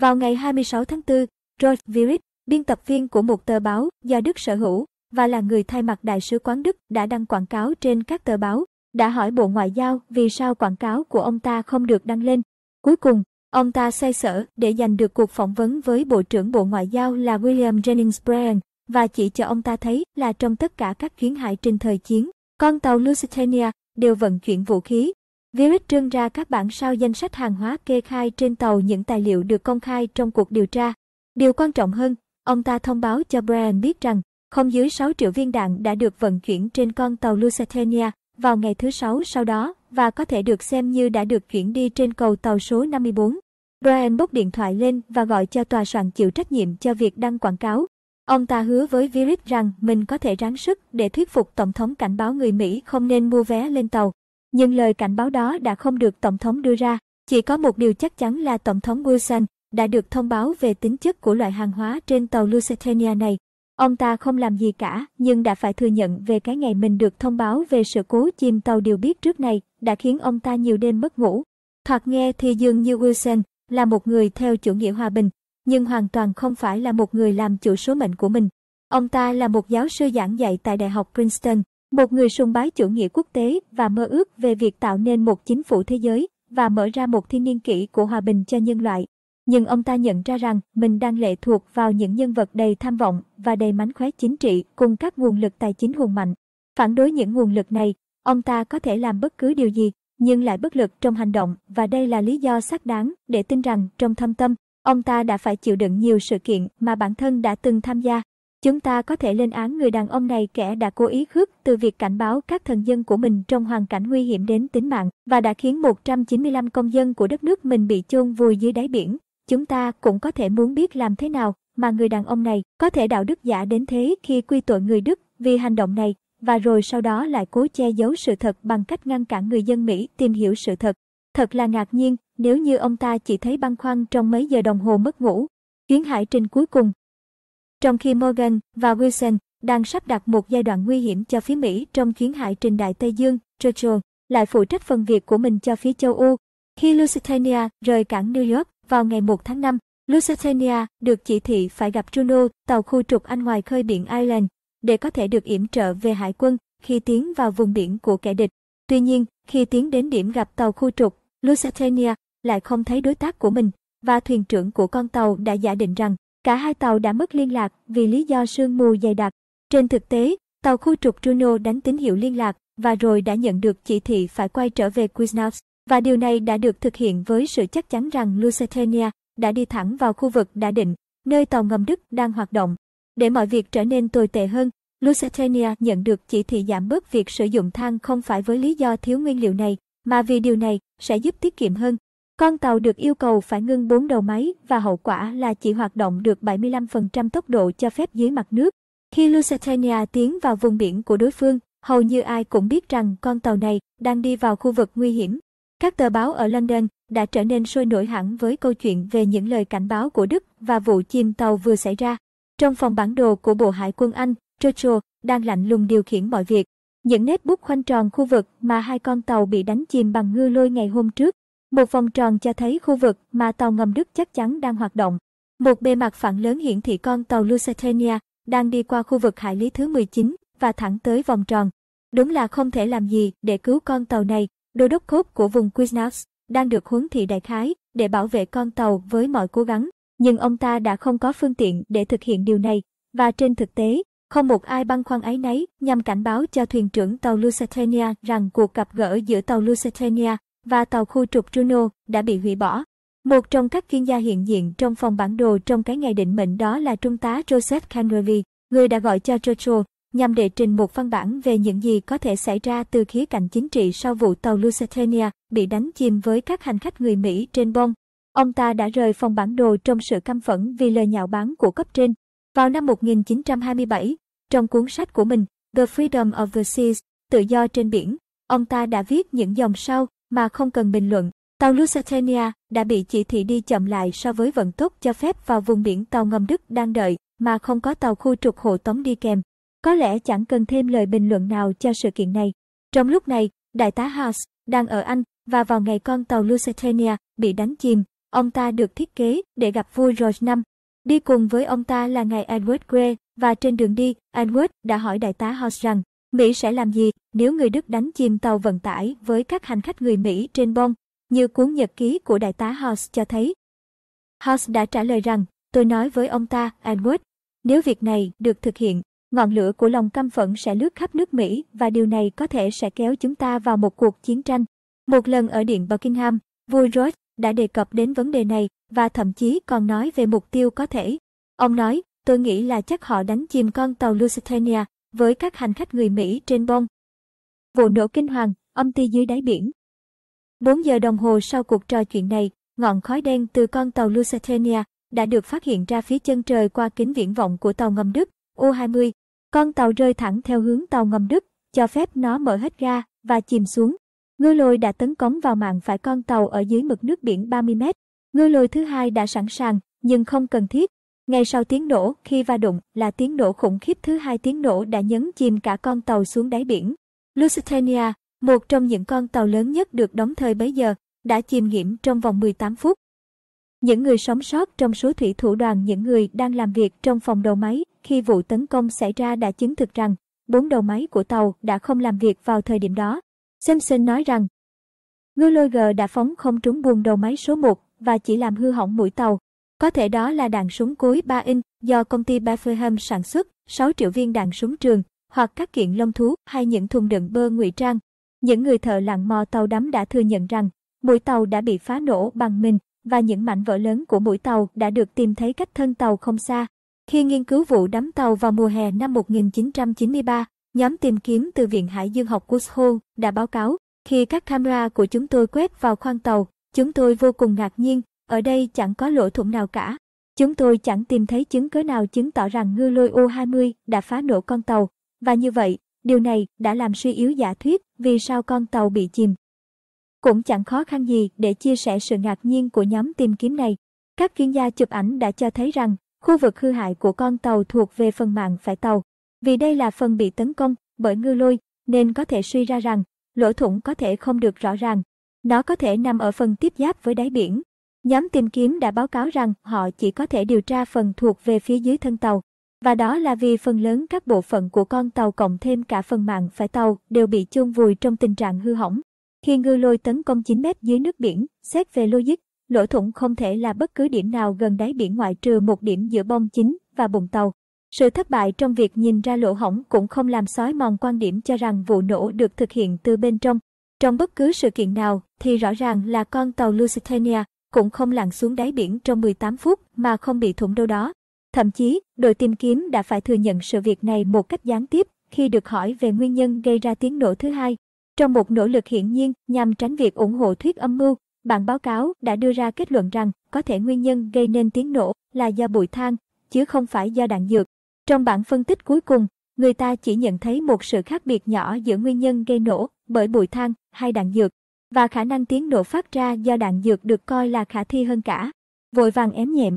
Vào ngày 26 tháng 4, George Virit, biên tập viên của một tờ báo do Đức sở hữu, và là người thay mặt Đại sứ quán Đức đã đăng quảng cáo trên các tờ báo, đã hỏi Bộ Ngoại giao vì sao quảng cáo của ông ta không được đăng lên. Cuối cùng, ông ta xoay sở để giành được cuộc phỏng vấn với Bộ trưởng Bộ Ngoại giao là William Jennings Bryan và chỉ cho ông ta thấy là trong tất cả các chuyến hải trình thời chiến, con tàu Lusitania đều vận chuyển vũ khí. Virit trưng ra các bản sao danh sách hàng hóa kê khai trên tàu những tài liệu được công khai trong cuộc điều tra. Điều quan trọng hơn, ông ta thông báo cho Brian biết rằng không dưới 6 triệu viên đạn đã được vận chuyển trên con tàu Lusitania vào ngày thứ Sáu sau đó và có thể được xem như đã được chuyển đi trên cầu tàu số 54. Brian bốc điện thoại lên và gọi cho tòa soạn chịu trách nhiệm cho việc đăng quảng cáo. Ông ta hứa với Virip rằng mình có thể ráng sức để thuyết phục Tổng thống cảnh báo người Mỹ không nên mua vé lên tàu. Nhưng lời cảnh báo đó đã không được Tổng thống đưa ra. Chỉ có một điều chắc chắn là Tổng thống Wilson đã được thông báo về tính chất của loại hàng hóa trên tàu Lusitania này Ông ta không làm gì cả, nhưng đã phải thừa nhận về cái ngày mình được thông báo về sự cố chìm tàu điều biết trước này đã khiến ông ta nhiều đêm mất ngủ. Thoạt nghe thì dường như Wilson là một người theo chủ nghĩa hòa bình, nhưng hoàn toàn không phải là một người làm chủ số mệnh của mình. Ông ta là một giáo sư giảng dạy tại Đại học Princeton, một người sùng bái chủ nghĩa quốc tế và mơ ước về việc tạo nên một chính phủ thế giới và mở ra một thiên niên kỷ của hòa bình cho nhân loại nhưng ông ta nhận ra rằng mình đang lệ thuộc vào những nhân vật đầy tham vọng và đầy mánh khóe chính trị cùng các nguồn lực tài chính hùng mạnh. Phản đối những nguồn lực này, ông ta có thể làm bất cứ điều gì, nhưng lại bất lực trong hành động và đây là lý do xác đáng để tin rằng trong thâm tâm, ông ta đã phải chịu đựng nhiều sự kiện mà bản thân đã từng tham gia. Chúng ta có thể lên án người đàn ông này kẻ đã cố ý khước từ việc cảnh báo các thần dân của mình trong hoàn cảnh nguy hiểm đến tính mạng và đã khiến 195 công dân của đất nước mình bị chôn vùi dưới đáy biển chúng ta cũng có thể muốn biết làm thế nào mà người đàn ông này có thể đạo đức giả đến thế khi quy tội người Đức vì hành động này và rồi sau đó lại cố che giấu sự thật bằng cách ngăn cản người dân Mỹ tìm hiểu sự thật. Thật là ngạc nhiên nếu như ông ta chỉ thấy băn khoăn trong mấy giờ đồng hồ mất ngủ. Chuyến hải trình cuối cùng. Trong khi Morgan và Wilson đang sắp đặt một giai đoạn nguy hiểm cho phía Mỹ trong chuyến hải trình Đại Tây Dương, Churchill lại phụ trách phần việc của mình cho phía châu Âu. Khi Lusitania rời cảng New York vào ngày 1 tháng 5, Lusitania được chỉ thị phải gặp Juno, tàu khu trục Anh ngoài khơi biển Ireland, để có thể được yểm trợ về hải quân khi tiến vào vùng biển của kẻ địch. Tuy nhiên, khi tiến đến điểm gặp tàu khu trục, Lusitania lại không thấy đối tác của mình, và thuyền trưởng của con tàu đã giả định rằng cả hai tàu đã mất liên lạc vì lý do sương mù dày đặc. Trên thực tế, tàu khu trục Juno đánh tín hiệu liên lạc và rồi đã nhận được chỉ thị phải quay trở về Quiznos. Và điều này đã được thực hiện với sự chắc chắn rằng Lusitania đã đi thẳng vào khu vực đã định, nơi tàu ngầm Đức đang hoạt động. Để mọi việc trở nên tồi tệ hơn, Lusitania nhận được chỉ thị giảm bớt việc sử dụng than không phải với lý do thiếu nguyên liệu này, mà vì điều này sẽ giúp tiết kiệm hơn. Con tàu được yêu cầu phải ngưng bốn đầu máy và hậu quả là chỉ hoạt động được 75% tốc độ cho phép dưới mặt nước. Khi Lusitania tiến vào vùng biển của đối phương, hầu như ai cũng biết rằng con tàu này đang đi vào khu vực nguy hiểm. Các tờ báo ở London đã trở nên sôi nổi hẳn với câu chuyện về những lời cảnh báo của Đức và vụ chìm tàu vừa xảy ra. Trong phòng bản đồ của Bộ Hải quân Anh, Churchill đang lạnh lùng điều khiển mọi việc. Những nét bút khoanh tròn khu vực mà hai con tàu bị đánh chìm bằng ngư lôi ngày hôm trước. Một vòng tròn cho thấy khu vực mà tàu ngầm Đức chắc chắn đang hoạt động. Một bề mặt phẳng lớn hiển thị con tàu Lusitania đang đi qua khu vực hải lý thứ 19 và thẳng tới vòng tròn. Đúng là không thể làm gì để cứu con tàu này Đô đốc cốt của vùng Quisnaps đang được huấn thị đại khái để bảo vệ con tàu với mọi cố gắng, nhưng ông ta đã không có phương tiện để thực hiện điều này, và trên thực tế, không một ai băn khoăn ái nấy nhằm cảnh báo cho thuyền trưởng tàu Lusitania rằng cuộc gặp gỡ giữa tàu Lusitania và tàu khu trục Juno đã bị hủy bỏ. Một trong các chuyên gia hiện diện trong phòng bản đồ trong cái ngày định mệnh đó là Trung tá Joseph Canary, người đã gọi cho Churchill nhằm đệ trình một văn bản về những gì có thể xảy ra từ khía cạnh chính trị sau vụ tàu Lusitania bị đánh chìm với các hành khách người Mỹ trên bông. Ông ta đã rời phòng bản đồ trong sự căm phẫn vì lời nhạo báng của cấp trên. Vào năm 1927, trong cuốn sách của mình, The Freedom of the Seas, Tự do trên biển, ông ta đã viết những dòng sau mà không cần bình luận. Tàu Lusitania đã bị chỉ thị đi chậm lại so với vận tốc cho phép vào vùng biển tàu ngầm Đức đang đợi mà không có tàu khu trục hộ tống đi kèm. Có lẽ chẳng cần thêm lời bình luận nào cho sự kiện này. Trong lúc này, đại tá Haas đang ở Anh và vào ngày con tàu Lusitania bị đánh chìm, ông ta được thiết kế để gặp vua George V. Đi cùng với ông ta là ngài Edward Grey và trên đường đi, Edward đã hỏi đại tá Haas rằng Mỹ sẽ làm gì nếu người Đức đánh chìm tàu vận tải với các hành khách người Mỹ trên bông, như cuốn nhật ký của đại tá Haas cho thấy. Haas đã trả lời rằng, tôi nói với ông ta, Edward, nếu việc này được thực hiện ngọn lửa của lòng căm phẫn sẽ lướt khắp nước Mỹ và điều này có thể sẽ kéo chúng ta vào một cuộc chiến tranh. Một lần ở Điện Buckingham, vua George đã đề cập đến vấn đề này và thậm chí còn nói về mục tiêu có thể. Ông nói, tôi nghĩ là chắc họ đánh chìm con tàu Lusitania với các hành khách người Mỹ trên bông. Vụ nổ kinh hoàng, âm ti dưới đáy biển. 4 giờ đồng hồ sau cuộc trò chuyện này, ngọn khói đen từ con tàu Lusitania đã được phát hiện ra phía chân trời qua kính viễn vọng của tàu ngầm Đức U-20 con tàu rơi thẳng theo hướng tàu ngầm Đức, cho phép nó mở hết ga và chìm xuống. Ngư lôi đã tấn cống vào mạng phải con tàu ở dưới mực nước biển 30 mét. Ngư lôi thứ hai đã sẵn sàng, nhưng không cần thiết. Ngay sau tiếng nổ, khi va đụng, là tiếng nổ khủng khiếp thứ hai tiếng nổ đã nhấn chìm cả con tàu xuống đáy biển. Lusitania, một trong những con tàu lớn nhất được đóng thời bấy giờ, đã chìm nghiệm trong vòng 18 phút. Những người sống sót trong số thủy thủ đoàn những người đang làm việc trong phòng đầu máy khi vụ tấn công xảy ra đã chứng thực rằng bốn đầu máy của tàu đã không làm việc vào thời điểm đó. Simpson nói rằng Ngư lôi G đã phóng không trúng buồng đầu máy số 1 và chỉ làm hư hỏng mũi tàu. Có thể đó là đạn súng cối 3 inch do công ty Bafferham sản xuất, 6 triệu viên đạn súng trường, hoặc các kiện lông thú hay những thùng đựng bơ ngụy trang. Những người thợ lặn mò tàu đắm đã thừa nhận rằng mũi tàu đã bị phá nổ bằng mình và những mảnh vỡ lớn của mũi tàu đã được tìm thấy cách thân tàu không xa. Khi nghiên cứu vụ đắm tàu vào mùa hè năm 1993, nhóm tìm kiếm từ Viện Hải dương học Woods đã báo cáo, khi các camera của chúng tôi quét vào khoang tàu, chúng tôi vô cùng ngạc nhiên, ở đây chẳng có lỗ thủng nào cả. Chúng tôi chẳng tìm thấy chứng cứ nào chứng tỏ rằng ngư lôi U-20 đã phá nổ con tàu, và như vậy, điều này đã làm suy yếu giả thuyết vì sao con tàu bị chìm. Cũng chẳng khó khăn gì để chia sẻ sự ngạc nhiên của nhóm tìm kiếm này. Các chuyên gia chụp ảnh đã cho thấy rằng khu vực hư hại của con tàu thuộc về phần mạng phải tàu. Vì đây là phần bị tấn công bởi ngư lôi nên có thể suy ra rằng lỗ thủng có thể không được rõ ràng. Nó có thể nằm ở phần tiếp giáp với đáy biển. Nhóm tìm kiếm đã báo cáo rằng họ chỉ có thể điều tra phần thuộc về phía dưới thân tàu. Và đó là vì phần lớn các bộ phận của con tàu cộng thêm cả phần mạng phải tàu đều bị chôn vùi trong tình trạng hư hỏng. Khi ngư lôi tấn công 9 mét dưới nước biển, xét về logic, lỗ thủng không thể là bất cứ điểm nào gần đáy biển ngoại trừ một điểm giữa bông chính và bụng tàu. Sự thất bại trong việc nhìn ra lỗ hổng cũng không làm xói mòn quan điểm cho rằng vụ nổ được thực hiện từ bên trong. Trong bất cứ sự kiện nào thì rõ ràng là con tàu Lusitania cũng không lặn xuống đáy biển trong 18 phút mà không bị thủng đâu đó. Thậm chí, đội tìm kiếm đã phải thừa nhận sự việc này một cách gián tiếp khi được hỏi về nguyên nhân gây ra tiếng nổ thứ hai. Trong một nỗ lực hiển nhiên nhằm tránh việc ủng hộ thuyết âm mưu, bản báo cáo đã đưa ra kết luận rằng có thể nguyên nhân gây nên tiếng nổ là do bụi than, chứ không phải do đạn dược. Trong bản phân tích cuối cùng, người ta chỉ nhận thấy một sự khác biệt nhỏ giữa nguyên nhân gây nổ bởi bụi than hay đạn dược, và khả năng tiếng nổ phát ra do đạn dược được coi là khả thi hơn cả. Vội vàng ém nhẹm.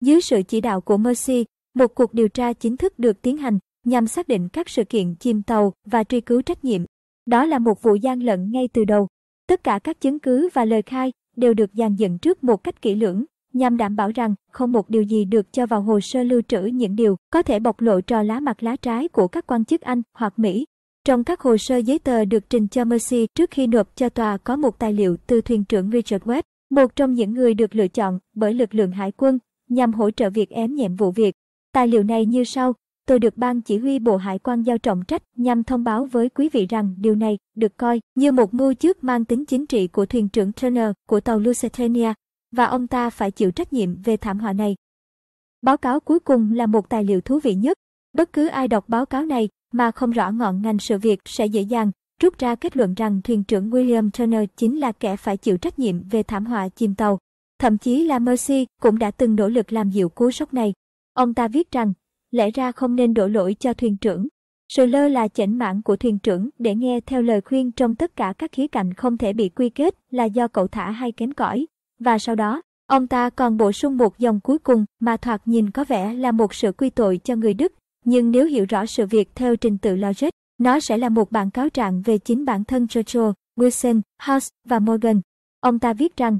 Dưới sự chỉ đạo của Mercy, một cuộc điều tra chính thức được tiến hành nhằm xác định các sự kiện chìm tàu và truy cứu trách nhiệm đó là một vụ gian lận ngay từ đầu. Tất cả các chứng cứ và lời khai đều được dàn dựng trước một cách kỹ lưỡng, nhằm đảm bảo rằng không một điều gì được cho vào hồ sơ lưu trữ những điều có thể bộc lộ trò lá mặt lá trái của các quan chức Anh hoặc Mỹ. Trong các hồ sơ giấy tờ được trình cho Mercy trước khi nộp cho tòa có một tài liệu từ thuyền trưởng Richard West, một trong những người được lựa chọn bởi lực lượng hải quân nhằm hỗ trợ việc ém nhẹm vụ việc. Tài liệu này như sau, tôi được ban chỉ huy bộ hải quan giao trọng trách nhằm thông báo với quý vị rằng điều này được coi như một mưu trước mang tính chính trị của thuyền trưởng Turner của tàu Lusitania và ông ta phải chịu trách nhiệm về thảm họa này. Báo cáo cuối cùng là một tài liệu thú vị nhất. Bất cứ ai đọc báo cáo này mà không rõ ngọn ngành sự việc sẽ dễ dàng rút ra kết luận rằng thuyền trưởng William Turner chính là kẻ phải chịu trách nhiệm về thảm họa chìm tàu. Thậm chí là Mercy cũng đã từng nỗ lực làm dịu cú sốc này. Ông ta viết rằng lẽ ra không nên đổ lỗi cho thuyền trưởng. Sự lơ là chảnh mạng của thuyền trưởng để nghe theo lời khuyên trong tất cả các khía cạnh không thể bị quy kết là do cậu thả hay kém cỏi. Và sau đó, ông ta còn bổ sung một dòng cuối cùng mà thoạt nhìn có vẻ là một sự quy tội cho người Đức, nhưng nếu hiểu rõ sự việc theo trình tự logic, nó sẽ là một bản cáo trạng về chính bản thân Jojo, Wilson, House và Morgan. Ông ta viết rằng,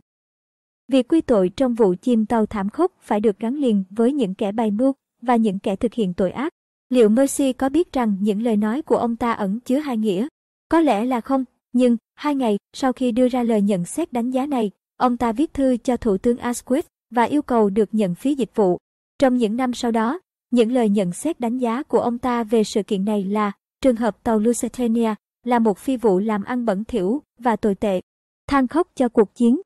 Việc quy tội trong vụ chim tàu thảm khốc phải được gắn liền với những kẻ bày mưu, và những kẻ thực hiện tội ác. Liệu Mercy có biết rằng những lời nói của ông ta ẩn chứa hai nghĩa? Có lẽ là không, nhưng hai ngày sau khi đưa ra lời nhận xét đánh giá này, ông ta viết thư cho Thủ tướng Asquith và yêu cầu được nhận phí dịch vụ. Trong những năm sau đó, những lời nhận xét đánh giá của ông ta về sự kiện này là trường hợp tàu Lusitania là một phi vụ làm ăn bẩn thỉu và tồi tệ, than khóc cho cuộc chiến.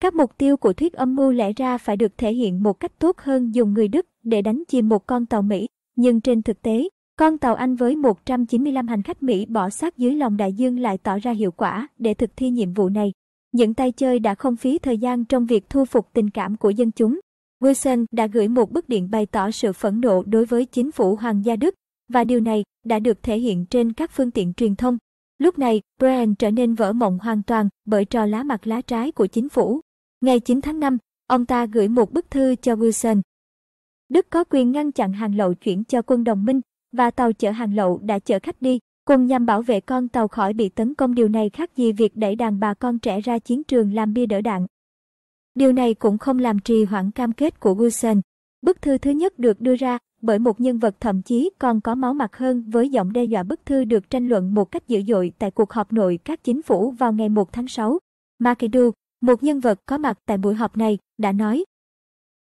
Các mục tiêu của thuyết âm mưu lẽ ra phải được thể hiện một cách tốt hơn dùng người Đức để đánh chìm một con tàu Mỹ, nhưng trên thực tế, con tàu Anh với 195 hành khách Mỹ bỏ xác dưới lòng đại dương lại tỏ ra hiệu quả để thực thi nhiệm vụ này. Những tay chơi đã không phí thời gian trong việc thu phục tình cảm của dân chúng. Wilson đã gửi một bức điện bày tỏ sự phẫn nộ đối với chính phủ Hoàng gia Đức, và điều này đã được thể hiện trên các phương tiện truyền thông. Lúc này, Brian trở nên vỡ mộng hoàn toàn bởi trò lá mặt lá trái của chính phủ. Ngày 9 tháng 5, ông ta gửi một bức thư cho Wilson Đức có quyền ngăn chặn hàng lậu chuyển cho quân đồng minh và tàu chở hàng lậu đã chở khách đi, cùng nhằm bảo vệ con tàu khỏi bị tấn công điều này khác gì việc đẩy đàn bà con trẻ ra chiến trường làm bia đỡ đạn. Điều này cũng không làm trì hoãn cam kết của Wilson. Bức thư thứ nhất được đưa ra bởi một nhân vật thậm chí còn có máu mặt hơn với giọng đe dọa bức thư được tranh luận một cách dữ dội tại cuộc họp nội các chính phủ vào ngày 1 tháng 6. Makedu, một nhân vật có mặt tại buổi họp này, đã nói,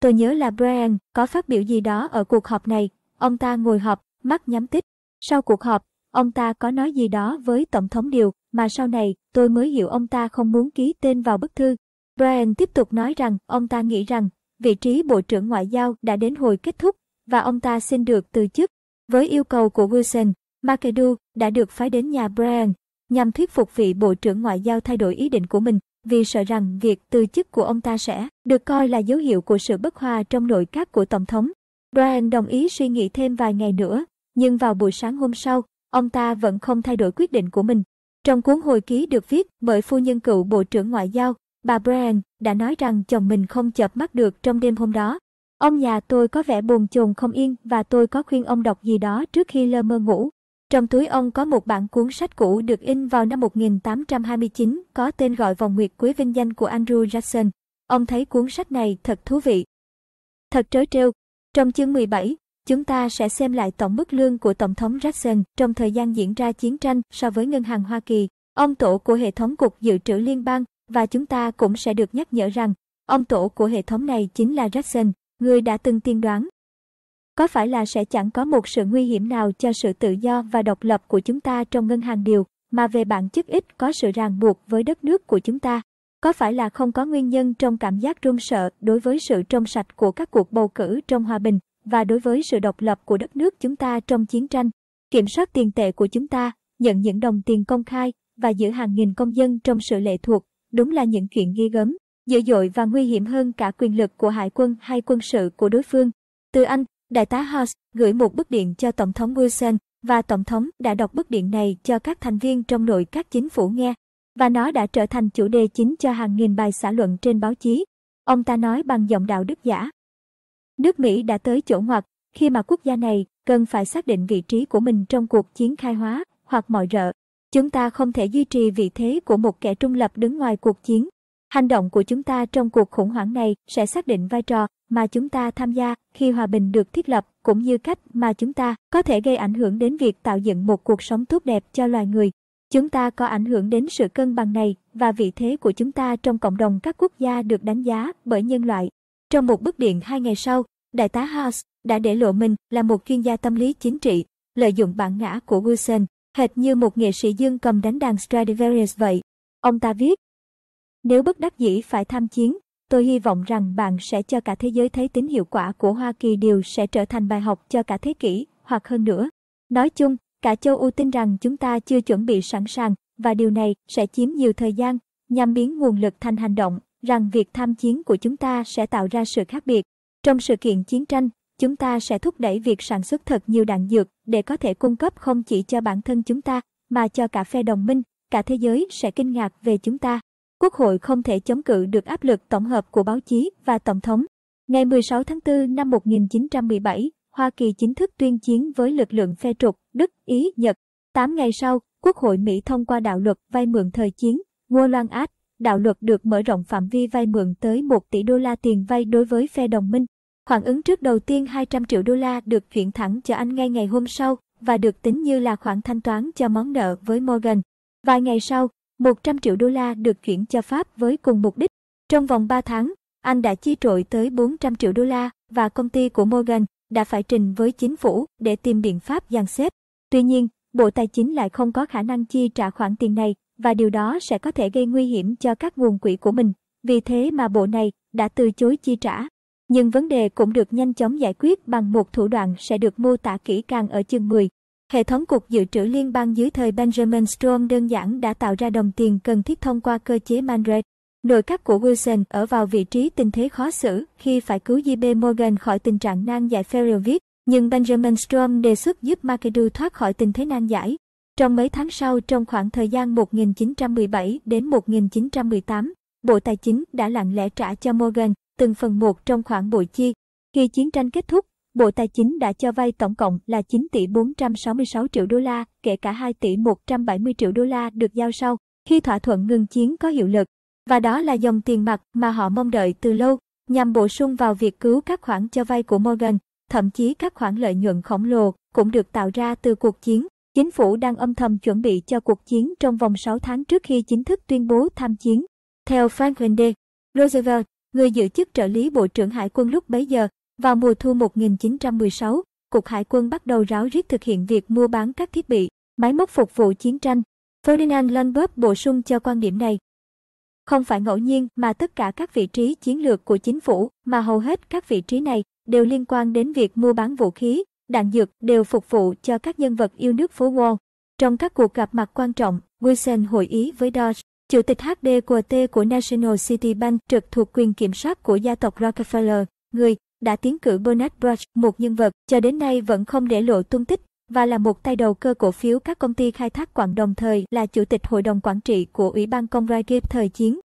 Tôi nhớ là Brian có phát biểu gì đó ở cuộc họp này, ông ta ngồi họp, mắt nhắm tích. Sau cuộc họp, ông ta có nói gì đó với Tổng thống điều mà sau này tôi mới hiểu ông ta không muốn ký tên vào bức thư. Brian tiếp tục nói rằng ông ta nghĩ rằng vị trí Bộ trưởng Ngoại giao đã đến hồi kết thúc và ông ta xin được từ chức. Với yêu cầu của Wilson, McAdoo đã được phái đến nhà Brian nhằm thuyết phục vị Bộ trưởng Ngoại giao thay đổi ý định của mình vì sợ rằng việc từ chức của ông ta sẽ được coi là dấu hiệu của sự bất hòa trong nội các của Tổng thống. Brian đồng ý suy nghĩ thêm vài ngày nữa, nhưng vào buổi sáng hôm sau, ông ta vẫn không thay đổi quyết định của mình. Trong cuốn hồi ký được viết bởi phu nhân cựu Bộ trưởng Ngoại giao, bà Brian đã nói rằng chồng mình không chợp mắt được trong đêm hôm đó. Ông nhà tôi có vẻ buồn chồn không yên và tôi có khuyên ông đọc gì đó trước khi lơ mơ ngủ, trong túi ông có một bản cuốn sách cũ được in vào năm 1829 có tên gọi Vòng Nguyệt Quế Vinh Danh của Andrew Jackson. Ông thấy cuốn sách này thật thú vị. Thật trớ trêu. Trong chương 17, chúng ta sẽ xem lại tổng mức lương của Tổng thống Jackson trong thời gian diễn ra chiến tranh so với Ngân hàng Hoa Kỳ, ông tổ của hệ thống Cục Dự trữ Liên bang, và chúng ta cũng sẽ được nhắc nhở rằng, ông tổ của hệ thống này chính là Jackson, người đã từng tiên đoán có phải là sẽ chẳng có một sự nguy hiểm nào cho sự tự do và độc lập của chúng ta trong ngân hàng điều mà về bản chất ít có sự ràng buộc với đất nước của chúng ta có phải là không có nguyên nhân trong cảm giác run sợ đối với sự trong sạch của các cuộc bầu cử trong hòa bình và đối với sự độc lập của đất nước chúng ta trong chiến tranh kiểm soát tiền tệ của chúng ta nhận những đồng tiền công khai và giữ hàng nghìn công dân trong sự lệ thuộc đúng là những chuyện ghê gớm dữ dội và nguy hiểm hơn cả quyền lực của hải quân hay quân sự của đối phương từ anh Đại tá House gửi một bức điện cho Tổng thống Wilson và Tổng thống đã đọc bức điện này cho các thành viên trong nội các chính phủ nghe và nó đã trở thành chủ đề chính cho hàng nghìn bài xã luận trên báo chí. Ông ta nói bằng giọng đạo đức giả. Nước Mỹ đã tới chỗ ngoặt khi mà quốc gia này cần phải xác định vị trí của mình trong cuộc chiến khai hóa hoặc mọi rợ. Chúng ta không thể duy trì vị thế của một kẻ trung lập đứng ngoài cuộc chiến. Hành động của chúng ta trong cuộc khủng hoảng này sẽ xác định vai trò mà chúng ta tham gia khi hòa bình được thiết lập cũng như cách mà chúng ta có thể gây ảnh hưởng đến việc tạo dựng một cuộc sống tốt đẹp cho loài người chúng ta có ảnh hưởng đến sự cân bằng này và vị thế của chúng ta trong cộng đồng các quốc gia được đánh giá bởi nhân loại trong một bức điện hai ngày sau đại tá house đã để lộ mình là một chuyên gia tâm lý chính trị lợi dụng bản ngã của wilson hệt như một nghệ sĩ dương cầm đánh đàn stradivarius vậy ông ta viết nếu bất đắc dĩ phải tham chiến Tôi hy vọng rằng bạn sẽ cho cả thế giới thấy tính hiệu quả của Hoa Kỳ điều sẽ trở thành bài học cho cả thế kỷ, hoặc hơn nữa. Nói chung, cả châu Âu tin rằng chúng ta chưa chuẩn bị sẵn sàng, và điều này sẽ chiếm nhiều thời gian, nhằm biến nguồn lực thành hành động, rằng việc tham chiến của chúng ta sẽ tạo ra sự khác biệt. Trong sự kiện chiến tranh, chúng ta sẽ thúc đẩy việc sản xuất thật nhiều đạn dược để có thể cung cấp không chỉ cho bản thân chúng ta, mà cho cả phe đồng minh, cả thế giới sẽ kinh ngạc về chúng ta. Quốc hội không thể chống cự được áp lực tổng hợp của báo chí và Tổng thống. Ngày 16 tháng 4 năm 1917, Hoa Kỳ chính thức tuyên chiến với lực lượng phe trục Đức, Ý, Nhật. 8 ngày sau, Quốc hội Mỹ thông qua đạo luật vay mượn thời chiến, Ngô Loan Át, đạo luật được mở rộng phạm vi vay mượn tới 1 tỷ đô la tiền vay đối với phe đồng minh. Khoản ứng trước đầu tiên 200 triệu đô la được chuyển thẳng cho anh ngay ngày hôm sau và được tính như là khoản thanh toán cho món nợ với Morgan. Vài ngày sau, 100 triệu đô la được chuyển cho Pháp với cùng mục đích. Trong vòng 3 tháng, anh đã chi trội tới 400 triệu đô la và công ty của Morgan đã phải trình với chính phủ để tìm biện pháp dàn xếp. Tuy nhiên, Bộ Tài chính lại không có khả năng chi trả khoản tiền này và điều đó sẽ có thể gây nguy hiểm cho các nguồn quỹ của mình. Vì thế mà bộ này đã từ chối chi trả. Nhưng vấn đề cũng được nhanh chóng giải quyết bằng một thủ đoạn sẽ được mô tả kỹ càng ở chương 10. Hệ thống cục dự trữ liên bang dưới thời Benjamin Strong đơn giản đã tạo ra đồng tiền cần thiết thông qua cơ chế Manrate. Nội các của Wilson ở vào vị trí tình thế khó xử khi phải cứu JP Morgan khỏi tình trạng nan giải Ferrell viết, nhưng Benjamin Strong đề xuất giúp McAdoo thoát khỏi tình thế nan giải. Trong mấy tháng sau, trong khoảng thời gian 1917 đến 1918, Bộ Tài chính đã lặng lẽ trả cho Morgan từng phần một trong khoản bội chi. Khi chiến tranh kết thúc, Bộ Tài chính đã cho vay tổng cộng là 9 tỷ 466 triệu đô la, kể cả 2 tỷ 170 triệu đô la được giao sau khi thỏa thuận ngừng chiến có hiệu lực. Và đó là dòng tiền mặt mà họ mong đợi từ lâu, nhằm bổ sung vào việc cứu các khoản cho vay của Morgan, thậm chí các khoản lợi nhuận khổng lồ cũng được tạo ra từ cuộc chiến. Chính phủ đang âm thầm chuẩn bị cho cuộc chiến trong vòng 6 tháng trước khi chính thức tuyên bố tham chiến. Theo Frank D. Roosevelt, người giữ chức trợ lý Bộ trưởng Hải quân lúc bấy giờ, vào mùa thu 1916, Cục Hải quân bắt đầu ráo riết thực hiện việc mua bán các thiết bị, máy móc phục vụ chiến tranh. Ferdinand Lundberg bổ sung cho quan điểm này. Không phải ngẫu nhiên mà tất cả các vị trí chiến lược của chính phủ, mà hầu hết các vị trí này đều liên quan đến việc mua bán vũ khí, đạn dược đều phục vụ cho các nhân vật yêu nước phố Wall. Trong các cuộc gặp mặt quan trọng, Wilson hội ý với Dodge, chủ tịch HDQT của National City Bank trực thuộc quyền kiểm soát của gia tộc Rockefeller, người đã tiến cử Bernard Bruch, một nhân vật cho đến nay vẫn không để lộ tung tích và là một tay đầu cơ cổ phiếu các công ty khai thác quặng đồng thời là chủ tịch hội đồng quản trị của Ủy ban Công Rai Kip thời chiến.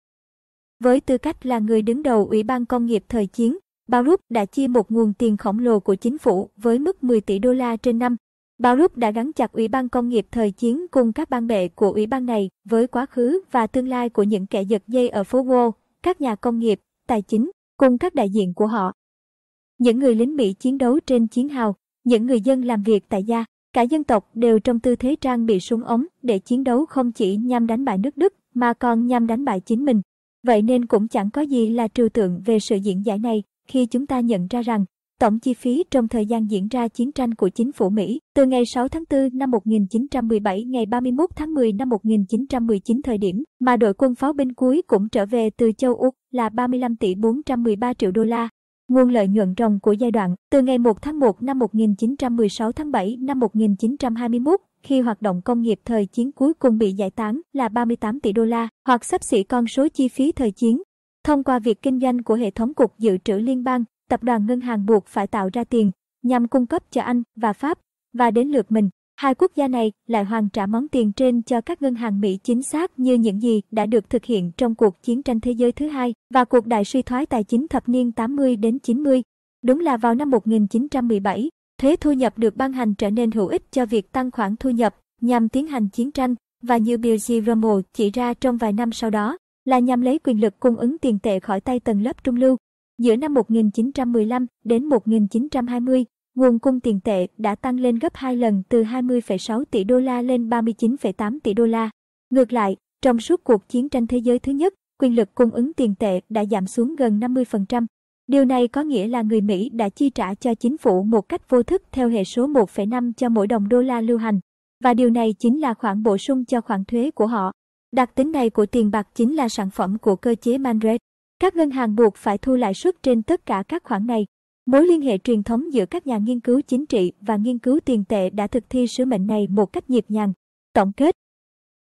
Với tư cách là người đứng đầu Ủy ban Công nghiệp thời chiến, Baruch đã chia một nguồn tiền khổng lồ của chính phủ với mức 10 tỷ đô la trên năm. Baruch đã gắn chặt Ủy ban Công nghiệp thời chiến cùng các ban bệ của Ủy ban này với quá khứ và tương lai của những kẻ giật dây ở phố Wall, các nhà công nghiệp, tài chính, cùng các đại diện của họ những người lính Mỹ chiến đấu trên chiến hào, những người dân làm việc tại gia, cả dân tộc đều trong tư thế trang bị súng ống để chiến đấu không chỉ nhằm đánh bại nước Đức mà còn nhằm đánh bại chính mình. Vậy nên cũng chẳng có gì là trừu tượng về sự diễn giải này khi chúng ta nhận ra rằng tổng chi phí trong thời gian diễn ra chiến tranh của chính phủ Mỹ từ ngày 6 tháng 4 năm 1917 ngày 31 tháng 10 năm 1919 thời điểm mà đội quân pháo binh cuối cũng trở về từ châu Úc là 35 tỷ 413 triệu đô la, Nguồn lợi nhuận ròng của giai đoạn từ ngày 1 tháng 1 năm 1916 tháng 7 năm 1921 khi hoạt động công nghiệp thời chiến cuối cùng bị giải tán là 38 tỷ đô la, hoặc sắp xỉ con số chi phí thời chiến. Thông qua việc kinh doanh của hệ thống cục dự trữ liên bang, tập đoàn ngân hàng buộc phải tạo ra tiền nhằm cung cấp cho Anh và Pháp và đến lượt mình Hai quốc gia này lại hoàn trả món tiền trên cho các ngân hàng Mỹ chính xác như những gì đã được thực hiện trong cuộc chiến tranh thế giới thứ hai và cuộc đại suy thoái tài chính thập niên 80 đến 90. Đúng là vào năm 1917, thuế thu nhập được ban hành trở nên hữu ích cho việc tăng khoản thu nhập nhằm tiến hành chiến tranh và như Bill G. Rommel chỉ ra trong vài năm sau đó là nhằm lấy quyền lực cung ứng tiền tệ khỏi tay tầng lớp trung lưu. Giữa năm 1915 đến 1920, Nguồn cung tiền tệ đã tăng lên gấp 2 lần từ 20,6 tỷ đô la lên 39,8 tỷ đô la. Ngược lại, trong suốt cuộc chiến tranh thế giới thứ nhất, quyền lực cung ứng tiền tệ đã giảm xuống gần 50%. Điều này có nghĩa là người Mỹ đã chi trả cho chính phủ một cách vô thức theo hệ số 1,5 cho mỗi đồng đô la lưu hành. Và điều này chính là khoản bổ sung cho khoản thuế của họ. Đặc tính này của tiền bạc chính là sản phẩm của cơ chế Manrate. Các ngân hàng buộc phải thu lãi suất trên tất cả các khoản này. Mối liên hệ truyền thống giữa các nhà nghiên cứu chính trị và nghiên cứu tiền tệ đã thực thi sứ mệnh này một cách nhịp nhàng. Tổng kết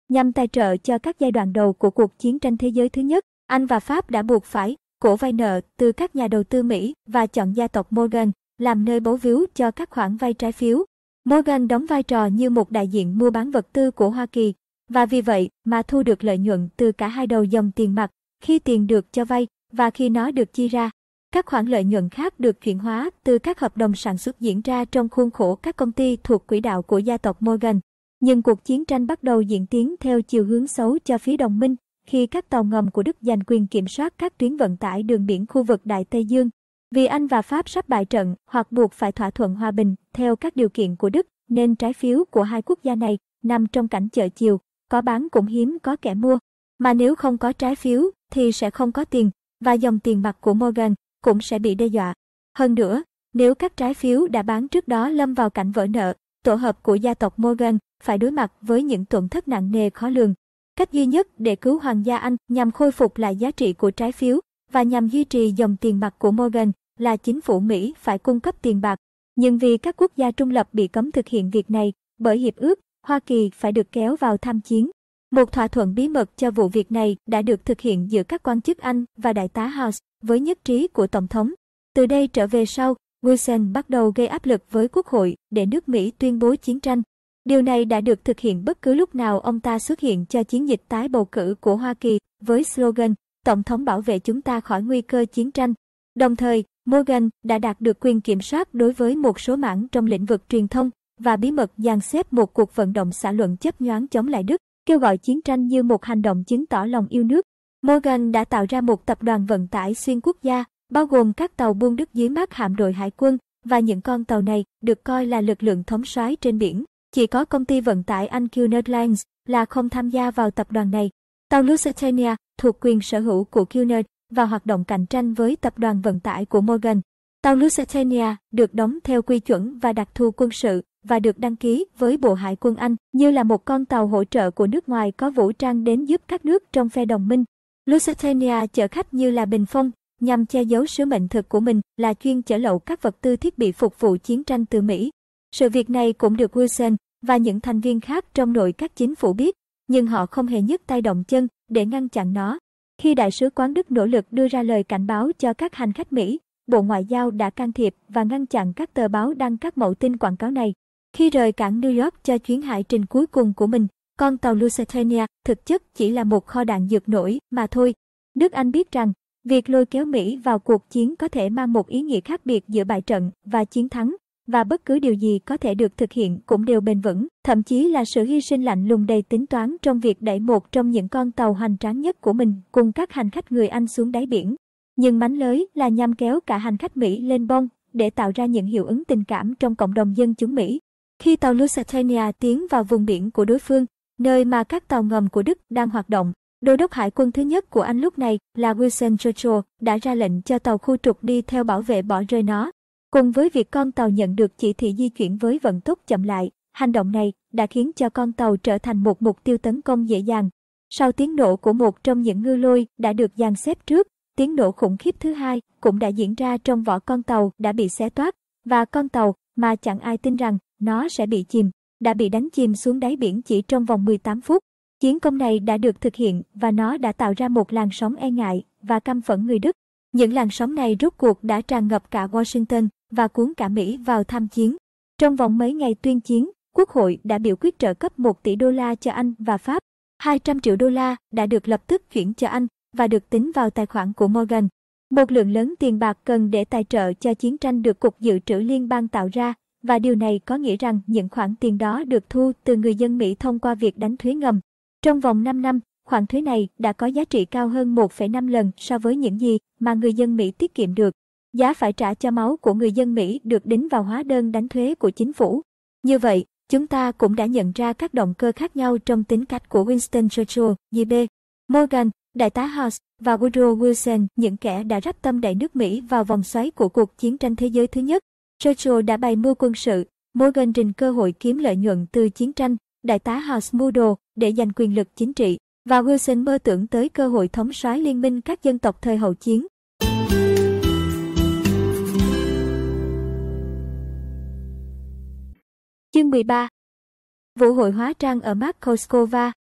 Nhằm tài trợ cho các giai đoạn đầu của cuộc chiến tranh thế giới thứ nhất, Anh và Pháp đã buộc phải cổ vay nợ từ các nhà đầu tư Mỹ và chọn gia tộc Morgan làm nơi bố víu cho các khoản vay trái phiếu. Morgan đóng vai trò như một đại diện mua bán vật tư của Hoa Kỳ và vì vậy mà thu được lợi nhuận từ cả hai đầu dòng tiền mặt khi tiền được cho vay và khi nó được chi ra. Các khoản lợi nhuận khác được chuyển hóa từ các hợp đồng sản xuất diễn ra trong khuôn khổ các công ty thuộc quỹ đạo của gia tộc Morgan. Nhưng cuộc chiến tranh bắt đầu diễn tiến theo chiều hướng xấu cho phía đồng minh khi các tàu ngầm của Đức giành quyền kiểm soát các tuyến vận tải đường biển khu vực Đại Tây Dương. Vì Anh và Pháp sắp bại trận hoặc buộc phải thỏa thuận hòa bình theo các điều kiện của Đức, nên trái phiếu của hai quốc gia này nằm trong cảnh chợ chiều, có bán cũng hiếm có kẻ mua. Mà nếu không có trái phiếu thì sẽ không có tiền, và dòng tiền mặt của Morgan cũng sẽ bị đe dọa. Hơn nữa, nếu các trái phiếu đã bán trước đó lâm vào cảnh vỡ nợ, tổ hợp của gia tộc Morgan phải đối mặt với những tổn thất nặng nề khó lường. Cách duy nhất để cứu Hoàng gia Anh nhằm khôi phục lại giá trị của trái phiếu và nhằm duy trì dòng tiền mặt của Morgan là chính phủ Mỹ phải cung cấp tiền bạc. Nhưng vì các quốc gia trung lập bị cấm thực hiện việc này, bởi hiệp ước, Hoa Kỳ phải được kéo vào tham chiến. Một thỏa thuận bí mật cho vụ việc này đã được thực hiện giữa các quan chức Anh và đại tá House với nhất trí của Tổng thống. Từ đây trở về sau, Wilson bắt đầu gây áp lực với Quốc hội để nước Mỹ tuyên bố chiến tranh. Điều này đã được thực hiện bất cứ lúc nào ông ta xuất hiện cho chiến dịch tái bầu cử của Hoa Kỳ với slogan Tổng thống bảo vệ chúng ta khỏi nguy cơ chiến tranh. Đồng thời, Morgan đã đạt được quyền kiểm soát đối với một số mảng trong lĩnh vực truyền thông và bí mật dàn xếp một cuộc vận động xã luận chấp nhoáng chống lại Đức kêu gọi chiến tranh như một hành động chứng tỏ lòng yêu nước. Morgan đã tạo ra một tập đoàn vận tải xuyên quốc gia, bao gồm các tàu buôn đức dưới mắt hạm đội hải quân và những con tàu này được coi là lực lượng thống soái trên biển. Chỉ có công ty vận tải Anh Cunard Lines là không tham gia vào tập đoàn này. Tàu Lusitania thuộc quyền sở hữu của Cunard và hoạt động cạnh tranh với tập đoàn vận tải của Morgan. Tàu Lusitania được đóng theo quy chuẩn và đặc thù quân sự, và được đăng ký với Bộ Hải quân Anh như là một con tàu hỗ trợ của nước ngoài có vũ trang đến giúp các nước trong phe đồng minh. Lusitania chở khách như là bình phong, nhằm che giấu sứ mệnh thực của mình là chuyên chở lậu các vật tư thiết bị phục vụ chiến tranh từ Mỹ. Sự việc này cũng được Wilson và những thành viên khác trong nội các chính phủ biết, nhưng họ không hề nhấc tay động chân để ngăn chặn nó. Khi đại sứ quán Đức nỗ lực đưa ra lời cảnh báo cho các hành khách Mỹ, Bộ Ngoại giao đã can thiệp và ngăn chặn các tờ báo đăng các mẫu tin quảng cáo này. Khi rời cảng New York cho chuyến hải trình cuối cùng của mình, con tàu Lusitania thực chất chỉ là một kho đạn dược nổi mà thôi. Nước Anh biết rằng, việc lôi kéo Mỹ vào cuộc chiến có thể mang một ý nghĩa khác biệt giữa bại trận và chiến thắng, và bất cứ điều gì có thể được thực hiện cũng đều bền vững, thậm chí là sự hy sinh lạnh lùng đầy tính toán trong việc đẩy một trong những con tàu hành tráng nhất của mình cùng các hành khách người Anh xuống đáy biển. Nhưng mánh lới là nhằm kéo cả hành khách Mỹ lên bong để tạo ra những hiệu ứng tình cảm trong cộng đồng dân chúng Mỹ. Khi tàu Lusitania tiến vào vùng biển của đối phương, nơi mà các tàu ngầm của Đức đang hoạt động, đô đốc hải quân thứ nhất của Anh lúc này là Wilson Churchill đã ra lệnh cho tàu khu trục đi theo bảo vệ bỏ rơi nó. Cùng với việc con tàu nhận được chỉ thị di chuyển với vận tốc chậm lại, hành động này đã khiến cho con tàu trở thành một mục tiêu tấn công dễ dàng. Sau tiếng nổ của một trong những ngư lôi đã được dàn xếp trước, tiếng nổ khủng khiếp thứ hai cũng đã diễn ra trong vỏ con tàu đã bị xé toát và con tàu mà chẳng ai tin rằng nó sẽ bị chìm, đã bị đánh chìm xuống đáy biển chỉ trong vòng 18 phút. Chiến công này đã được thực hiện và nó đã tạo ra một làn sóng e ngại và căm phẫn người Đức. Những làn sóng này rốt cuộc đã tràn ngập cả Washington và cuốn cả Mỹ vào tham chiến. Trong vòng mấy ngày tuyên chiến, Quốc hội đã biểu quyết trợ cấp 1 tỷ đô la cho Anh và Pháp. 200 triệu đô la đã được lập tức chuyển cho Anh và được tính vào tài khoản của Morgan. Một lượng lớn tiền bạc cần để tài trợ cho chiến tranh được Cục Dự trữ Liên bang tạo ra và điều này có nghĩa rằng những khoản tiền đó được thu từ người dân Mỹ thông qua việc đánh thuế ngầm. Trong vòng 5 năm, khoản thuế này đã có giá trị cao hơn 1,5 lần so với những gì mà người dân Mỹ tiết kiệm được. Giá phải trả cho máu của người dân Mỹ được đính vào hóa đơn đánh thuế của chính phủ. Như vậy, chúng ta cũng đã nhận ra các động cơ khác nhau trong tính cách của Winston Churchill, J. B. Morgan, Đại tá House và Woodrow Wilson, những kẻ đã rắp tâm đẩy nước Mỹ vào vòng xoáy của cuộc chiến tranh thế giới thứ nhất. Churchill đã bày mưu quân sự, Morgan trình cơ hội kiếm lợi nhuận từ chiến tranh, đại tá House Moodle để giành quyền lực chính trị, và Wilson mơ tưởng tới cơ hội thống soái liên minh các dân tộc thời hậu chiến. Chương 13 Vụ hội hóa trang ở Markovskova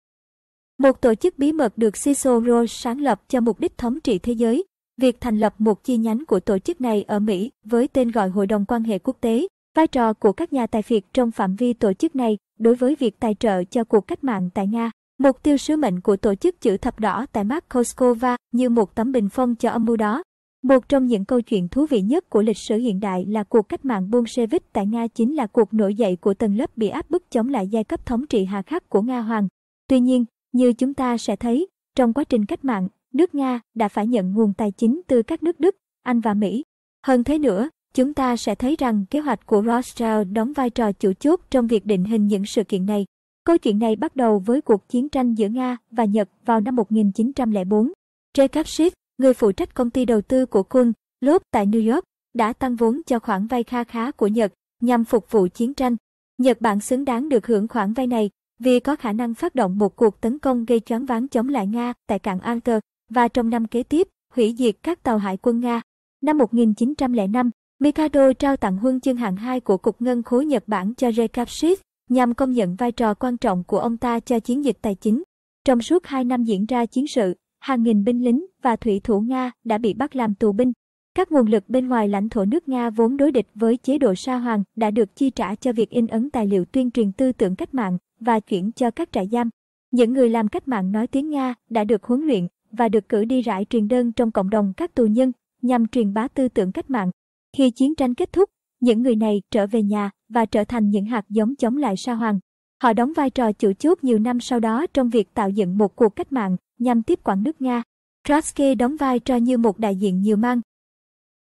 Một tổ chức bí mật được Cicero sáng lập cho mục đích thống trị thế giới, Việc thành lập một chi nhánh của tổ chức này ở Mỹ với tên gọi Hội đồng quan hệ quốc tế, vai trò của các nhà tài phiệt trong phạm vi tổ chức này đối với việc tài trợ cho cuộc cách mạng tại Nga. Mục tiêu sứ mệnh của tổ chức chữ thập đỏ tại Moscow như một tấm bình phong cho âm mưu đó. Một trong những câu chuyện thú vị nhất của lịch sử hiện đại là cuộc cách mạng Bolshevik tại Nga chính là cuộc nổi dậy của tầng lớp bị áp bức chống lại giai cấp thống trị hà khắc của Nga Hoàng. Tuy nhiên, như chúng ta sẽ thấy, trong quá trình cách mạng, nước Nga đã phải nhận nguồn tài chính từ các nước Đức, Anh và Mỹ. Hơn thế nữa, chúng ta sẽ thấy rằng kế hoạch của Rothschild đóng vai trò chủ chốt trong việc định hình những sự kiện này. Câu chuyện này bắt đầu với cuộc chiến tranh giữa Nga và Nhật vào năm 1904. Jacob Schiff, người phụ trách công ty đầu tư của quân Lốp tại New York, đã tăng vốn cho khoản vay kha khá của Nhật nhằm phục vụ chiến tranh. Nhật Bản xứng đáng được hưởng khoản vay này vì có khả năng phát động một cuộc tấn công gây choáng váng chống lại Nga tại cảng Arthur và trong năm kế tiếp hủy diệt các tàu hải quân Nga. Năm 1905, Mikado trao tặng huân chương hạng 2 của Cục Ngân khối Nhật Bản cho Rekapshiv nhằm công nhận vai trò quan trọng của ông ta cho chiến dịch tài chính. Trong suốt 2 năm diễn ra chiến sự, hàng nghìn binh lính và thủy thủ Nga đã bị bắt làm tù binh. Các nguồn lực bên ngoài lãnh thổ nước Nga vốn đối địch với chế độ sa hoàng đã được chi trả cho việc in ấn tài liệu tuyên truyền tư tưởng cách mạng và chuyển cho các trại giam. Những người làm cách mạng nói tiếng Nga đã được huấn luyện và được cử đi rải truyền đơn trong cộng đồng các tù nhân nhằm truyền bá tư tưởng cách mạng. Khi chiến tranh kết thúc, những người này trở về nhà và trở thành những hạt giống chống lại Sa Hoàng. Họ đóng vai trò chủ chốt nhiều năm sau đó trong việc tạo dựng một cuộc cách mạng nhằm tiếp quản nước Nga. Trotsky đóng vai trò như một đại diện nhiều mang.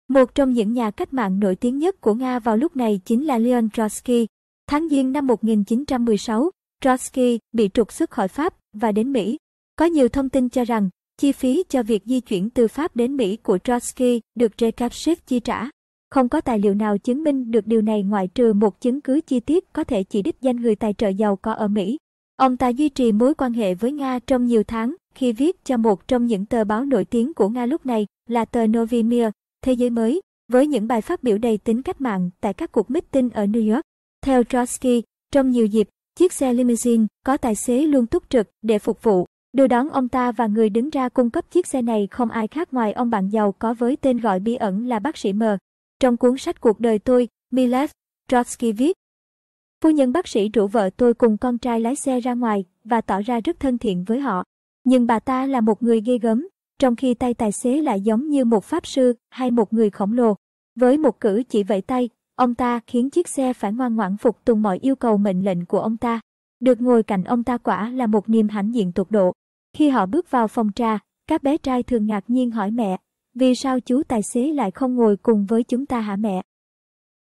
Một trong những nhà cách mạng nổi tiếng nhất của Nga vào lúc này chính là Leon Trotsky. Tháng Giêng năm 1916, Trotsky bị trục xuất khỏi Pháp và đến Mỹ. Có nhiều thông tin cho rằng Chi phí cho việc di chuyển từ Pháp đến Mỹ của Trotsky được Jakabship chi trả. Không có tài liệu nào chứng minh được điều này ngoại trừ một chứng cứ chi tiết có thể chỉ đích danh người tài trợ giàu có ở Mỹ. Ông ta duy trì mối quan hệ với Nga trong nhiều tháng khi viết cho một trong những tờ báo nổi tiếng của Nga lúc này là tờ Novi Mir, Thế giới mới, với những bài phát biểu đầy tính cách mạng tại các cuộc meeting ở New York. Theo Trotsky, trong nhiều dịp, chiếc xe limousine có tài xế luôn túc trực để phục vụ Đưa đón ông ta và người đứng ra cung cấp chiếc xe này không ai khác ngoài ông bạn giàu có với tên gọi bí ẩn là bác sĩ M. Trong cuốn sách Cuộc đời tôi, Milev Trotsky viết, Phu nhân bác sĩ rủ vợ tôi cùng con trai lái xe ra ngoài và tỏ ra rất thân thiện với họ. Nhưng bà ta là một người ghê gớm, trong khi tay tài xế lại giống như một pháp sư hay một người khổng lồ. Với một cử chỉ vẫy tay, ông ta khiến chiếc xe phải ngoan ngoãn phục tùng mọi yêu cầu mệnh lệnh của ông ta. Được ngồi cạnh ông ta quả là một niềm hãnh diện tột độ. Khi họ bước vào phòng trà, các bé trai thường ngạc nhiên hỏi mẹ, vì sao chú tài xế lại không ngồi cùng với chúng ta hả mẹ?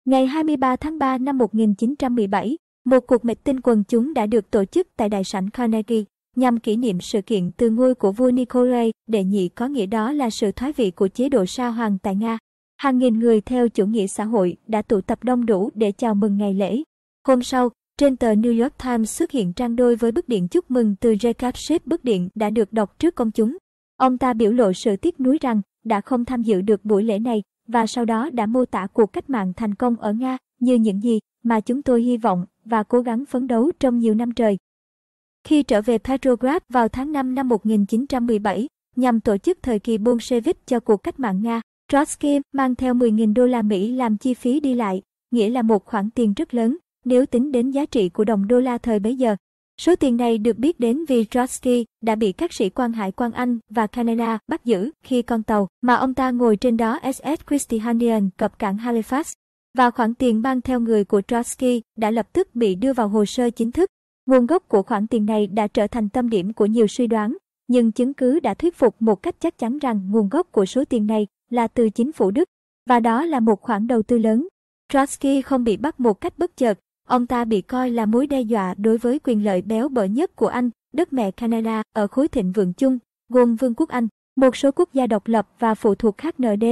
Ngày 23 tháng 3 năm 1917, một cuộc mịch tinh quần chúng đã được tổ chức tại đại sảnh Carnegie nhằm kỷ niệm sự kiện từ ngôi của vua Nikolai đệ nhị có nghĩa đó là sự thoái vị của chế độ sa hoàng tại Nga. Hàng nghìn người theo chủ nghĩa xã hội đã tụ tập đông đủ để chào mừng ngày lễ. Hôm sau, trên tờ New York Times xuất hiện trang đôi với bức điện chúc mừng từ Jacob Schiff bức điện đã được đọc trước công chúng. Ông ta biểu lộ sự tiếc nuối rằng đã không tham dự được buổi lễ này và sau đó đã mô tả cuộc cách mạng thành công ở Nga như những gì mà chúng tôi hy vọng và cố gắng phấn đấu trong nhiều năm trời. Khi trở về Petrograd vào tháng 5 năm 1917, nhằm tổ chức thời kỳ Bolshevik cho cuộc cách mạng Nga, Trotsky mang theo 10.000 đô la Mỹ làm chi phí đi lại, nghĩa là một khoản tiền rất lớn, nếu tính đến giá trị của đồng đô la thời bấy giờ. Số tiền này được biết đến vì Trotsky đã bị các sĩ quan hải quan Anh và Canada bắt giữ khi con tàu mà ông ta ngồi trên đó SS Christianian cập cảng Halifax. Và khoản tiền mang theo người của Trotsky đã lập tức bị đưa vào hồ sơ chính thức. Nguồn gốc của khoản tiền này đã trở thành tâm điểm của nhiều suy đoán, nhưng chứng cứ đã thuyết phục một cách chắc chắn rằng nguồn gốc của số tiền này là từ chính phủ Đức, và đó là một khoản đầu tư lớn. Trotsky không bị bắt một cách bất chợt, Ông ta bị coi là mối đe dọa đối với quyền lợi béo bở nhất của Anh, đất mẹ Canada ở khối thịnh vượng chung, gồm Vương quốc Anh, một số quốc gia độc lập và phụ thuộc khác ND.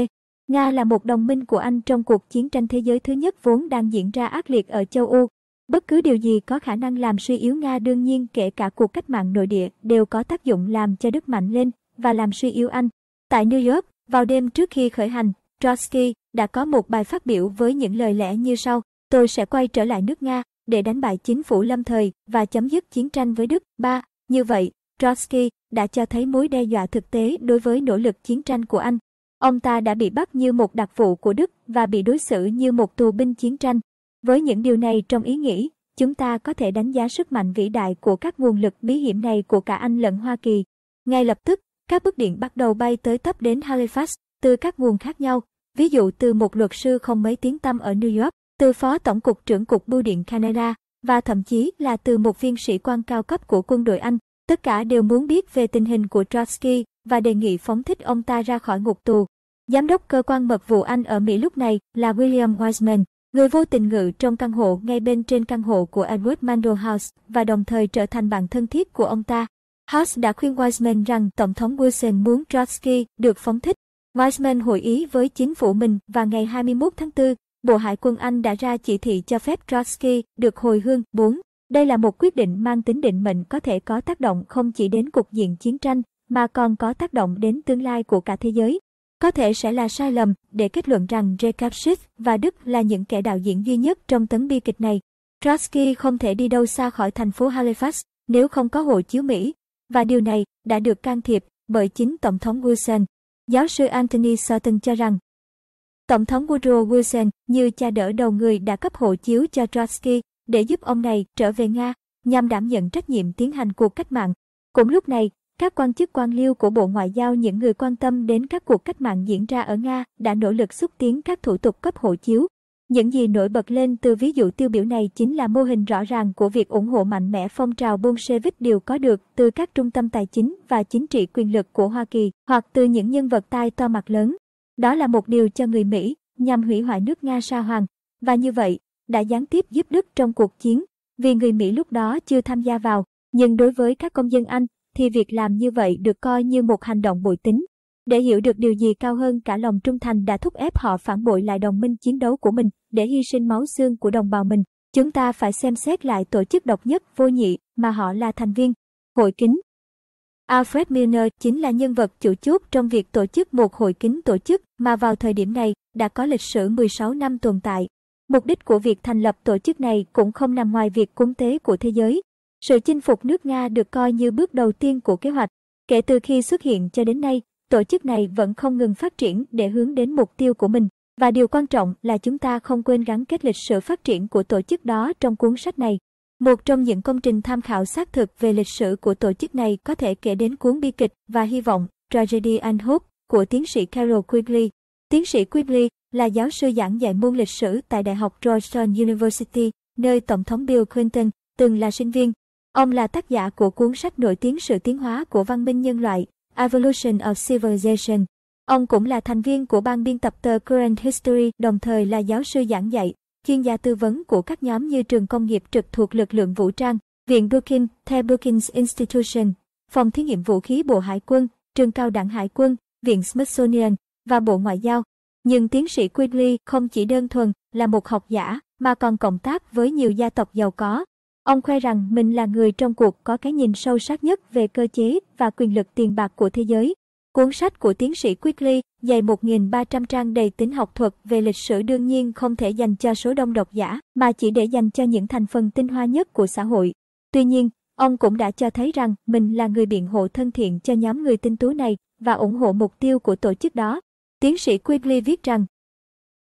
Nga là một đồng minh của Anh trong cuộc chiến tranh thế giới thứ nhất vốn đang diễn ra ác liệt ở châu Âu. Bất cứ điều gì có khả năng làm suy yếu Nga đương nhiên kể cả cuộc cách mạng nội địa đều có tác dụng làm cho đất mạnh lên và làm suy yếu Anh. Tại New York, vào đêm trước khi khởi hành, Trotsky đã có một bài phát biểu với những lời lẽ như sau. Tôi sẽ quay trở lại nước Nga để đánh bại chính phủ lâm thời và chấm dứt chiến tranh với Đức. 3. Như vậy, Trotsky đã cho thấy mối đe dọa thực tế đối với nỗ lực chiến tranh của Anh. Ông ta đã bị bắt như một đặc vụ của Đức và bị đối xử như một tù binh chiến tranh. Với những điều này trong ý nghĩ, chúng ta có thể đánh giá sức mạnh vĩ đại của các nguồn lực bí hiểm này của cả Anh lẫn Hoa Kỳ. Ngay lập tức, các bức điện bắt đầu bay tới tấp đến Halifax từ các nguồn khác nhau, ví dụ từ một luật sư không mấy tiếng tăm ở New York từ phó tổng cục trưởng cục bưu điện Canada và thậm chí là từ một viên sĩ quan cao cấp của quân đội Anh, tất cả đều muốn biết về tình hình của Trotsky và đề nghị phóng thích ông ta ra khỏi ngục tù. Giám đốc cơ quan mật vụ Anh ở Mỹ lúc này là William Wiseman, người vô tình ngự trong căn hộ ngay bên trên căn hộ của Edward Mandel House và đồng thời trở thành bạn thân thiết của ông ta. House đã khuyên Wiseman rằng Tổng thống Wilson muốn Trotsky được phóng thích. Wiseman hội ý với chính phủ mình và ngày 21 tháng 4, Bộ Hải quân Anh đã ra chỉ thị cho phép Trotsky được hồi hương 4. Đây là một quyết định mang tính định mệnh có thể có tác động không chỉ đến cuộc diện chiến tranh, mà còn có tác động đến tương lai của cả thế giới. Có thể sẽ là sai lầm để kết luận rằng Jacob Schiff và Đức là những kẻ đạo diễn duy nhất trong tấn bi kịch này. Trotsky không thể đi đâu xa khỏi thành phố Halifax nếu không có hộ chiếu Mỹ, và điều này đã được can thiệp bởi chính Tổng thống Wilson. Giáo sư Anthony Sutton cho rằng Tổng thống Woodrow Wilson như cha đỡ đầu người đã cấp hộ chiếu cho Trotsky để giúp ông này trở về Nga nhằm đảm nhận trách nhiệm tiến hành cuộc cách mạng. Cũng lúc này, các quan chức quan liêu của Bộ Ngoại giao những người quan tâm đến các cuộc cách mạng diễn ra ở Nga đã nỗ lực xúc tiến các thủ tục cấp hộ chiếu. Những gì nổi bật lên từ ví dụ tiêu biểu này chính là mô hình rõ ràng của việc ủng hộ mạnh mẽ phong trào Bolshevik đều có được từ các trung tâm tài chính và chính trị quyền lực của Hoa Kỳ hoặc từ những nhân vật tai to mặt lớn. Đó là một điều cho người Mỹ nhằm hủy hoại nước Nga sa hoàng và như vậy đã gián tiếp giúp Đức trong cuộc chiến vì người Mỹ lúc đó chưa tham gia vào, nhưng đối với các công dân Anh thì việc làm như vậy được coi như một hành động bội tính. Để hiểu được điều gì cao hơn cả lòng trung thành đã thúc ép họ phản bội lại đồng minh chiến đấu của mình để hy sinh máu xương của đồng bào mình, chúng ta phải xem xét lại tổ chức độc nhất vô nhị mà họ là thành viên. Hội kính Alfred Milner chính là nhân vật chủ chốt trong việc tổ chức một hội kín tổ chức mà vào thời điểm này đã có lịch sử 16 năm tồn tại. Mục đích của việc thành lập tổ chức này cũng không nằm ngoài việc cúng tế của thế giới. Sự chinh phục nước Nga được coi như bước đầu tiên của kế hoạch. Kể từ khi xuất hiện cho đến nay, tổ chức này vẫn không ngừng phát triển để hướng đến mục tiêu của mình. Và điều quan trọng là chúng ta không quên gắn kết lịch sử phát triển của tổ chức đó trong cuốn sách này. Một trong những công trình tham khảo xác thực về lịch sử của tổ chức này có thể kể đến cuốn bi kịch và hy vọng Tragedy and Hope của tiến sĩ Carol Quigley. Tiến sĩ Quigley là giáo sư giảng dạy môn lịch sử tại Đại học Georgetown University, nơi Tổng thống Bill Clinton từng là sinh viên. Ông là tác giả của cuốn sách nổi tiếng Sự tiến hóa của văn minh nhân loại, Evolution of Civilization. Ông cũng là thành viên của ban biên tập tờ Current History, đồng thời là giáo sư giảng dạy chuyên gia tư vấn của các nhóm như trường công nghiệp trực thuộc lực lượng vũ trang, Viện Brookings, The Brookings Institution, Phòng Thí nghiệm Vũ khí Bộ Hải quân, Trường Cao đẳng Hải quân, Viện Smithsonian và Bộ Ngoại giao. Nhưng tiến sĩ Quigley không chỉ đơn thuần là một học giả mà còn cộng tác với nhiều gia tộc giàu có. Ông khoe rằng mình là người trong cuộc có cái nhìn sâu sắc nhất về cơ chế và quyền lực tiền bạc của thế giới Cuốn sách của tiến sĩ Quigley dày 1.300 trang đầy tính học thuật về lịch sử đương nhiên không thể dành cho số đông độc giả, mà chỉ để dành cho những thành phần tinh hoa nhất của xã hội. Tuy nhiên, ông cũng đã cho thấy rằng mình là người biện hộ thân thiện cho nhóm người tinh tú này và ủng hộ mục tiêu của tổ chức đó. Tiến sĩ Quigley viết rằng,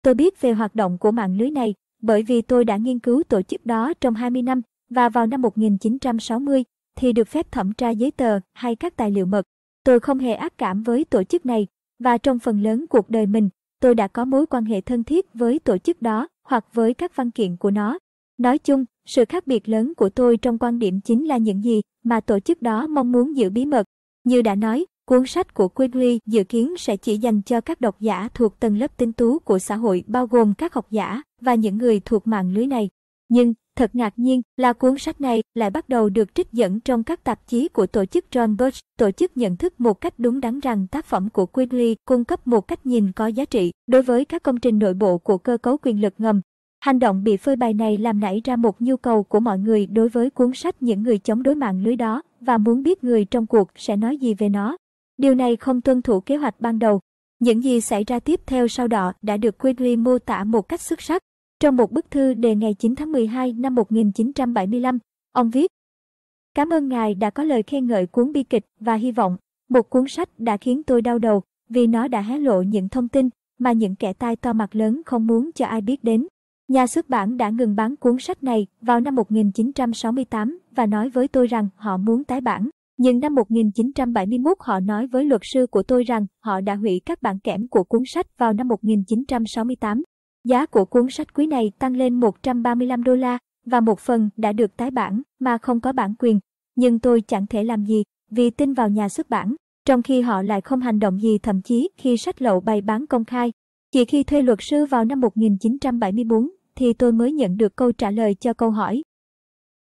Tôi biết về hoạt động của mạng lưới này bởi vì tôi đã nghiên cứu tổ chức đó trong 20 năm và vào năm 1960 thì được phép thẩm tra giấy tờ hay các tài liệu mật Tôi không hề ác cảm với tổ chức này và trong phần lớn cuộc đời mình, tôi đã có mối quan hệ thân thiết với tổ chức đó hoặc với các văn kiện của nó. Nói chung, sự khác biệt lớn của tôi trong quan điểm chính là những gì mà tổ chức đó mong muốn giữ bí mật. Như đã nói, cuốn sách của Quigley dự kiến sẽ chỉ dành cho các độc giả thuộc tầng lớp tinh tú của xã hội bao gồm các học giả và những người thuộc mạng lưới này. Nhưng, Thật ngạc nhiên là cuốn sách này lại bắt đầu được trích dẫn trong các tạp chí của tổ chức John Birch. Tổ chức nhận thức một cách đúng đắn rằng tác phẩm của Quinley cung cấp một cách nhìn có giá trị đối với các công trình nội bộ của cơ cấu quyền lực ngầm. Hành động bị phơi bày này làm nảy ra một nhu cầu của mọi người đối với cuốn sách những người chống đối mạng lưới đó và muốn biết người trong cuộc sẽ nói gì về nó. Điều này không tuân thủ kế hoạch ban đầu. Những gì xảy ra tiếp theo sau đó đã được Quinley mô tả một cách xuất sắc. Trong một bức thư đề ngày 9 tháng 12 năm 1975, ông viết Cảm ơn ngài đã có lời khen ngợi cuốn bi kịch và hy vọng, một cuốn sách đã khiến tôi đau đầu vì nó đã hé lộ những thông tin mà những kẻ tai to mặt lớn không muốn cho ai biết đến. Nhà xuất bản đã ngừng bán cuốn sách này vào năm 1968 và nói với tôi rằng họ muốn tái bản. Nhưng năm 1971 họ nói với luật sư của tôi rằng họ đã hủy các bản kẽm của cuốn sách vào năm 1968. Giá của cuốn sách quý này tăng lên 135 đô la và một phần đã được tái bản mà không có bản quyền, nhưng tôi chẳng thể làm gì vì tin vào nhà xuất bản, trong khi họ lại không hành động gì thậm chí khi sách lậu bày bán công khai. Chỉ khi thuê luật sư vào năm 1974 thì tôi mới nhận được câu trả lời cho câu hỏi.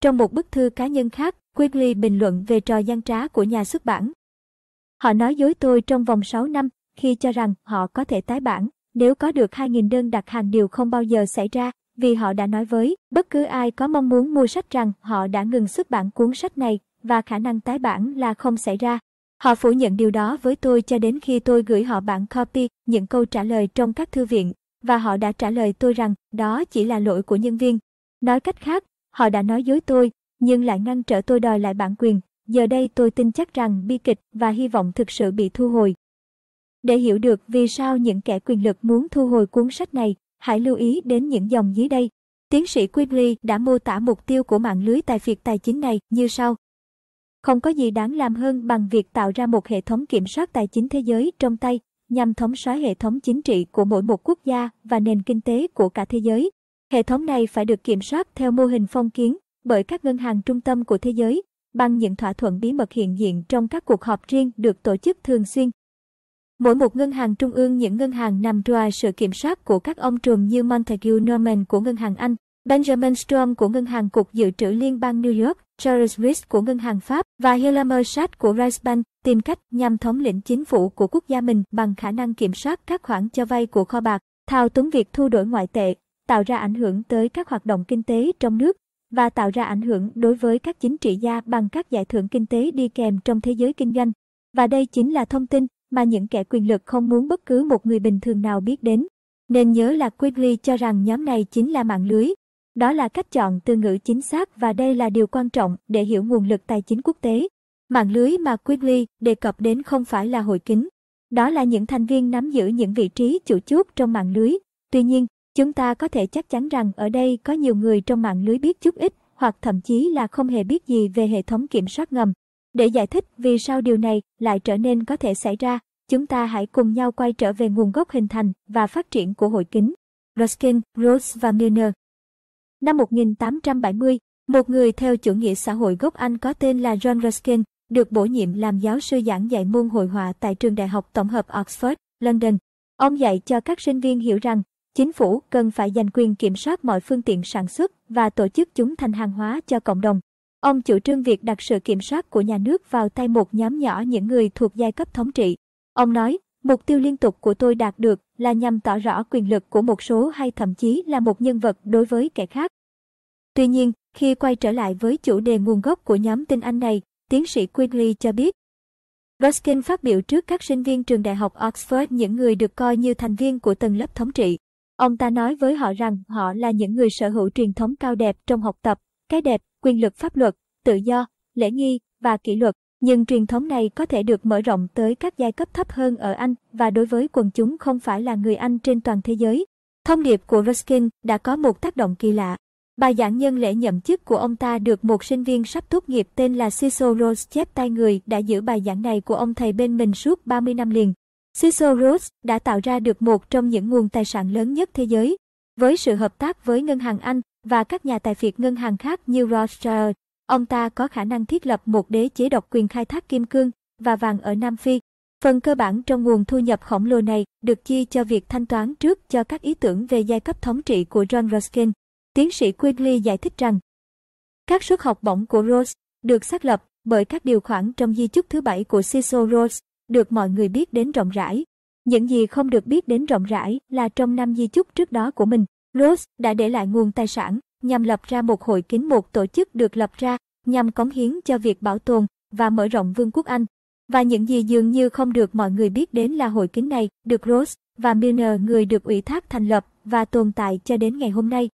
Trong một bức thư cá nhân khác, Quigley bình luận về trò gian trá của nhà xuất bản. Họ nói dối tôi trong vòng 6 năm khi cho rằng họ có thể tái bản nếu có được 2.000 đơn đặt hàng điều không bao giờ xảy ra, vì họ đã nói với bất cứ ai có mong muốn mua sách rằng họ đã ngừng xuất bản cuốn sách này và khả năng tái bản là không xảy ra. Họ phủ nhận điều đó với tôi cho đến khi tôi gửi họ bản copy, những câu trả lời trong các thư viện, và họ đã trả lời tôi rằng đó chỉ là lỗi của nhân viên. Nói cách khác, họ đã nói dối tôi, nhưng lại ngăn trở tôi đòi lại bản quyền. Giờ đây tôi tin chắc rằng bi kịch và hy vọng thực sự bị thu hồi. Để hiểu được vì sao những kẻ quyền lực muốn thu hồi cuốn sách này, hãy lưu ý đến những dòng dưới đây. Tiến sĩ Quigley đã mô tả mục tiêu của mạng lưới tài phiệt tài chính này như sau. Không có gì đáng làm hơn bằng việc tạo ra một hệ thống kiểm soát tài chính thế giới trong tay, nhằm thống soái hệ thống chính trị của mỗi một quốc gia và nền kinh tế của cả thế giới. Hệ thống này phải được kiểm soát theo mô hình phong kiến bởi các ngân hàng trung tâm của thế giới bằng những thỏa thuận bí mật hiện diện trong các cuộc họp riêng được tổ chức thường xuyên Mỗi một ngân hàng trung ương những ngân hàng nằm ngoài sự kiểm soát của các ông trùm như Montague Norman của Ngân hàng Anh, Benjamin Strom của Ngân hàng Cục Dự trữ Liên bang New York, Charles Risk của Ngân hàng Pháp và Hilmer Schatz của Bank tìm cách nhằm thống lĩnh chính phủ của quốc gia mình bằng khả năng kiểm soát các khoản cho vay của kho bạc, thao túng việc thu đổi ngoại tệ, tạo ra ảnh hưởng tới các hoạt động kinh tế trong nước và tạo ra ảnh hưởng đối với các chính trị gia bằng các giải thưởng kinh tế đi kèm trong thế giới kinh doanh. Và đây chính là thông tin mà những kẻ quyền lực không muốn bất cứ một người bình thường nào biết đến. Nên nhớ là Quigley cho rằng nhóm này chính là mạng lưới. Đó là cách chọn từ ngữ chính xác và đây là điều quan trọng để hiểu nguồn lực tài chính quốc tế. Mạng lưới mà Quigley đề cập đến không phải là hội kính. Đó là những thành viên nắm giữ những vị trí chủ chốt trong mạng lưới. Tuy nhiên, chúng ta có thể chắc chắn rằng ở đây có nhiều người trong mạng lưới biết chút ít hoặc thậm chí là không hề biết gì về hệ thống kiểm soát ngầm để giải thích vì sao điều này lại trở nên có thể xảy ra, chúng ta hãy cùng nhau quay trở về nguồn gốc hình thành và phát triển của hội kính. Ruskin, Rose và Milner Năm 1870, một người theo chủ nghĩa xã hội gốc Anh có tên là John Ruskin được bổ nhiệm làm giáo sư giảng dạy môn hội họa tại trường đại học tổng hợp Oxford, London. Ông dạy cho các sinh viên hiểu rằng chính phủ cần phải giành quyền kiểm soát mọi phương tiện sản xuất và tổ chức chúng thành hàng hóa cho cộng đồng Ông chủ trương việc đặt sự kiểm soát của nhà nước vào tay một nhóm nhỏ những người thuộc giai cấp thống trị. Ông nói, mục tiêu liên tục của tôi đạt được là nhằm tỏ rõ quyền lực của một số hay thậm chí là một nhân vật đối với kẻ khác. Tuy nhiên, khi quay trở lại với chủ đề nguồn gốc của nhóm tin Anh này, tiến sĩ Quigley cho biết, Ruskin phát biểu trước các sinh viên trường đại học Oxford những người được coi như thành viên của tầng lớp thống trị. Ông ta nói với họ rằng họ là những người sở hữu truyền thống cao đẹp trong học tập, cái đẹp, quyền lực pháp luật, tự do, lễ nghi và kỷ luật. Nhưng truyền thống này có thể được mở rộng tới các giai cấp thấp hơn ở Anh và đối với quần chúng không phải là người Anh trên toàn thế giới. Thông điệp của Ruskin đã có một tác động kỳ lạ. Bài giảng nhân lễ nhậm chức của ông ta được một sinh viên sắp tốt nghiệp tên là Cecil Rose chép tay người đã giữ bài giảng này của ông thầy bên mình suốt 30 năm liền. Cecil Rose đã tạo ra được một trong những nguồn tài sản lớn nhất thế giới. Với sự hợp tác với Ngân hàng Anh và các nhà tài phiệt ngân hàng khác như Rothschild, ông ta có khả năng thiết lập một đế chế độc quyền khai thác kim cương và vàng ở Nam Phi. Phần cơ bản trong nguồn thu nhập khổng lồ này được chi cho việc thanh toán trước cho các ý tưởng về giai cấp thống trị của John Ruskin. Tiến sĩ Quigley giải thích rằng, các suất học bổng của Rhodes được xác lập bởi các điều khoản trong di chúc thứ bảy của Cecil Rhodes được mọi người biết đến rộng rãi. Những gì không được biết đến rộng rãi là trong năm di chúc trước đó của mình, Rose đã để lại nguồn tài sản nhằm lập ra một hội kín một tổ chức được lập ra nhằm cống hiến cho việc bảo tồn và mở rộng Vương quốc Anh. Và những gì dường như không được mọi người biết đến là hội kín này được Rose và Milner người được ủy thác thành lập và tồn tại cho đến ngày hôm nay.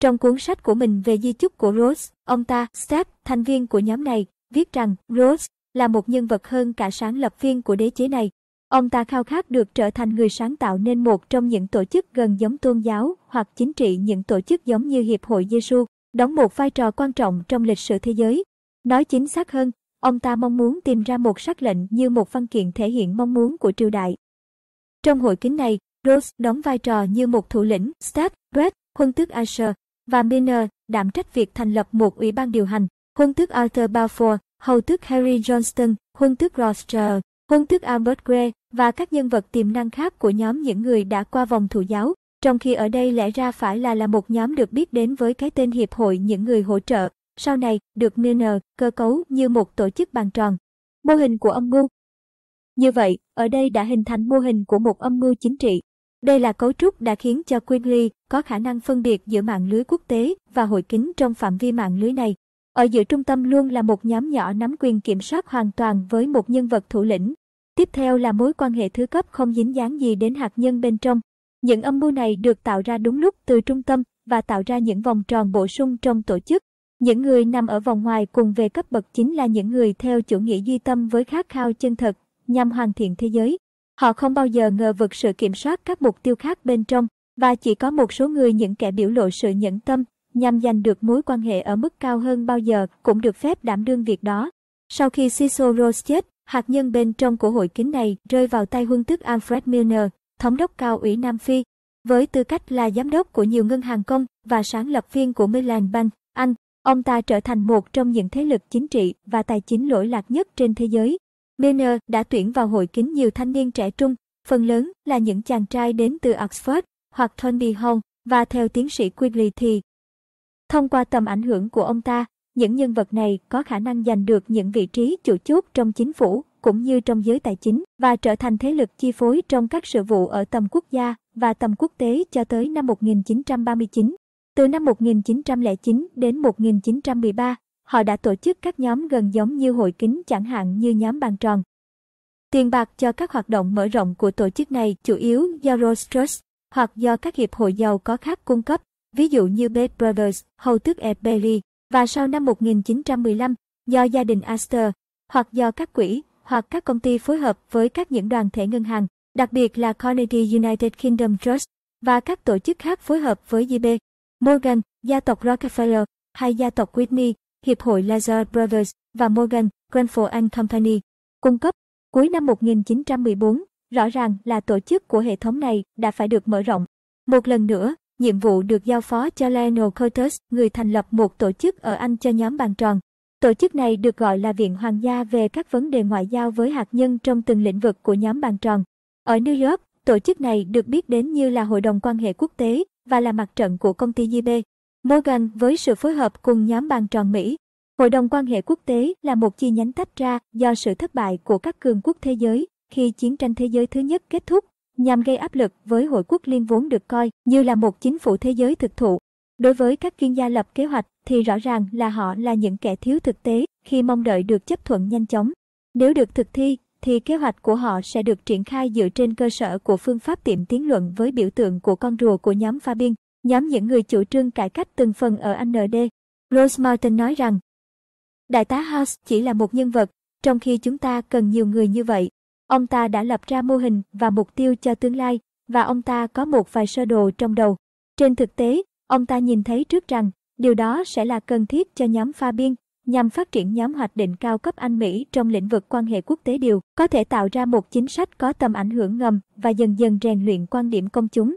Trong cuốn sách của mình về di chúc của Rose, ông ta, Steph, thành viên của nhóm này, viết rằng Rose là một nhân vật hơn cả sáng lập viên của đế chế này Ông ta khao khát được trở thành người sáng tạo nên một trong những tổ chức gần giống tôn giáo hoặc chính trị những tổ chức giống như Hiệp hội Giêsu, đóng một vai trò quan trọng trong lịch sử thế giới. Nói chính xác hơn, ông ta mong muốn tìm ra một sắc lệnh như một văn kiện thể hiện mong muốn của triều đại. Trong hội kính này, Rose đóng vai trò như một thủ lĩnh, Stab, Brett, huân tước Asher và Miner đảm trách việc thành lập một ủy ban điều hành, huân tước Arthur Balfour, hầu tước Harry Johnston, huân tước Rothschild huân thức Albert Gray và các nhân vật tiềm năng khác của nhóm những người đã qua vòng thủ giáo, trong khi ở đây lẽ ra phải là là một nhóm được biết đến với cái tên Hiệp hội những người hỗ trợ, sau này được Milner cơ cấu như một tổ chức bàn tròn. Mô hình của âm mưu Như vậy, ở đây đã hình thành mô hình của một âm mưu chính trị. Đây là cấu trúc đã khiến cho Quigley có khả năng phân biệt giữa mạng lưới quốc tế và hội kính trong phạm vi mạng lưới này, ở giữa trung tâm luôn là một nhóm nhỏ nắm quyền kiểm soát hoàn toàn với một nhân vật thủ lĩnh. Tiếp theo là mối quan hệ thứ cấp không dính dáng gì đến hạt nhân bên trong. Những âm mưu này được tạo ra đúng lúc từ trung tâm và tạo ra những vòng tròn bổ sung trong tổ chức. Những người nằm ở vòng ngoài cùng về cấp bậc chính là những người theo chủ nghĩa duy tâm với khát khao chân thật, nhằm hoàn thiện thế giới. Họ không bao giờ ngờ vực sự kiểm soát các mục tiêu khác bên trong, và chỉ có một số người những kẻ biểu lộ sự nhẫn tâm nhằm giành được mối quan hệ ở mức cao hơn bao giờ cũng được phép đảm đương việc đó. Sau khi Ciceros chết, hạt nhân bên trong của hội kín này rơi vào tay huân tước Alfred Milner, thống đốc cao ủy Nam Phi. Với tư cách là giám đốc của nhiều ngân hàng công và sáng lập viên của Milan Bank, Anh, ông ta trở thành một trong những thế lực chính trị và tài chính lỗi lạc nhất trên thế giới. Milner đã tuyển vào hội kín nhiều thanh niên trẻ trung, phần lớn là những chàng trai đến từ Oxford hoặc Thornby Hall, và theo tiến sĩ Quigley thì Thông qua tầm ảnh hưởng của ông ta, những nhân vật này có khả năng giành được những vị trí chủ chốt trong chính phủ cũng như trong giới tài chính và trở thành thế lực chi phối trong các sự vụ ở tầm quốc gia và tầm quốc tế cho tới năm 1939. Từ năm 1909 đến 1913, họ đã tổ chức các nhóm gần giống như hội kính chẳng hạn như nhóm bàn tròn. Tiền bạc cho các hoạt động mở rộng của tổ chức này chủ yếu do Rolls royce hoặc do các hiệp hội giàu có khác cung cấp ví dụ như Bed Brothers, hầu tước Eberly, và sau năm 1915, do gia đình Astor, hoặc do các quỹ, hoặc các công ty phối hợp với các những đoàn thể ngân hàng, đặc biệt là Carnegie United Kingdom Trust, và các tổ chức khác phối hợp với JB, Morgan, gia tộc Rockefeller, hay gia tộc Whitney, Hiệp hội Lazar Brothers và Morgan, Grenfell and Company, cung cấp. Cuối năm 1914, rõ ràng là tổ chức của hệ thống này đã phải được mở rộng. Một lần nữa, nhiệm vụ được giao phó cho Lionel Curtis, người thành lập một tổ chức ở Anh cho nhóm bàn tròn. Tổ chức này được gọi là Viện Hoàng gia về các vấn đề ngoại giao với hạt nhân trong từng lĩnh vực của nhóm bàn tròn. Ở New York, tổ chức này được biết đến như là Hội đồng quan hệ quốc tế và là mặt trận của công ty JB. Morgan với sự phối hợp cùng nhóm bàn tròn Mỹ. Hội đồng quan hệ quốc tế là một chi nhánh tách ra do sự thất bại của các cường quốc thế giới khi chiến tranh thế giới thứ nhất kết thúc nhằm gây áp lực với Hội quốc liên vốn được coi như là một chính phủ thế giới thực thụ. Đối với các chuyên gia lập kế hoạch thì rõ ràng là họ là những kẻ thiếu thực tế khi mong đợi được chấp thuận nhanh chóng. Nếu được thực thi thì kế hoạch của họ sẽ được triển khai dựa trên cơ sở của phương pháp tiệm tiến luận với biểu tượng của con rùa của nhóm Fabian nhóm những người chủ trương cải cách từng phần ở ND. Rose Martin nói rằng, Đại tá House chỉ là một nhân vật, trong khi chúng ta cần nhiều người như vậy Ông ta đã lập ra mô hình và mục tiêu cho tương lai và ông ta có một vài sơ đồ trong đầu. Trên thực tế, ông ta nhìn thấy trước rằng điều đó sẽ là cần thiết cho nhóm pha biên nhằm phát triển nhóm hoạch định cao cấp Anh Mỹ trong lĩnh vực quan hệ quốc tế điều có thể tạo ra một chính sách có tầm ảnh hưởng ngầm và dần dần rèn luyện quan điểm công chúng.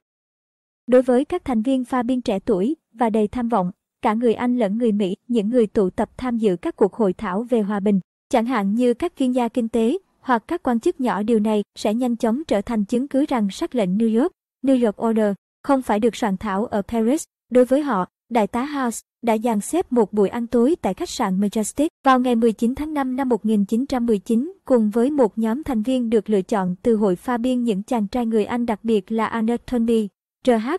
Đối với các thành viên pha biên trẻ tuổi và đầy tham vọng, cả người Anh lẫn người Mỹ, những người tụ tập tham dự các cuộc hội thảo về hòa bình, chẳng hạn như các chuyên gia kinh tế, hoặc các quan chức nhỏ điều này sẽ nhanh chóng trở thành chứng cứ rằng sắc lệnh New York, New York Order, không phải được soạn thảo ở Paris. Đối với họ, Đại tá House đã dàn xếp một buổi ăn tối tại khách sạn Majestic vào ngày 19 tháng 5 năm 1919 cùng với một nhóm thành viên được lựa chọn từ hội pha biên những chàng trai người Anh đặc biệt là Arnold Toynbee, R.H.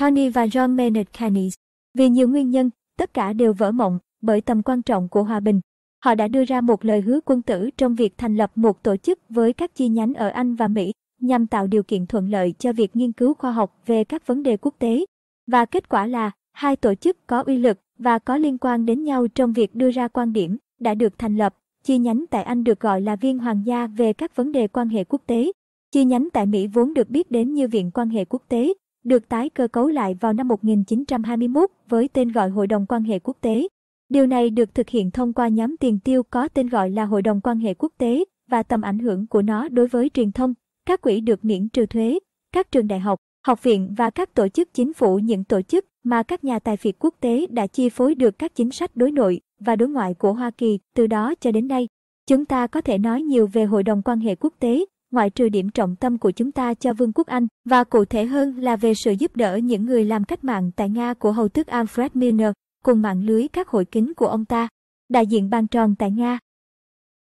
Tony và John Maynard Keynes. Vì nhiều nguyên nhân, tất cả đều vỡ mộng bởi tầm quan trọng của hòa bình Họ đã đưa ra một lời hứa quân tử trong việc thành lập một tổ chức với các chi nhánh ở Anh và Mỹ nhằm tạo điều kiện thuận lợi cho việc nghiên cứu khoa học về các vấn đề quốc tế. Và kết quả là, hai tổ chức có uy lực và có liên quan đến nhau trong việc đưa ra quan điểm đã được thành lập. Chi nhánh tại Anh được gọi là Viên Hoàng gia về các vấn đề quan hệ quốc tế. Chi nhánh tại Mỹ vốn được biết đến như Viện quan hệ quốc tế, được tái cơ cấu lại vào năm 1921 với tên gọi Hội đồng quan hệ quốc tế. Điều này được thực hiện thông qua nhóm tiền tiêu có tên gọi là Hội đồng quan hệ quốc tế và tầm ảnh hưởng của nó đối với truyền thông, các quỹ được miễn trừ thuế, các trường đại học, học viện và các tổ chức chính phủ những tổ chức mà các nhà tài phiệt quốc tế đã chi phối được các chính sách đối nội và đối ngoại của Hoa Kỳ từ đó cho đến nay. Chúng ta có thể nói nhiều về Hội đồng quan hệ quốc tế, ngoại trừ điểm trọng tâm của chúng ta cho Vương quốc Anh và cụ thể hơn là về sự giúp đỡ những người làm cách mạng tại Nga của hầu tước Alfred Milner cùng mạng lưới các hội kín của ông ta, đại diện bàn tròn tại Nga.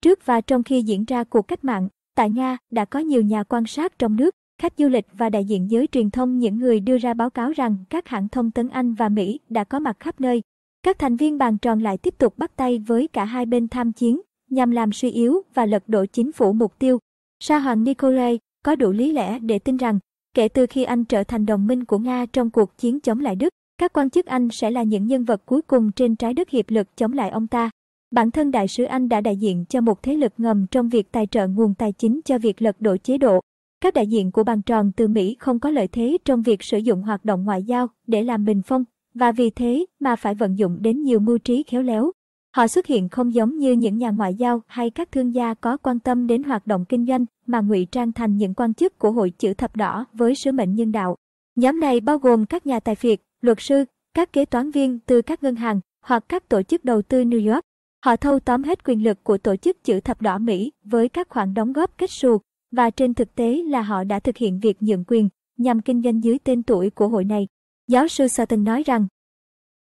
Trước và trong khi diễn ra cuộc cách mạng, tại Nga đã có nhiều nhà quan sát trong nước, khách du lịch và đại diện giới truyền thông những người đưa ra báo cáo rằng các hãng thông tấn Anh và Mỹ đã có mặt khắp nơi. Các thành viên bàn tròn lại tiếp tục bắt tay với cả hai bên tham chiến, nhằm làm suy yếu và lật đổ chính phủ mục tiêu. Sa hoàng Nikolai có đủ lý lẽ để tin rằng, kể từ khi Anh trở thành đồng minh của Nga trong cuộc chiến chống lại Đức, các quan chức Anh sẽ là những nhân vật cuối cùng trên trái đất hiệp lực chống lại ông ta. Bản thân đại sứ Anh đã đại diện cho một thế lực ngầm trong việc tài trợ nguồn tài chính cho việc lật đổ chế độ. Các đại diện của bàn tròn từ Mỹ không có lợi thế trong việc sử dụng hoạt động ngoại giao để làm bình phong, và vì thế mà phải vận dụng đến nhiều mưu trí khéo léo. Họ xuất hiện không giống như những nhà ngoại giao hay các thương gia có quan tâm đến hoạt động kinh doanh mà ngụy trang thành những quan chức của hội chữ thập đỏ với sứ mệnh nhân đạo. Nhóm này bao gồm các nhà tài phiệt, luật sư, các kế toán viên từ các ngân hàng hoặc các tổ chức đầu tư New York. Họ thâu tóm hết quyền lực của tổ chức chữ thập đỏ Mỹ với các khoản đóng góp kết xù và trên thực tế là họ đã thực hiện việc nhượng quyền nhằm kinh doanh dưới tên tuổi của hội này. Giáo sư Sutton nói rằng,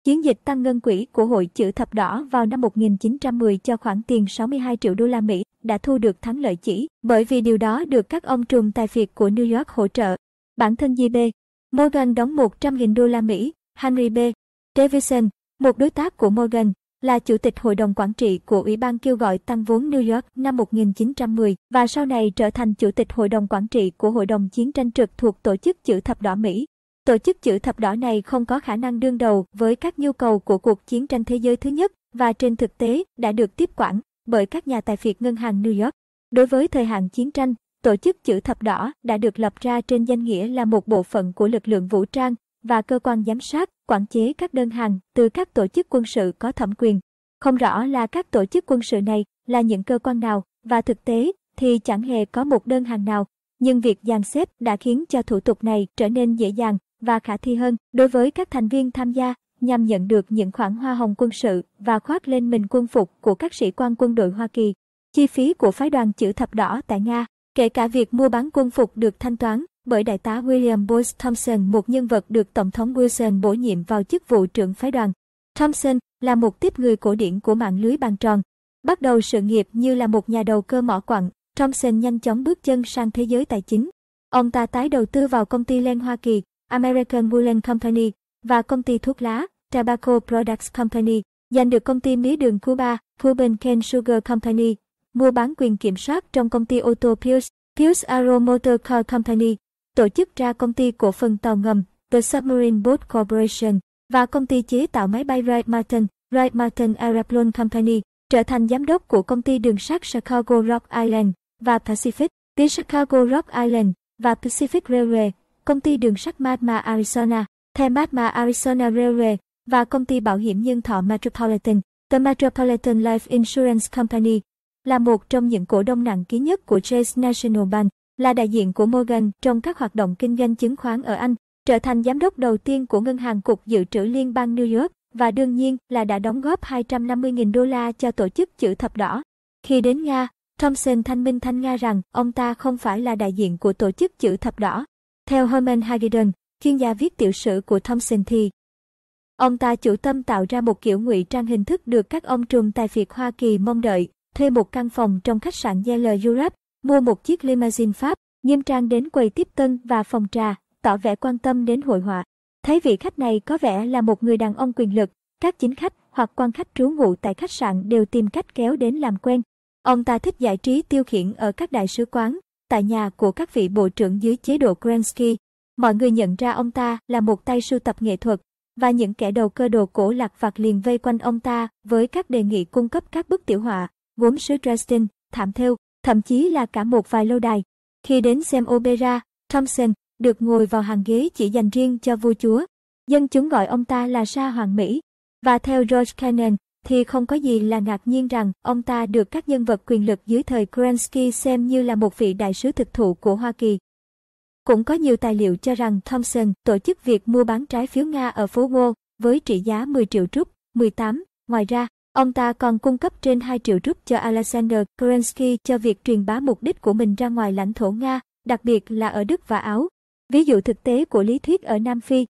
chiến dịch tăng ngân quỹ của hội chữ thập đỏ vào năm 1910 cho khoản tiền 62 triệu đô la Mỹ đã thu được thắng lợi chỉ bởi vì điều đó được các ông trùm tài phiệt của New York hỗ trợ. Bản thân JB Morgan đóng 100.000 đô la Mỹ, Henry B. Davison, một đối tác của Morgan, là chủ tịch hội đồng quản trị của Ủy ban kêu gọi tăng vốn New York năm 1910 và sau này trở thành chủ tịch hội đồng quản trị của Hội đồng chiến tranh trực thuộc Tổ chức Chữ Thập Đỏ Mỹ. Tổ chức Chữ Thập Đỏ này không có khả năng đương đầu với các nhu cầu của cuộc chiến tranh thế giới thứ nhất và trên thực tế đã được tiếp quản bởi các nhà tài phiệt ngân hàng New York. Đối với thời hạn chiến tranh, Tổ chức chữ thập đỏ đã được lập ra trên danh nghĩa là một bộ phận của lực lượng vũ trang và cơ quan giám sát, quản chế các đơn hàng từ các tổ chức quân sự có thẩm quyền. Không rõ là các tổ chức quân sự này là những cơ quan nào và thực tế thì chẳng hề có một đơn hàng nào, nhưng việc dàn xếp đã khiến cho thủ tục này trở nên dễ dàng và khả thi hơn đối với các thành viên tham gia nhằm nhận được những khoản hoa hồng quân sự và khoác lên mình quân phục của các sĩ quan quân đội Hoa Kỳ. Chi phí của phái đoàn chữ thập đỏ tại Nga Kể cả việc mua bán quân phục được thanh toán bởi đại tá William Boyce Thompson, một nhân vật được Tổng thống Wilson bổ nhiệm vào chức vụ trưởng phái đoàn. Thompson là một tiếp người cổ điển của mạng lưới bàn tròn. Bắt đầu sự nghiệp như là một nhà đầu cơ mỏ quặng, Thompson nhanh chóng bước chân sang thế giới tài chính. Ông ta tái đầu tư vào công ty len Hoa Kỳ, American Woolen Company và công ty thuốc lá, Tobacco Products Company, giành được công ty mía đường Cuba, Cuban Cane Sugar Company mua bán quyền kiểm soát trong công ty ô tô Pierce, Pierce Arrow Motor Car Company, tổ chức ra công ty cổ phần tàu ngầm The Submarine Boat Corporation và công ty chế tạo máy bay Wright Martin, Wright Martin Aeroplane Company, trở thành giám đốc của công ty đường sắt Chicago Rock Island và Pacific, tuyến Chicago Rock Island và Pacific Railway, công ty đường sắt Magma Arizona, The Magma Arizona Railway và công ty bảo hiểm nhân thọ Metropolitan, The Metropolitan Life Insurance Company, là một trong những cổ đông nặng ký nhất của Chase National Bank, là đại diện của Morgan trong các hoạt động kinh doanh chứng khoán ở Anh, trở thành giám đốc đầu tiên của Ngân hàng Cục Dự trữ Liên bang New York và đương nhiên là đã đóng góp 250.000 đô la cho tổ chức chữ thập đỏ. Khi đến Nga, Thompson thanh minh thanh Nga rằng ông ta không phải là đại diện của tổ chức chữ thập đỏ. Theo Herman Hagedon, chuyên gia viết tiểu sử của Thompson thì Ông ta chủ tâm tạo ra một kiểu ngụy trang hình thức được các ông trùm tài phiệt Hoa Kỳ mong đợi, thuê một căn phòng trong khách sạn Yale Europe, mua một chiếc limousine Pháp, nghiêm trang đến quầy tiếp tân và phòng trà, tỏ vẻ quan tâm đến hội họa. Thấy vị khách này có vẻ là một người đàn ông quyền lực, các chính khách hoặc quan khách trú ngụ tại khách sạn đều tìm cách kéo đến làm quen. Ông ta thích giải trí tiêu khiển ở các đại sứ quán, tại nhà của các vị bộ trưởng dưới chế độ Kerensky. Mọi người nhận ra ông ta là một tay sưu tập nghệ thuật, và những kẻ đầu cơ đồ cổ lạc vặt liền vây quanh ông ta với các đề nghị cung cấp các bức tiểu họa gốm sứ Dresden, thảm thêu, thậm chí là cả một vài lâu đài. Khi đến xem opera, Thompson được ngồi vào hàng ghế chỉ dành riêng cho vua chúa. Dân chúng gọi ông ta là Sa Hoàng Mỹ. Và theo George Cannon, thì không có gì là ngạc nhiên rằng ông ta được các nhân vật quyền lực dưới thời Kerensky xem như là một vị đại sứ thực thụ của Hoa Kỳ. Cũng có nhiều tài liệu cho rằng Thompson tổ chức việc mua bán trái phiếu Nga ở phố Wall với trị giá 10 triệu rúp, 18. Ngoài ra, Ông ta còn cung cấp trên 2 triệu rúp cho Alexander Kerensky cho việc truyền bá mục đích của mình ra ngoài lãnh thổ Nga, đặc biệt là ở Đức và Áo. Ví dụ thực tế của lý thuyết ở Nam Phi.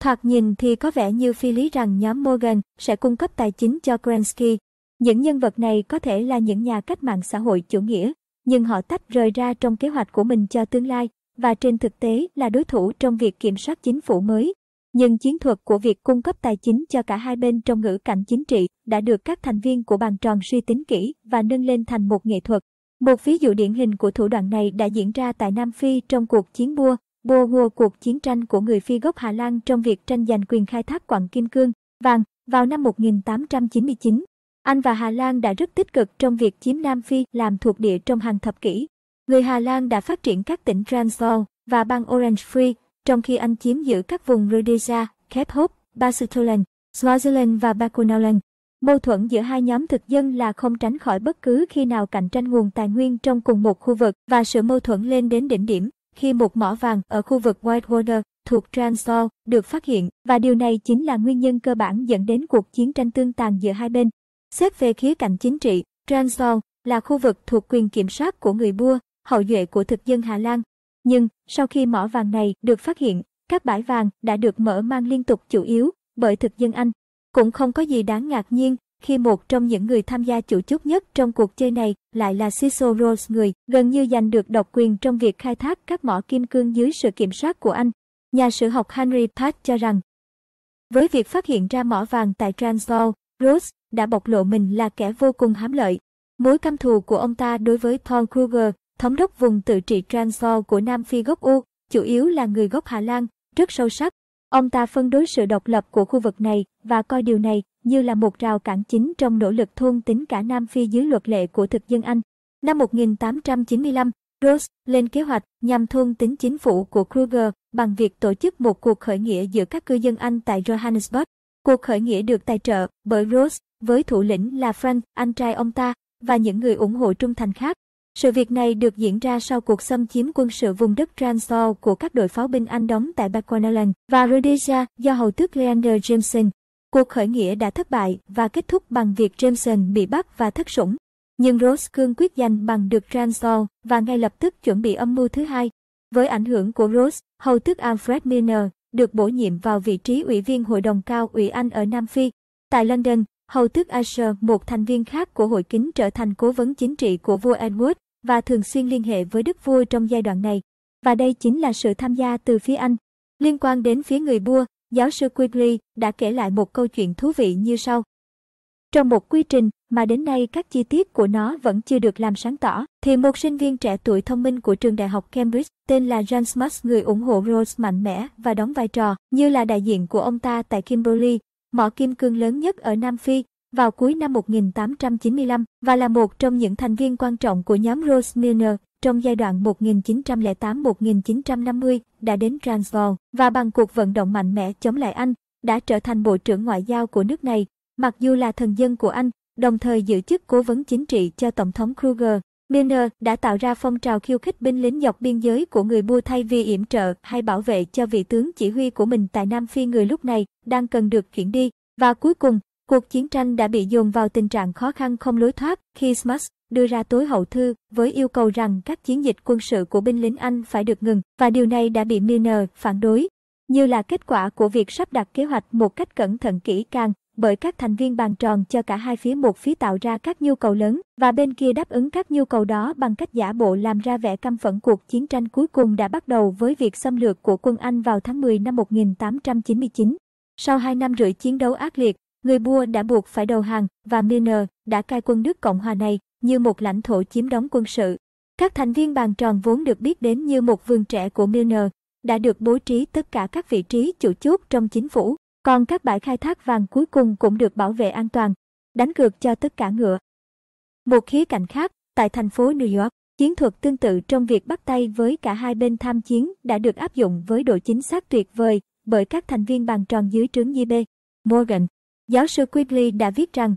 Thoạt nhìn thì có vẻ như phi lý rằng nhóm Morgan sẽ cung cấp tài chính cho Kerensky. Những nhân vật này có thể là những nhà cách mạng xã hội chủ nghĩa, nhưng họ tách rời ra trong kế hoạch của mình cho tương lai và trên thực tế là đối thủ trong việc kiểm soát chính phủ mới nhưng chiến thuật của việc cung cấp tài chính cho cả hai bên trong ngữ cảnh chính trị đã được các thành viên của bàn tròn suy tính kỹ và nâng lên thành một nghệ thuật. Một ví dụ điển hình của thủ đoạn này đã diễn ra tại Nam Phi trong cuộc chiến Boer, Boer War cuộc chiến tranh của người Phi gốc Hà Lan trong việc tranh giành quyền khai thác quặng kim cương, vàng vào năm 1899. Anh và Hà Lan đã rất tích cực trong việc chiếm Nam Phi làm thuộc địa trong hàng thập kỷ. Người Hà Lan đã phát triển các tỉnh Transvaal và bang Orange Free trong khi Anh chiếm giữ các vùng Rhodesia, Cape Hope, Basutoland, Swaziland và Bakunaland. Mâu thuẫn giữa hai nhóm thực dân là không tránh khỏi bất cứ khi nào cạnh tranh nguồn tài nguyên trong cùng một khu vực và sự mâu thuẫn lên đến đỉnh điểm khi một mỏ vàng ở khu vực Whitewater thuộc Transvaal được phát hiện và điều này chính là nguyên nhân cơ bản dẫn đến cuộc chiến tranh tương tàn giữa hai bên. Xét về khía cạnh chính trị, Transvaal là khu vực thuộc quyền kiểm soát của người Bua, hậu duệ của thực dân Hà Lan. Nhưng, sau khi mỏ vàng này được phát hiện, các bãi vàng đã được mở mang liên tục chủ yếu bởi thực dân Anh. Cũng không có gì đáng ngạc nhiên khi một trong những người tham gia chủ chốt nhất trong cuộc chơi này lại là Cecil Rose, người gần như giành được độc quyền trong việc khai thác các mỏ kim cương dưới sự kiểm soát của Anh. Nhà sử học Henry Pat cho rằng, với việc phát hiện ra mỏ vàng tại Transvaal, Rose đã bộc lộ mình là kẻ vô cùng hám lợi. Mối căm thù của ông ta đối với Paul Kruger thống đốc vùng tự trị Transvaal của Nam Phi gốc U, chủ yếu là người gốc Hà Lan, rất sâu sắc. Ông ta phân đối sự độc lập của khu vực này và coi điều này như là một rào cản chính trong nỗ lực thôn tính cả Nam Phi dưới luật lệ của thực dân Anh. Năm 1895, Rose lên kế hoạch nhằm thôn tính chính phủ của Kruger bằng việc tổ chức một cuộc khởi nghĩa giữa các cư dân Anh tại Johannesburg. Cuộc khởi nghĩa được tài trợ bởi Rose với thủ lĩnh là Frank, anh trai ông ta, và những người ủng hộ trung thành khác. Sự việc này được diễn ra sau cuộc xâm chiếm quân sự vùng đất Transvaal của các đội pháo binh Anh đóng tại Barconaland và Rhodesia do hầu tước Leander Jameson. Cuộc khởi nghĩa đã thất bại và kết thúc bằng việc Jameson bị bắt và thất sủng. Nhưng Rose cương quyết giành bằng được Transvaal và ngay lập tức chuẩn bị âm mưu thứ hai. Với ảnh hưởng của Rose, hầu tước Alfred Milner được bổ nhiệm vào vị trí ủy viên Hội đồng cao ủy Anh ở Nam Phi. Tại London, hầu tước Asher, một thành viên khác của hội kính trở thành cố vấn chính trị của vua Edward và thường xuyên liên hệ với đức vua trong giai đoạn này. Và đây chính là sự tham gia từ phía Anh. Liên quan đến phía người bua, giáo sư Quigley đã kể lại một câu chuyện thú vị như sau. Trong một quy trình mà đến nay các chi tiết của nó vẫn chưa được làm sáng tỏ, thì một sinh viên trẻ tuổi thông minh của trường đại học Cambridge tên là John Smart người ủng hộ rose mạnh mẽ và đóng vai trò như là đại diện của ông ta tại Kimberley, mỏ kim cương lớn nhất ở Nam Phi, vào cuối năm 1895 và là một trong những thành viên quan trọng của nhóm Rosemeyer trong giai đoạn 1908-1950 đã đến Transvaal và bằng cuộc vận động mạnh mẽ chống lại Anh đã trở thành Bộ trưởng Ngoại giao của nước này, mặc dù là thần dân của Anh, đồng thời giữ chức cố vấn chính trị cho Tổng thống Kruger. Miner đã tạo ra phong trào khiêu khích binh lính dọc biên giới của người Bua thay vì yểm trợ hay bảo vệ cho vị tướng chỉ huy của mình tại Nam Phi người lúc này đang cần được chuyển đi. Và cuối cùng, Cuộc chiến tranh đã bị dồn vào tình trạng khó khăn không lối thoát khi Smuts đưa ra tối hậu thư với yêu cầu rằng các chiến dịch quân sự của binh lính Anh phải được ngừng và điều này đã bị Milner phản đối. Như là kết quả của việc sắp đặt kế hoạch một cách cẩn thận kỹ càng bởi các thành viên bàn tròn cho cả hai phía một phía tạo ra các nhu cầu lớn và bên kia đáp ứng các nhu cầu đó bằng cách giả bộ làm ra vẻ căm phẫn cuộc chiến tranh cuối cùng đã bắt đầu với việc xâm lược của quân Anh vào tháng 10 năm 1899. Sau 2 năm rưỡi chiến đấu ác liệt, Người mua đã buộc phải đầu hàng và Milner đã cai quân nước Cộng hòa này như một lãnh thổ chiếm đóng quân sự. Các thành viên bàn tròn vốn được biết đến như một vương trẻ của Milner đã được bố trí tất cả các vị trí chủ chốt trong chính phủ, còn các bãi khai thác vàng cuối cùng cũng được bảo vệ an toàn, đánh cược cho tất cả ngựa. Một khía cạnh khác, tại thành phố New York, chiến thuật tương tự trong việc bắt tay với cả hai bên tham chiến đã được áp dụng với độ chính xác tuyệt vời bởi các thành viên bàn tròn dưới trướng JB. Morgan Giáo sư Quigley đã viết rằng,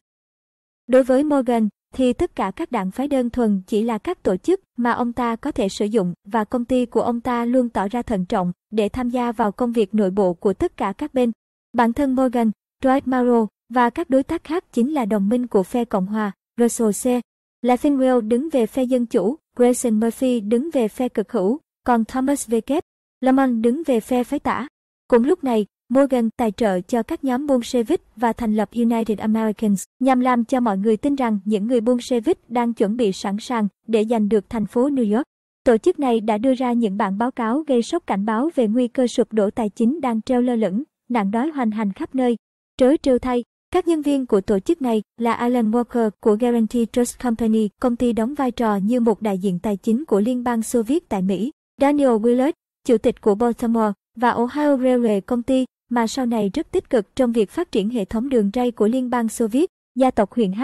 đối với Morgan thì tất cả các đảng phái đơn thuần chỉ là các tổ chức mà ông ta có thể sử dụng và công ty của ông ta luôn tỏ ra thận trọng để tham gia vào công việc nội bộ của tất cả các bên. Bản thân Morgan, Dwight Morrow và các đối tác khác chính là đồng minh của phe Cộng hòa, Russell C. Laffinwell đứng về phe Dân Chủ, Grayson Murphy đứng về phe cực hữu, còn Thomas W. Lamont đứng về phe phái tả. Cũng lúc này, Morgan tài trợ cho các nhóm Bolshevik và thành lập United Americans nhằm làm cho mọi người tin rằng những người Bolshevik đang chuẩn bị sẵn sàng để giành được thành phố New York. Tổ chức này đã đưa ra những bản báo cáo gây sốc cảnh báo về nguy cơ sụp đổ tài chính đang treo lơ lửng, nạn đói hoành hành khắp nơi. Trớ trêu thay, các nhân viên của tổ chức này là Alan Walker của Guarantee Trust Company, công ty đóng vai trò như một đại diện tài chính của Liên bang Xô Viết tại Mỹ, Daniel Willard, chủ tịch của Baltimore và Ohio Railway Company mà sau này rất tích cực trong việc phát triển hệ thống đường ray của Liên bang Xô Viết, gia tộc huyện H.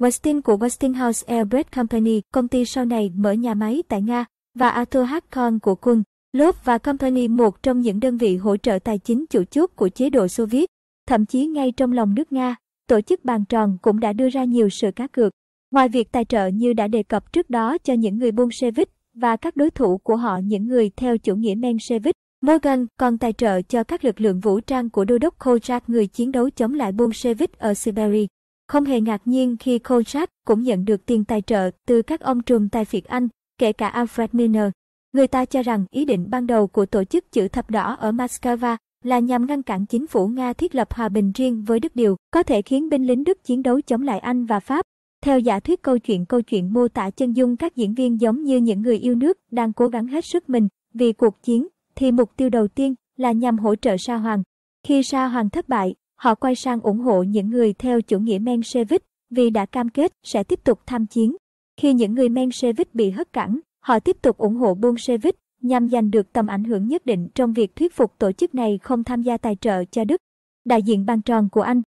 Westin của Westinghouse Airbrake Company, công ty sau này mở nhà máy tại Nga, và Arthur H. Kohn của quân, Lốp và Company một trong những đơn vị hỗ trợ tài chính chủ chốt của chế độ Xô Viết. Thậm chí ngay trong lòng nước Nga, tổ chức bàn tròn cũng đã đưa ra nhiều sự cá cược. Ngoài việc tài trợ như đã đề cập trước đó cho những người Bolshevik và các đối thủ của họ những người theo chủ nghĩa Menshevik, Morgan còn tài trợ cho các lực lượng vũ trang của đô đốc Kozak người chiến đấu chống lại Bolshevik ở Siberia. Không hề ngạc nhiên khi Kozak cũng nhận được tiền tài trợ từ các ông trùm tài phiệt Anh, kể cả Alfred Miner. Người ta cho rằng ý định ban đầu của tổ chức chữ thập đỏ ở Moscow là nhằm ngăn cản chính phủ Nga thiết lập hòa bình riêng với Đức Điều, có thể khiến binh lính Đức chiến đấu chống lại Anh và Pháp. Theo giả thuyết câu chuyện câu chuyện mô tả chân dung các diễn viên giống như những người yêu nước đang cố gắng hết sức mình vì cuộc chiến thì mục tiêu đầu tiên là nhằm hỗ trợ Sa Hoàng. Khi Sa Hoàng thất bại, họ quay sang ủng hộ những người theo chủ nghĩa Menshevik vì đã cam kết sẽ tiếp tục tham chiến. Khi những người Menshevik bị hất cản, họ tiếp tục ủng hộ Bolshevik nhằm giành được tầm ảnh hưởng nhất định trong việc thuyết phục tổ chức này không tham gia tài trợ cho Đức, đại diện bàn tròn của Anh.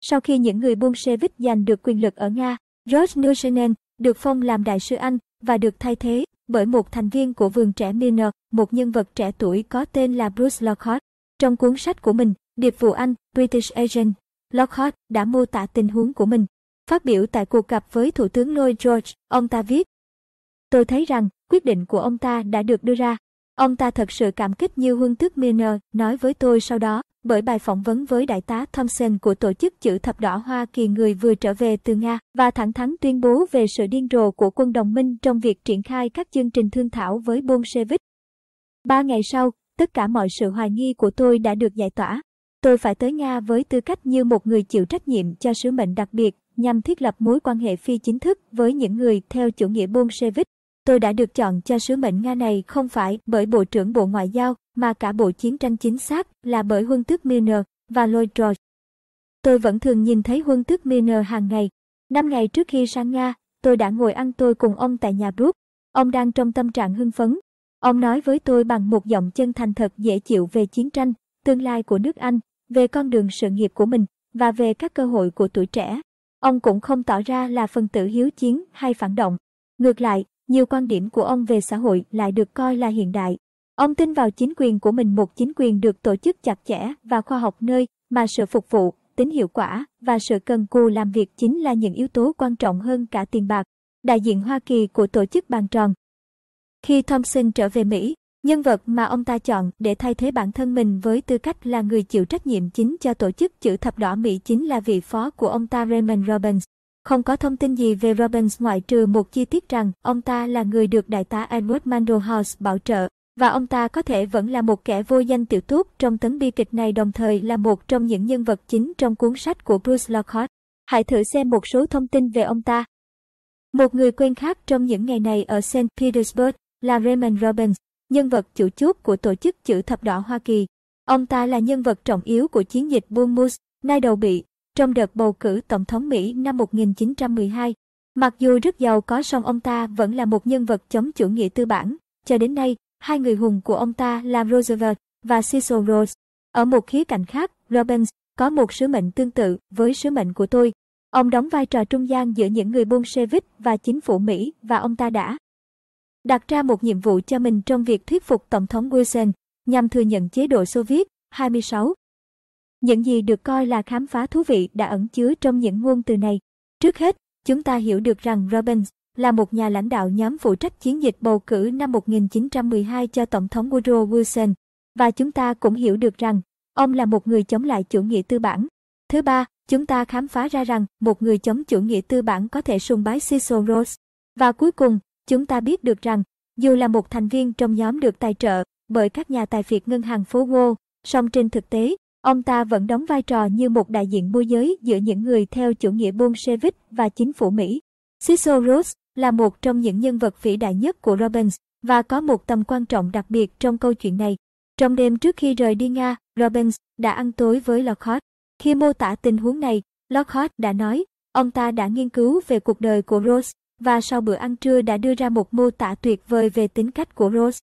Sau khi những người Bolshevik giành được quyền lực ở Nga, George Nushinen được phong làm đại sứ Anh và được thay thế bởi một thành viên của vườn trẻ Milner, một nhân vật trẻ tuổi có tên là Bruce Lockhart. Trong cuốn sách của mình, Điệp vụ Anh, British Agent, Lockhart đã mô tả tình huống của mình. Phát biểu tại cuộc gặp với Thủ tướng Lloyd George, ông ta viết Tôi thấy rằng, quyết định của ông ta đã được đưa ra. Ông ta thật sự cảm kích như huân tước Milner nói với tôi sau đó bởi bài phỏng vấn với đại tá Thompson của tổ chức chữ thập đỏ Hoa Kỳ người vừa trở về từ Nga và thẳng thắn tuyên bố về sự điên rồ của quân đồng minh trong việc triển khai các chương trình thương thảo với Bolshevik. Ba ngày sau, tất cả mọi sự hoài nghi của tôi đã được giải tỏa. Tôi phải tới Nga với tư cách như một người chịu trách nhiệm cho sứ mệnh đặc biệt nhằm thiết lập mối quan hệ phi chính thức với những người theo chủ nghĩa Bolshevik. Tôi đã được chọn cho sứ mệnh Nga này không phải bởi Bộ trưởng Bộ Ngoại giao mà cả bộ chiến tranh chính xác là bởi huân tước Milner và Lloyd George. Tôi vẫn thường nhìn thấy huân tước Milner hàng ngày. Năm ngày trước khi sang Nga, tôi đã ngồi ăn tôi cùng ông tại nhà Brook. Ông đang trong tâm trạng hưng phấn. Ông nói với tôi bằng một giọng chân thành thật dễ chịu về chiến tranh, tương lai của nước Anh, về con đường sự nghiệp của mình và về các cơ hội của tuổi trẻ. Ông cũng không tỏ ra là phần tử hiếu chiến hay phản động. Ngược lại, nhiều quan điểm của ông về xã hội lại được coi là hiện đại Ông tin vào chính quyền của mình một chính quyền được tổ chức chặt chẽ và khoa học nơi mà sự phục vụ, tính hiệu quả và sự cần cù làm việc chính là những yếu tố quan trọng hơn cả tiền bạc. Đại diện Hoa Kỳ của tổ chức bàn tròn. Khi Thompson trở về Mỹ, nhân vật mà ông ta chọn để thay thế bản thân mình với tư cách là người chịu trách nhiệm chính cho tổ chức chữ thập đỏ Mỹ chính là vị phó của ông ta Raymond Robbins. Không có thông tin gì về Robbins ngoại trừ một chi tiết rằng ông ta là người được đại tá Edward Mandelhaus bảo trợ và ông ta có thể vẫn là một kẻ vô danh tiểu tốt trong tấn bi kịch này đồng thời là một trong những nhân vật chính trong cuốn sách của Bruce Lockhart. Hãy thử xem một số thông tin về ông ta. Một người quen khác trong những ngày này ở St. Petersburg là Raymond Robbins, nhân vật chủ chốt của tổ chức chữ thập đỏ Hoa Kỳ. Ông ta là nhân vật trọng yếu của chiến dịch Bull nay đầu bị, trong đợt bầu cử tổng thống Mỹ năm 1912. Mặc dù rất giàu có song ông ta vẫn là một nhân vật chống chủ nghĩa tư bản. Cho đến nay, hai người hùng của ông ta là Roosevelt và Cecil Rhodes. Ở một khía cạnh khác, Robbins có một sứ mệnh tương tự với sứ mệnh của tôi. Ông đóng vai trò trung gian giữa những người Bolshevik và chính phủ Mỹ và ông ta đã đặt ra một nhiệm vụ cho mình trong việc thuyết phục Tổng thống Wilson nhằm thừa nhận chế độ Xô Viết 26. Những gì được coi là khám phá thú vị đã ẩn chứa trong những ngôn từ này. Trước hết, chúng ta hiểu được rằng Robbins là một nhà lãnh đạo nhóm phụ trách chiến dịch bầu cử năm 1912 cho Tổng thống Woodrow Wilson, và chúng ta cũng hiểu được rằng ông là một người chống lại chủ nghĩa tư bản. Thứ ba, chúng ta khám phá ra rằng một người chống chủ nghĩa tư bản có thể sùng bái Cecil Rhodes. Và cuối cùng, chúng ta biết được rằng, dù là một thành viên trong nhóm được tài trợ bởi các nhà tài phiệt ngân hàng phố Wall, song trên thực tế, ông ta vẫn đóng vai trò như một đại diện môi giới giữa những người theo chủ nghĩa Bolshevik và chính phủ Mỹ. Cecil Rhodes là một trong những nhân vật vĩ đại nhất của Robbins và có một tầm quan trọng đặc biệt trong câu chuyện này. Trong đêm trước khi rời đi Nga, Robbins đã ăn tối với Lockhart. Khi mô tả tình huống này, Lockhart đã nói, ông ta đã nghiên cứu về cuộc đời của Rose và sau bữa ăn trưa đã đưa ra một mô tả tuyệt vời về tính cách của Rose.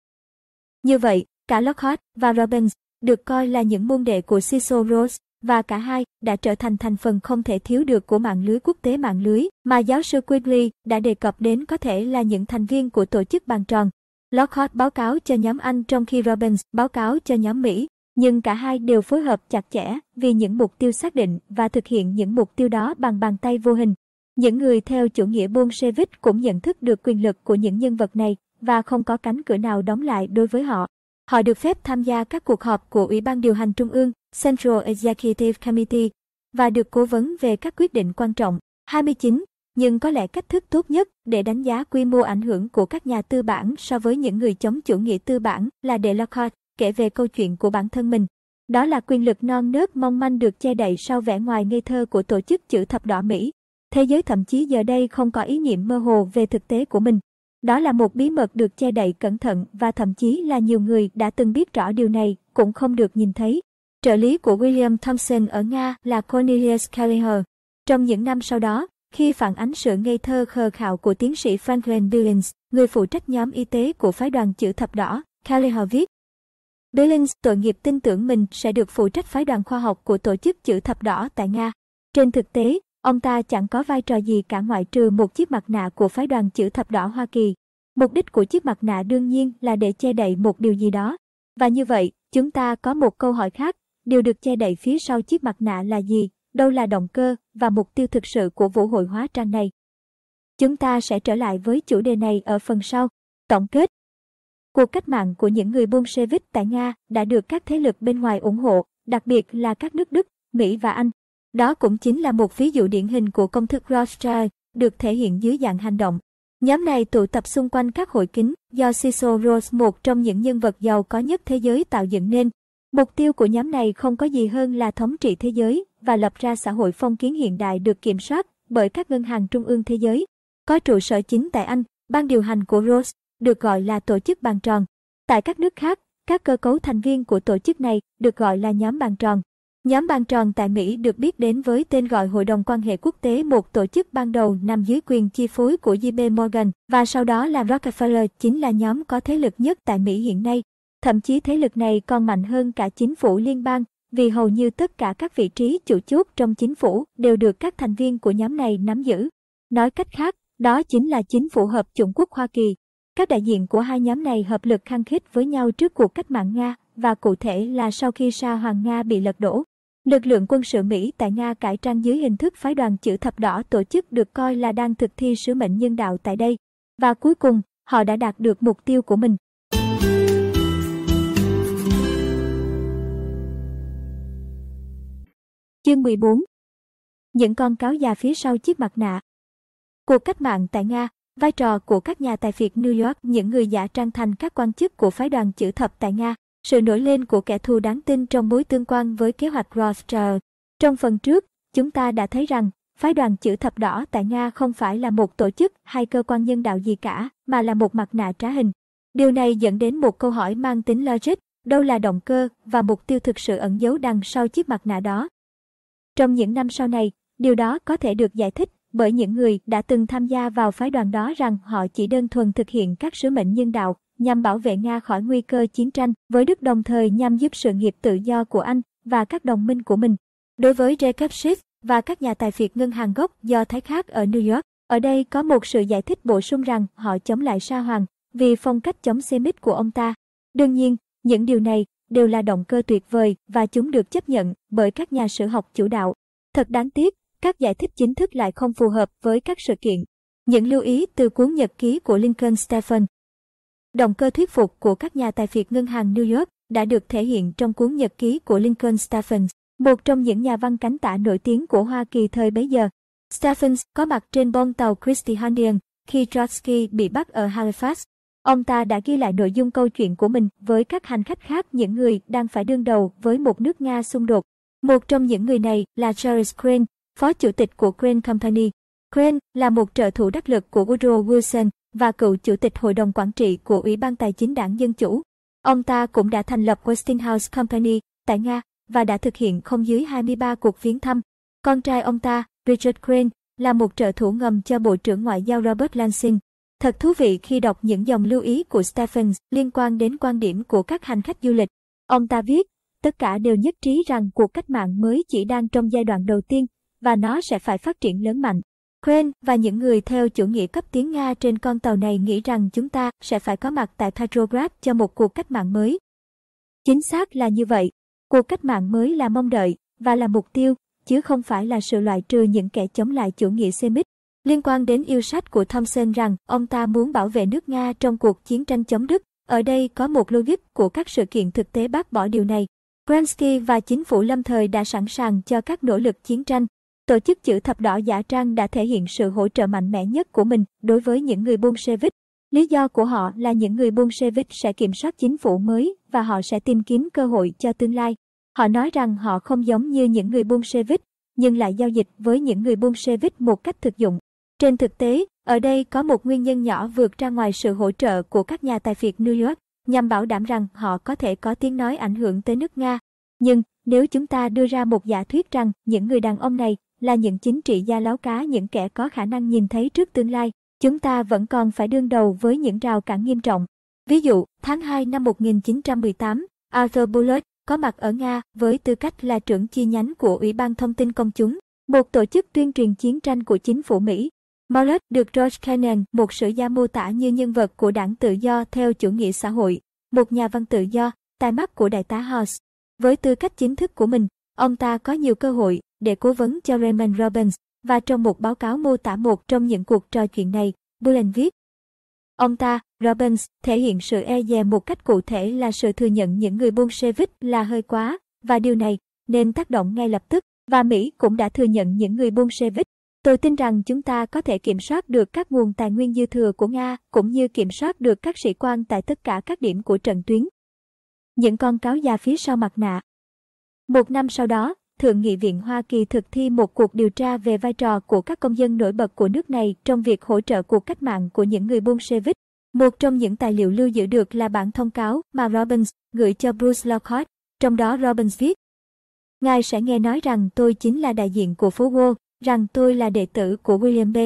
Như vậy, cả Lockhart và Robbins được coi là những môn đệ của Cecil Rose và cả hai đã trở thành thành phần không thể thiếu được của mạng lưới quốc tế mạng lưới mà giáo sư Quigley đã đề cập đến có thể là những thành viên của tổ chức bàn tròn. Lockhart báo cáo cho nhóm Anh trong khi Robbins báo cáo cho nhóm Mỹ, nhưng cả hai đều phối hợp chặt chẽ vì những mục tiêu xác định và thực hiện những mục tiêu đó bằng bàn tay vô hình. Những người theo chủ nghĩa Bolshevik cũng nhận thức được quyền lực của những nhân vật này và không có cánh cửa nào đóng lại đối với họ. Họ được phép tham gia các cuộc họp của Ủy ban điều hành Trung ương Central Executive Committee và được cố vấn về các quyết định quan trọng. 29. Nhưng có lẽ cách thức tốt nhất để đánh giá quy mô ảnh hưởng của các nhà tư bản so với những người chống chủ nghĩa tư bản là để Lockhart kể về câu chuyện của bản thân mình. Đó là quyền lực non nớt mong manh được che đậy sau vẻ ngoài ngây thơ của tổ chức chữ thập đỏ Mỹ. Thế giới thậm chí giờ đây không có ý niệm mơ hồ về thực tế của mình. Đó là một bí mật được che đậy cẩn thận và thậm chí là nhiều người đã từng biết rõ điều này cũng không được nhìn thấy. Trợ lý của William Thompson ở Nga là Cornelius Kelleher. Trong những năm sau đó, khi phản ánh sự ngây thơ khờ khạo của tiến sĩ Franklin Billings, người phụ trách nhóm y tế của phái đoàn chữ thập đỏ, Kelleher viết, Billings tội nghiệp tin tưởng mình sẽ được phụ trách phái đoàn khoa học của tổ chức chữ thập đỏ tại Nga. Trên thực tế, Ông ta chẳng có vai trò gì cả ngoại trừ một chiếc mặt nạ của phái đoàn chữ thập đỏ Hoa Kỳ. Mục đích của chiếc mặt nạ đương nhiên là để che đậy một điều gì đó. Và như vậy, chúng ta có một câu hỏi khác, điều được che đậy phía sau chiếc mặt nạ là gì, đâu là động cơ và mục tiêu thực sự của vũ hội hóa trang này. Chúng ta sẽ trở lại với chủ đề này ở phần sau. Tổng kết Cuộc cách mạng của những người Bolshevik tại Nga đã được các thế lực bên ngoài ủng hộ, đặc biệt là các nước Đức, Mỹ và Anh. Đó cũng chính là một ví dụ điển hình của công thức Rothschild được thể hiện dưới dạng hành động. Nhóm này tụ tập xung quanh các hội kính do Cecil Rhodes, một trong những nhân vật giàu có nhất thế giới tạo dựng nên. Mục tiêu của nhóm này không có gì hơn là thống trị thế giới và lập ra xã hội phong kiến hiện đại được kiểm soát bởi các ngân hàng trung ương thế giới. Có trụ sở chính tại Anh, ban điều hành của Rhodes được gọi là tổ chức bàn tròn. Tại các nước khác, các cơ cấu thành viên của tổ chức này được gọi là nhóm bàn tròn. Nhóm bàn tròn tại Mỹ được biết đến với tên gọi Hội đồng quan hệ quốc tế, một tổ chức ban đầu nằm dưới quyền chi phối của JP Morgan và sau đó là Rockefeller chính là nhóm có thế lực nhất tại Mỹ hiện nay. Thậm chí thế lực này còn mạnh hơn cả chính phủ liên bang vì hầu như tất cả các vị trí chủ chốt trong chính phủ đều được các thành viên của nhóm này nắm giữ. Nói cách khác, đó chính là chính phủ hợp chủng quốc Hoa Kỳ. Các đại diện của hai nhóm này hợp lực khăng khít với nhau trước cuộc cách mạng Nga và cụ thể là sau khi Sa Hoàng Nga bị lật đổ. Lực lượng quân sự Mỹ tại Nga cải trang dưới hình thức phái đoàn chữ thập đỏ tổ chức được coi là đang thực thi sứ mệnh nhân đạo tại đây. Và cuối cùng, họ đã đạt được mục tiêu của mình. Chương 14 Những con cáo già phía sau chiếc mặt nạ Cuộc cách mạng tại Nga, vai trò của các nhà tài phiệt New York, những người giả trang thành các quan chức của phái đoàn chữ thập tại Nga, sự nổi lên của kẻ thù đáng tin trong mối tương quan với kế hoạch Rothschild. Trong phần trước, chúng ta đã thấy rằng phái đoàn chữ thập đỏ tại Nga không phải là một tổ chức hay cơ quan nhân đạo gì cả, mà là một mặt nạ trá hình. Điều này dẫn đến một câu hỏi mang tính logic, đâu là động cơ và mục tiêu thực sự ẩn giấu đằng sau chiếc mặt nạ đó. Trong những năm sau này, điều đó có thể được giải thích bởi những người đã từng tham gia vào phái đoàn đó rằng họ chỉ đơn thuần thực hiện các sứ mệnh nhân đạo nhằm bảo vệ Nga khỏi nguy cơ chiến tranh với Đức đồng thời nhằm giúp sự nghiệp tự do của Anh và các đồng minh của mình. Đối với Jacob Schiff và các nhà tài phiệt ngân hàng gốc do Thái khác ở New York, ở đây có một sự giải thích bổ sung rằng họ chống lại Sa Hoàng vì phong cách chống xe mít của ông ta. Đương nhiên, những điều này đều là động cơ tuyệt vời và chúng được chấp nhận bởi các nhà sử học chủ đạo. Thật đáng tiếc, các giải thích chính thức lại không phù hợp với các sự kiện. Những lưu ý từ cuốn nhật ký của Lincoln Stephen Động cơ thuyết phục của các nhà tài phiệt ngân hàng New York đã được thể hiện trong cuốn nhật ký của Lincoln Stephens, một trong những nhà văn cánh tả nổi tiếng của Hoa Kỳ thời bấy giờ. Stephens có mặt trên bong tàu Christianian khi Trotsky bị bắt ở Halifax. Ông ta đã ghi lại nội dung câu chuyện của mình với các hành khách khác những người đang phải đương đầu với một nước Nga xung đột. Một trong những người này là Charles Crane, phó chủ tịch của Crane Company. Crane là một trợ thủ đắc lực của Woodrow Wilson và cựu chủ tịch hội đồng quản trị của Ủy ban Tài chính Đảng Dân Chủ. Ông ta cũng đã thành lập Westinghouse Company tại Nga và đã thực hiện không dưới 23 cuộc viếng thăm. Con trai ông ta, Richard Crane, là một trợ thủ ngầm cho Bộ trưởng Ngoại giao Robert Lansing. Thật thú vị khi đọc những dòng lưu ý của Stephens liên quan đến quan điểm của các hành khách du lịch. Ông ta viết, tất cả đều nhất trí rằng cuộc cách mạng mới chỉ đang trong giai đoạn đầu tiên và nó sẽ phải phát triển lớn mạnh. Quên và những người theo chủ nghĩa cấp tiến Nga trên con tàu này nghĩ rằng chúng ta sẽ phải có mặt tại Petrograd cho một cuộc cách mạng mới. Chính xác là như vậy. Cuộc cách mạng mới là mong đợi và là mục tiêu, chứ không phải là sự loại trừ những kẻ chống lại chủ nghĩa xe Liên quan đến yêu sách của Thomson rằng ông ta muốn bảo vệ nước Nga trong cuộc chiến tranh chống Đức, ở đây có một logic của các sự kiện thực tế bác bỏ điều này. Gransky và chính phủ lâm thời đã sẵn sàng cho các nỗ lực chiến tranh, tổ chức chữ thập đỏ giả trang đã thể hiện sự hỗ trợ mạnh mẽ nhất của mình đối với những người buôn xe vít. Lý do của họ là những người buôn xe vít sẽ kiểm soát chính phủ mới và họ sẽ tìm kiếm cơ hội cho tương lai. Họ nói rằng họ không giống như những người buôn xe vít, nhưng lại giao dịch với những người buôn xe vít một cách thực dụng. Trên thực tế, ở đây có một nguyên nhân nhỏ vượt ra ngoài sự hỗ trợ của các nhà tài phiệt New York nhằm bảo đảm rằng họ có thể có tiếng nói ảnh hưởng tới nước Nga. Nhưng, nếu chúng ta đưa ra một giả thuyết rằng những người đàn ông này là những chính trị gia láo cá những kẻ có khả năng nhìn thấy trước tương lai, chúng ta vẫn còn phải đương đầu với những rào cản nghiêm trọng. Ví dụ, tháng 2 năm 1918, Arthur Bullitt có mặt ở Nga với tư cách là trưởng chi nhánh của Ủy ban Thông tin Công chúng, một tổ chức tuyên truyền chiến tranh của chính phủ Mỹ. Mallet được George Kennan, một sử gia mô tả như nhân vật của đảng tự do theo chủ nghĩa xã hội, một nhà văn tự do, tai mắt của đại tá House. Với tư cách chính thức của mình, ông ta có nhiều cơ hội để cố vấn cho Raymond Robbins, và trong một báo cáo mô tả một trong những cuộc trò chuyện này, Bullen viết. Ông ta, Robbins, thể hiện sự e dè một cách cụ thể là sự thừa nhận những người Bolshevik là hơi quá, và điều này nên tác động ngay lập tức, và Mỹ cũng đã thừa nhận những người Bolshevik. Tôi tin rằng chúng ta có thể kiểm soát được các nguồn tài nguyên dư thừa của Nga cũng như kiểm soát được các sĩ quan tại tất cả các điểm của trận tuyến. Những con cáo già phía sau mặt nạ. Một năm sau đó, Thượng nghị viện Hoa Kỳ thực thi một cuộc điều tra về vai trò của các công dân nổi bật của nước này trong việc hỗ trợ cuộc cách mạng của những người Bolshevik. Một trong những tài liệu lưu giữ được là bản thông cáo mà Robbins gửi cho Bruce Lockhart, trong đó Robbins viết Ngài sẽ nghe nói rằng tôi chính là đại diện của phố Wall, rằng tôi là đệ tử của William B.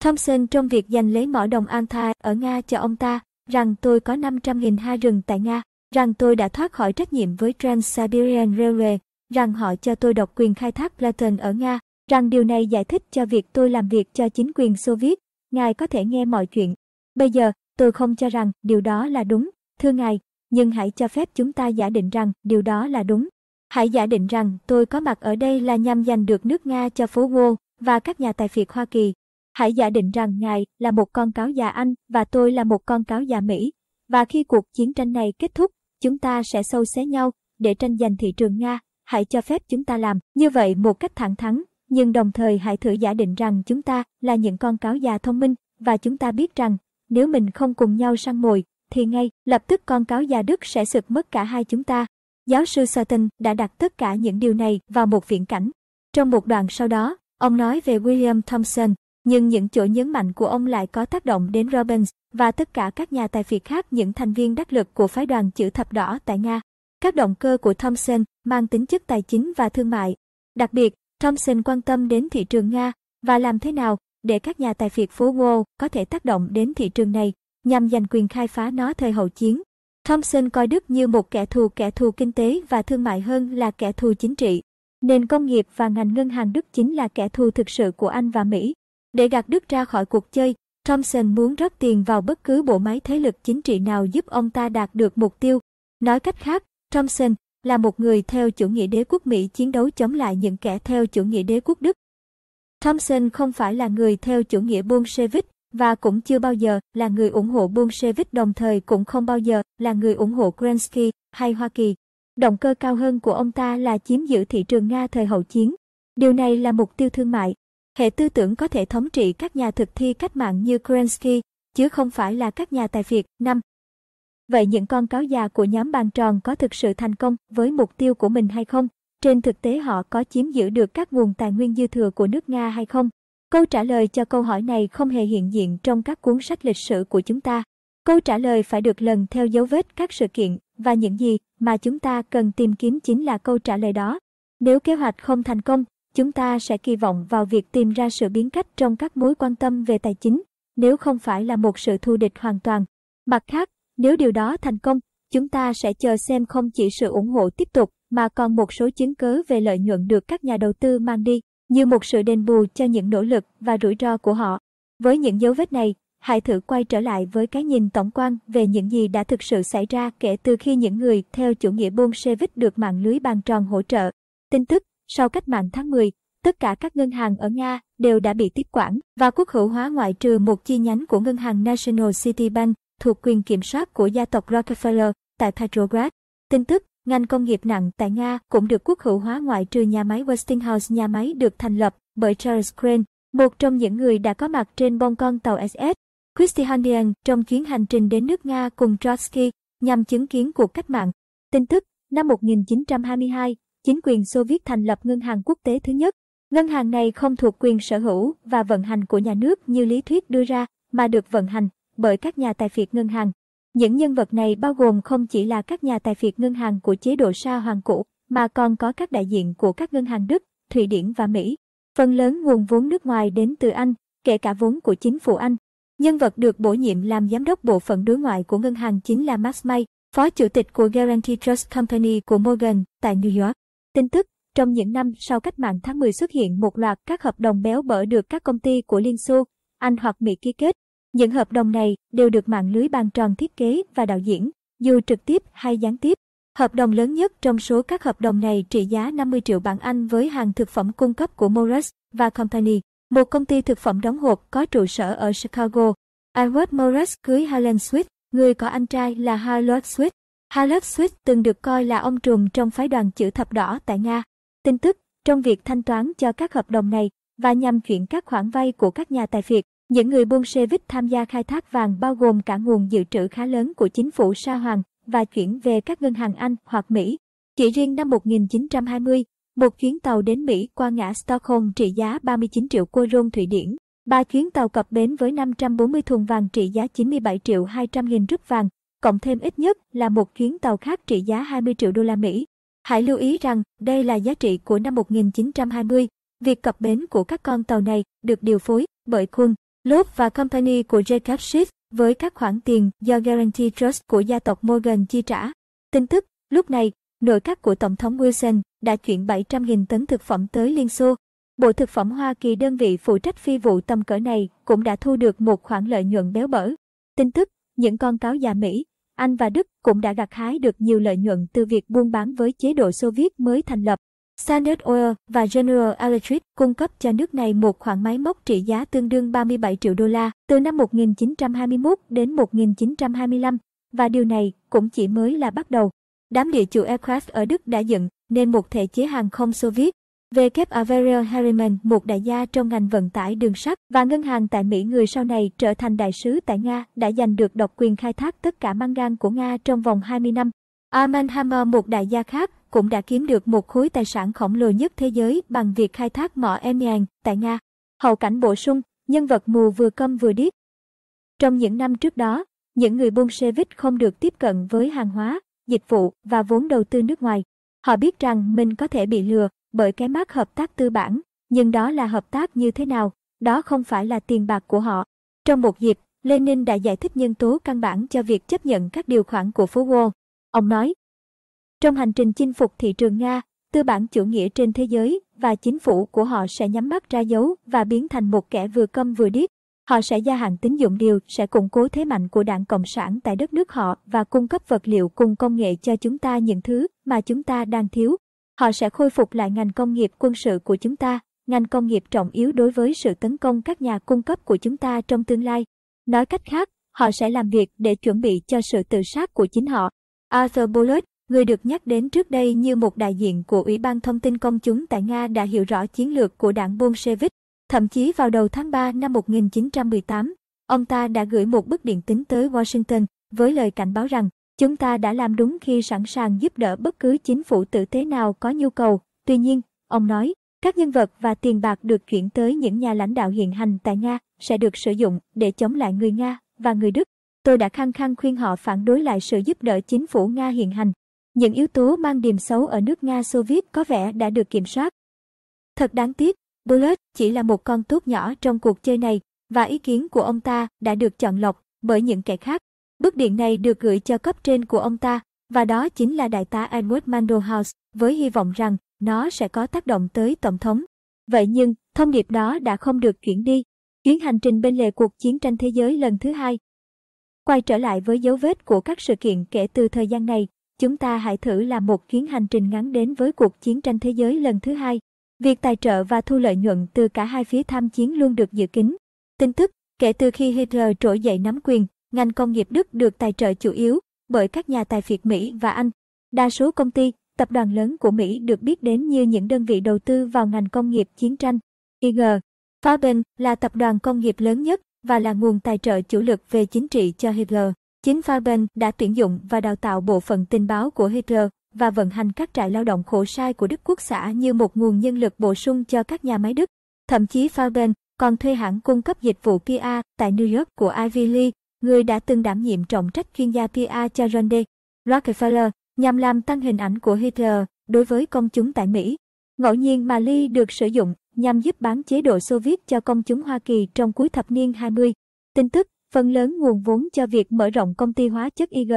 Thompson trong việc giành lấy mỏ đồng Altai ở Nga cho ông ta, rằng tôi có 500.000 ha rừng tại Nga, rằng tôi đã thoát khỏi trách nhiệm với Trans-Siberian Railway, rằng họ cho tôi độc quyền khai thác Platon ở Nga, rằng điều này giải thích cho việc tôi làm việc cho chính quyền Xô Viết. Ngài có thể nghe mọi chuyện. Bây giờ, tôi không cho rằng điều đó là đúng, thưa ngài, nhưng hãy cho phép chúng ta giả định rằng điều đó là đúng. Hãy giả định rằng tôi có mặt ở đây là nhằm giành được nước Nga cho phố Wall và các nhà tài phiệt Hoa Kỳ. Hãy giả định rằng ngài là một con cáo già Anh và tôi là một con cáo già Mỹ. Và khi cuộc chiến tranh này kết thúc, chúng ta sẽ sâu xé nhau để tranh giành thị trường Nga hãy cho phép chúng ta làm như vậy một cách thẳng thắn, nhưng đồng thời hãy thử giả định rằng chúng ta là những con cáo già thông minh và chúng ta biết rằng nếu mình không cùng nhau săn mồi thì ngay lập tức con cáo già Đức sẽ sực mất cả hai chúng ta. Giáo sư Sutton đã đặt tất cả những điều này vào một viễn cảnh. Trong một đoạn sau đó, ông nói về William Thompson, nhưng những chỗ nhấn mạnh của ông lại có tác động đến Robbins và tất cả các nhà tài phiệt khác những thành viên đắc lực của phái đoàn chữ thập đỏ tại Nga. Các động cơ của Thomson mang tính chất tài chính và thương mại. Đặc biệt, Thomson quan tâm đến thị trường Nga và làm thế nào để các nhà tài phiệt phố Wall có thể tác động đến thị trường này nhằm giành quyền khai phá nó thời hậu chiến. Thomson coi Đức như một kẻ thù kẻ thù kinh tế và thương mại hơn là kẻ thù chính trị. Nền công nghiệp và ngành ngân hàng Đức chính là kẻ thù thực sự của Anh và Mỹ. Để gạt Đức ra khỏi cuộc chơi, Thomson muốn rót tiền vào bất cứ bộ máy thế lực chính trị nào giúp ông ta đạt được mục tiêu. Nói cách khác, Thompson là một người theo chủ nghĩa đế quốc Mỹ chiến đấu chống lại những kẻ theo chủ nghĩa đế quốc Đức. Thompson không phải là người theo chủ nghĩa Bolshevik và cũng chưa bao giờ là người ủng hộ Bolshevik đồng thời cũng không bao giờ là người ủng hộ Kerensky hay Hoa Kỳ. Động cơ cao hơn của ông ta là chiếm giữ thị trường Nga thời hậu chiến. Điều này là mục tiêu thương mại. Hệ tư tưởng có thể thống trị các nhà thực thi cách mạng như Kerensky, chứ không phải là các nhà tài phiệt. Năm, Vậy những con cáo già của nhóm bàn tròn có thực sự thành công với mục tiêu của mình hay không? Trên thực tế họ có chiếm giữ được các nguồn tài nguyên dư thừa của nước Nga hay không? Câu trả lời cho câu hỏi này không hề hiện diện trong các cuốn sách lịch sử của chúng ta. Câu trả lời phải được lần theo dấu vết các sự kiện và những gì mà chúng ta cần tìm kiếm chính là câu trả lời đó. Nếu kế hoạch không thành công, chúng ta sẽ kỳ vọng vào việc tìm ra sự biến cách trong các mối quan tâm về tài chính, nếu không phải là một sự thù địch hoàn toàn. Mặt khác, nếu điều đó thành công, chúng ta sẽ chờ xem không chỉ sự ủng hộ tiếp tục mà còn một số chứng cớ về lợi nhuận được các nhà đầu tư mang đi, như một sự đền bù cho những nỗ lực và rủi ro của họ. Với những dấu vết này, hãy thử quay trở lại với cái nhìn tổng quan về những gì đã thực sự xảy ra kể từ khi những người theo chủ nghĩa Bolshevik được mạng lưới bàn tròn hỗ trợ. Tin tức, sau cách mạng tháng 10, tất cả các ngân hàng ở Nga đều đã bị tiếp quản và quốc hữu hóa ngoại trừ một chi nhánh của ngân hàng National City Bank thuộc quyền kiểm soát của gia tộc Rockefeller tại Petrograd. Tin tức, ngành công nghiệp nặng tại Nga cũng được quốc hữu hóa ngoại trừ nhà máy Westinghouse. Nhà máy được thành lập bởi Charles Crane, một trong những người đã có mặt trên bong con tàu SS Christianian trong chuyến hành trình đến nước Nga cùng Trotsky nhằm chứng kiến cuộc cách mạng. Tin tức, năm 1922, chính quyền Xô Viết thành lập Ngân hàng Quốc tế thứ nhất. Ngân hàng này không thuộc quyền sở hữu và vận hành của nhà nước như lý thuyết đưa ra, mà được vận hành bởi các nhà tài phiệt ngân hàng. Những nhân vật này bao gồm không chỉ là các nhà tài phiệt ngân hàng của chế độ Sa Hoàng cũ, mà còn có các đại diện của các ngân hàng Đức, Thụy Điển và Mỹ. Phần lớn nguồn vốn nước ngoài đến từ Anh, kể cả vốn của chính phủ Anh. Nhân vật được bổ nhiệm làm giám đốc bộ phận đối ngoại của ngân hàng chính là Max May, phó chủ tịch của Guarantee Trust Company của Morgan tại New York. Tin tức trong những năm sau cách mạng tháng 10 xuất hiện một loạt các hợp đồng béo bở được các công ty của Liên Xô, Anh hoặc Mỹ ký kết, những hợp đồng này đều được mạng lưới ban tròn thiết kế và đạo diễn, dù trực tiếp hay gián tiếp. Hợp đồng lớn nhất trong số các hợp đồng này trị giá 50 triệu bảng Anh với hàng thực phẩm cung cấp của Morris và Company, một công ty thực phẩm đóng hộp có trụ sở ở Chicago. Edward Morris cưới Helen Swift, người có anh trai là Harold Swift. Harold Swift từng được coi là ông trùm trong phái đoàn chữ thập đỏ tại Nga. Tin tức trong việc thanh toán cho các hợp đồng này và nhằm chuyển các khoản vay của các nhà tài phiệt, những người Bolshevik tham gia khai thác vàng bao gồm cả nguồn dự trữ khá lớn của chính phủ Sa Hoàng và chuyển về các ngân hàng Anh hoặc Mỹ. Chỉ riêng năm 1920, một chuyến tàu đến Mỹ qua ngã Stockholm trị giá 39 triệu quân Thụy Điển, ba chuyến tàu cập bến với 540 thùng vàng trị giá 97 triệu 200 nghìn rúp vàng, cộng thêm ít nhất là một chuyến tàu khác trị giá 20 triệu đô la Mỹ. Hãy lưu ý rằng đây là giá trị của năm 1920. Việc cập bến của các con tàu này được điều phối bởi quân Lốp và Company của Jacob Schiff với các khoản tiền do Guarantee Trust của gia tộc Morgan chi trả. Tin tức, lúc này, nội các của Tổng thống Wilson đã chuyển 700.000 tấn thực phẩm tới Liên Xô. Bộ Thực phẩm Hoa Kỳ đơn vị phụ trách phi vụ tầm cỡ này cũng đã thu được một khoản lợi nhuận béo bở. Tin tức, những con cáo già Mỹ, Anh và Đức cũng đã gặt hái được nhiều lợi nhuận từ việc buôn bán với chế độ Xô Viết mới thành lập. Standard Oil và General Electric cung cấp cho nước này một khoản máy móc trị giá tương đương 37 triệu đô la từ năm 1921 đến 1925, và điều này cũng chỉ mới là bắt đầu. Đám địa chủ aircraft ở Đức đã dựng nên một thể chế hàng không Soviet. W. Averill Harriman, một đại gia trong ngành vận tải đường sắt và ngân hàng tại Mỹ người sau này trở thành đại sứ tại Nga, đã giành được độc quyền khai thác tất cả mangan của Nga trong vòng 20 năm. Arman Hammer, một đại gia khác, cũng đã kiếm được một khối tài sản khổng lồ nhất thế giới bằng việc khai thác mỏ Emian tại Nga. Hậu cảnh bổ sung, nhân vật mù vừa câm vừa điếc. Trong những năm trước đó, những người buôn xe vít không được tiếp cận với hàng hóa, dịch vụ và vốn đầu tư nước ngoài. Họ biết rằng mình có thể bị lừa bởi cái mác hợp tác tư bản, nhưng đó là hợp tác như thế nào, đó không phải là tiền bạc của họ. Trong một dịp, Lenin đã giải thích nhân tố căn bản cho việc chấp nhận các điều khoản của phố Wall. Ông nói, trong hành trình chinh phục thị trường Nga, tư bản chủ nghĩa trên thế giới và chính phủ của họ sẽ nhắm mắt ra dấu và biến thành một kẻ vừa câm vừa điếc. Họ sẽ gia hạn tín dụng điều sẽ củng cố thế mạnh của đảng Cộng sản tại đất nước họ và cung cấp vật liệu cùng công nghệ cho chúng ta những thứ mà chúng ta đang thiếu. Họ sẽ khôi phục lại ngành công nghiệp quân sự của chúng ta, ngành công nghiệp trọng yếu đối với sự tấn công các nhà cung cấp của chúng ta trong tương lai. Nói cách khác, họ sẽ làm việc để chuẩn bị cho sự tự sát của chính họ. Arthur Bullock Người được nhắc đến trước đây như một đại diện của Ủy ban Thông tin Công chúng tại Nga đã hiểu rõ chiến lược của đảng Bolshevik. Thậm chí vào đầu tháng 3 năm 1918, ông ta đã gửi một bức điện tính tới Washington với lời cảnh báo rằng chúng ta đã làm đúng khi sẵn sàng giúp đỡ bất cứ chính phủ tử tế nào có nhu cầu. Tuy nhiên, ông nói, các nhân vật và tiền bạc được chuyển tới những nhà lãnh đạo hiện hành tại Nga sẽ được sử dụng để chống lại người Nga và người Đức. Tôi đã khăng khăng khuyên họ phản đối lại sự giúp đỡ chính phủ Nga hiện hành những yếu tố mang điểm xấu ở nước Nga Xô Viết có vẻ đã được kiểm soát. Thật đáng tiếc, Bullet chỉ là một con tốt nhỏ trong cuộc chơi này và ý kiến của ông ta đã được chọn lọc bởi những kẻ khác. Bức điện này được gửi cho cấp trên của ông ta và đó chính là đại tá Edward Mandelhaus với hy vọng rằng nó sẽ có tác động tới tổng thống. Vậy nhưng, thông điệp đó đã không được chuyển đi. Chuyến hành trình bên lề cuộc chiến tranh thế giới lần thứ hai. Quay trở lại với dấu vết của các sự kiện kể từ thời gian này, chúng ta hãy thử làm một chuyến hành trình ngắn đến với cuộc chiến tranh thế giới lần thứ hai. Việc tài trợ và thu lợi nhuận từ cả hai phía tham chiến luôn được dự kín. Tin tức, kể từ khi Hitler trỗi dậy nắm quyền, ngành công nghiệp Đức được tài trợ chủ yếu bởi các nhà tài phiệt Mỹ và Anh. Đa số công ty, tập đoàn lớn của Mỹ được biết đến như những đơn vị đầu tư vào ngành công nghiệp chiến tranh. IG, Faben là tập đoàn công nghiệp lớn nhất và là nguồn tài trợ chủ lực về chính trị cho Hitler. Chính Faben đã tuyển dụng và đào tạo bộ phận tình báo của Hitler và vận hành các trại lao động khổ sai của Đức Quốc xã như một nguồn nhân lực bổ sung cho các nhà máy Đức. Thậm chí Faben còn thuê hãng cung cấp dịch vụ PR tại New York của Ivy Lee, người đã từng đảm nhiệm trọng trách chuyên gia PR cho John D. Rockefeller, nhằm làm tăng hình ảnh của Hitler đối với công chúng tại Mỹ. Ngẫu nhiên mà Lee được sử dụng nhằm giúp bán chế độ Xô Viết cho công chúng Hoa Kỳ trong cuối thập niên 20. Tin tức phần lớn nguồn vốn cho việc mở rộng công ty hóa chất IG.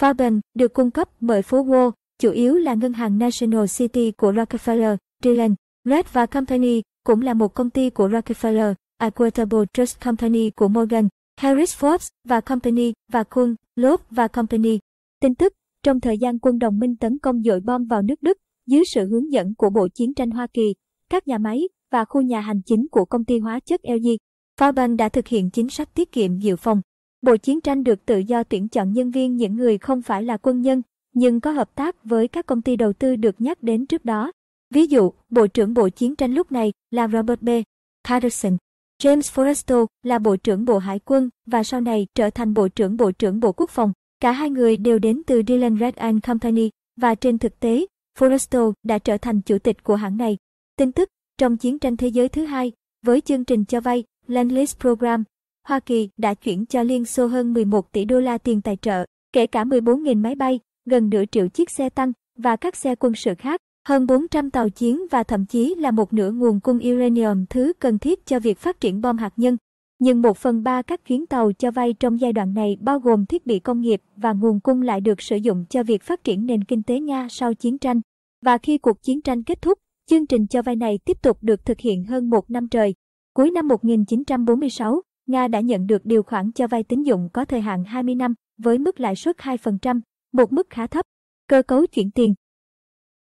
Faben được cung cấp bởi phố Wall, chủ yếu là ngân hàng National City của Rockefeller, Dillon, Red và Company, cũng là một công ty của Rockefeller, Equitable Trust Company của Morgan, Harris Forbes và Company và Kuhn, Loeb và Company. Tin tức, trong thời gian quân đồng minh tấn công dội bom vào nước Đức, dưới sự hướng dẫn của Bộ Chiến tranh Hoa Kỳ, các nhà máy và khu nhà hành chính của công ty hóa chất LG Fairbank đã thực hiện chính sách tiết kiệm dự phòng. Bộ chiến tranh được tự do tuyển chọn nhân viên những người không phải là quân nhân, nhưng có hợp tác với các công ty đầu tư được nhắc đến trước đó. Ví dụ, Bộ trưởng Bộ Chiến tranh lúc này là Robert B. Patterson. James Forrestal là Bộ trưởng Bộ Hải quân và sau này trở thành Bộ trưởng Bộ trưởng Bộ Quốc phòng. Cả hai người đều đến từ Dylan Red and Company và trên thực tế, Forrestal đã trở thành chủ tịch của hãng này. Tin tức, trong chiến tranh thế giới thứ hai, với chương trình cho vay, Lend-Lease Program, Hoa Kỳ đã chuyển cho Liên Xô hơn 11 tỷ đô la tiền tài trợ, kể cả 14.000 máy bay, gần nửa triệu chiếc xe tăng và các xe quân sự khác, hơn 400 tàu chiến và thậm chí là một nửa nguồn cung uranium thứ cần thiết cho việc phát triển bom hạt nhân. Nhưng một phần ba các chuyến tàu cho vay trong giai đoạn này bao gồm thiết bị công nghiệp và nguồn cung lại được sử dụng cho việc phát triển nền kinh tế Nga sau chiến tranh. Và khi cuộc chiến tranh kết thúc, chương trình cho vay này tiếp tục được thực hiện hơn một năm trời. Cuối năm 1946, Nga đã nhận được điều khoản cho vay tín dụng có thời hạn 20 năm với mức lãi suất 2%, một mức khá thấp. Cơ cấu chuyển tiền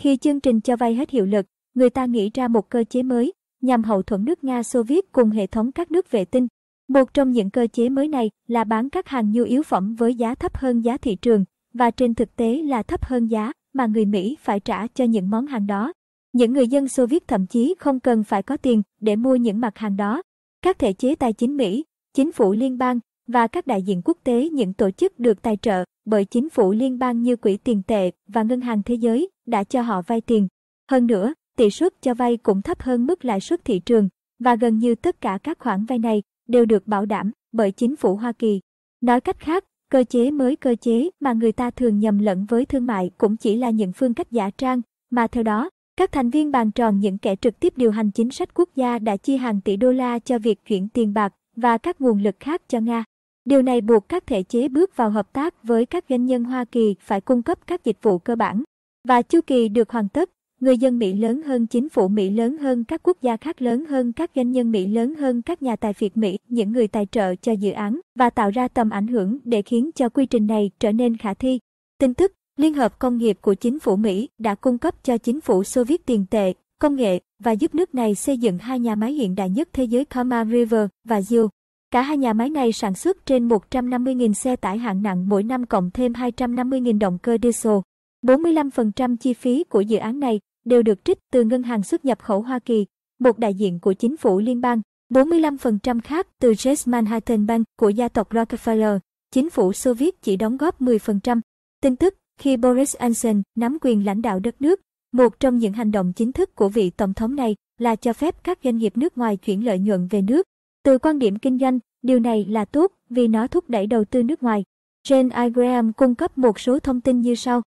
Khi chương trình cho vay hết hiệu lực, người ta nghĩ ra một cơ chế mới nhằm hậu thuẫn nước Nga Xô Viết cùng hệ thống các nước vệ tinh. Một trong những cơ chế mới này là bán các hàng nhu yếu phẩm với giá thấp hơn giá thị trường và trên thực tế là thấp hơn giá mà người Mỹ phải trả cho những món hàng đó. Những người dân Xô Viết thậm chí không cần phải có tiền để mua những mặt hàng đó. Các thể chế tài chính Mỹ, chính phủ liên bang và các đại diện quốc tế những tổ chức được tài trợ bởi chính phủ liên bang như Quỹ tiền tệ và Ngân hàng Thế giới đã cho họ vay tiền. Hơn nữa, tỷ suất cho vay cũng thấp hơn mức lãi suất thị trường và gần như tất cả các khoản vay này đều được bảo đảm bởi chính phủ Hoa Kỳ. Nói cách khác, cơ chế mới cơ chế mà người ta thường nhầm lẫn với thương mại cũng chỉ là những phương cách giả trang mà theo đó các thành viên bàn tròn những kẻ trực tiếp điều hành chính sách quốc gia đã chi hàng tỷ đô la cho việc chuyển tiền bạc và các nguồn lực khác cho Nga. Điều này buộc các thể chế bước vào hợp tác với các doanh nhân Hoa Kỳ phải cung cấp các dịch vụ cơ bản và chu kỳ được hoàn tất. Người dân Mỹ lớn hơn chính phủ Mỹ lớn hơn các quốc gia khác lớn hơn các doanh nhân Mỹ lớn hơn các nhà tài phiệt Mỹ, những người tài trợ cho dự án và tạo ra tầm ảnh hưởng để khiến cho quy trình này trở nên khả thi. Tin tức Liên Hợp Công nghiệp của chính phủ Mỹ đã cung cấp cho chính phủ Xô Viết tiền tệ, công nghệ và giúp nước này xây dựng hai nhà máy hiện đại nhất thế giới Kama River và Yield. Cả hai nhà máy này sản xuất trên 150.000 xe tải hạng nặng mỗi năm cộng thêm 250.000 động cơ diesel. 45% chi phí của dự án này đều được trích từ Ngân hàng xuất nhập khẩu Hoa Kỳ, một đại diện của chính phủ liên bang, 45% khác từ Chase Manhattan Bank của gia tộc Rockefeller. Chính phủ Soviet chỉ đóng góp 10%. Tin tức khi Boris Johnson nắm quyền lãnh đạo đất nước, một trong những hành động chính thức của vị tổng thống này là cho phép các doanh nghiệp nước ngoài chuyển lợi nhuận về nước. Từ quan điểm kinh doanh, điều này là tốt vì nó thúc đẩy đầu tư nước ngoài. Jane I. Graham cung cấp một số thông tin như sau.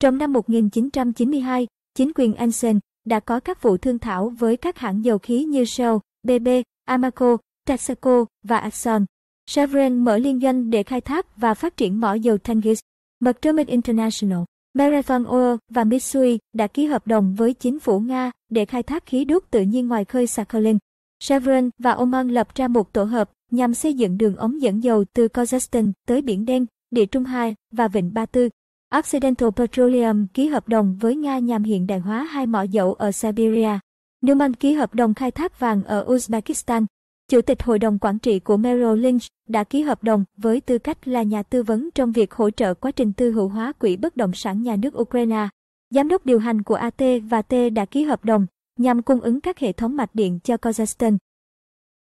Trong năm 1992, chính quyền Anson đã có các vụ thương thảo với các hãng dầu khí như Shell, BP, Amaco, Texaco và Exxon. Chevron mở liên doanh để khai thác và phát triển mỏ dầu Tengiz McDermott International, Marathon Oil và Mitsui đã ký hợp đồng với chính phủ Nga để khai thác khí đốt tự nhiên ngoài khơi Sakhalin. Chevron và Oman lập ra một tổ hợp nhằm xây dựng đường ống dẫn dầu từ Kazakhstan tới Biển Đen, Địa Trung Hải và Vịnh Ba Tư. Occidental Petroleum ký hợp đồng với Nga nhằm hiện đại hóa hai mỏ dầu ở Siberia. Newman ký hợp đồng khai thác vàng ở Uzbekistan Chủ tịch hội đồng quản trị của Merrill Lynch đã ký hợp đồng với tư cách là nhà tư vấn trong việc hỗ trợ quá trình tư hữu hóa quỹ bất động sản nhà nước Ukraine. Giám đốc điều hành của AT và T đã ký hợp đồng nhằm cung ứng các hệ thống mạch điện cho Kazakhstan.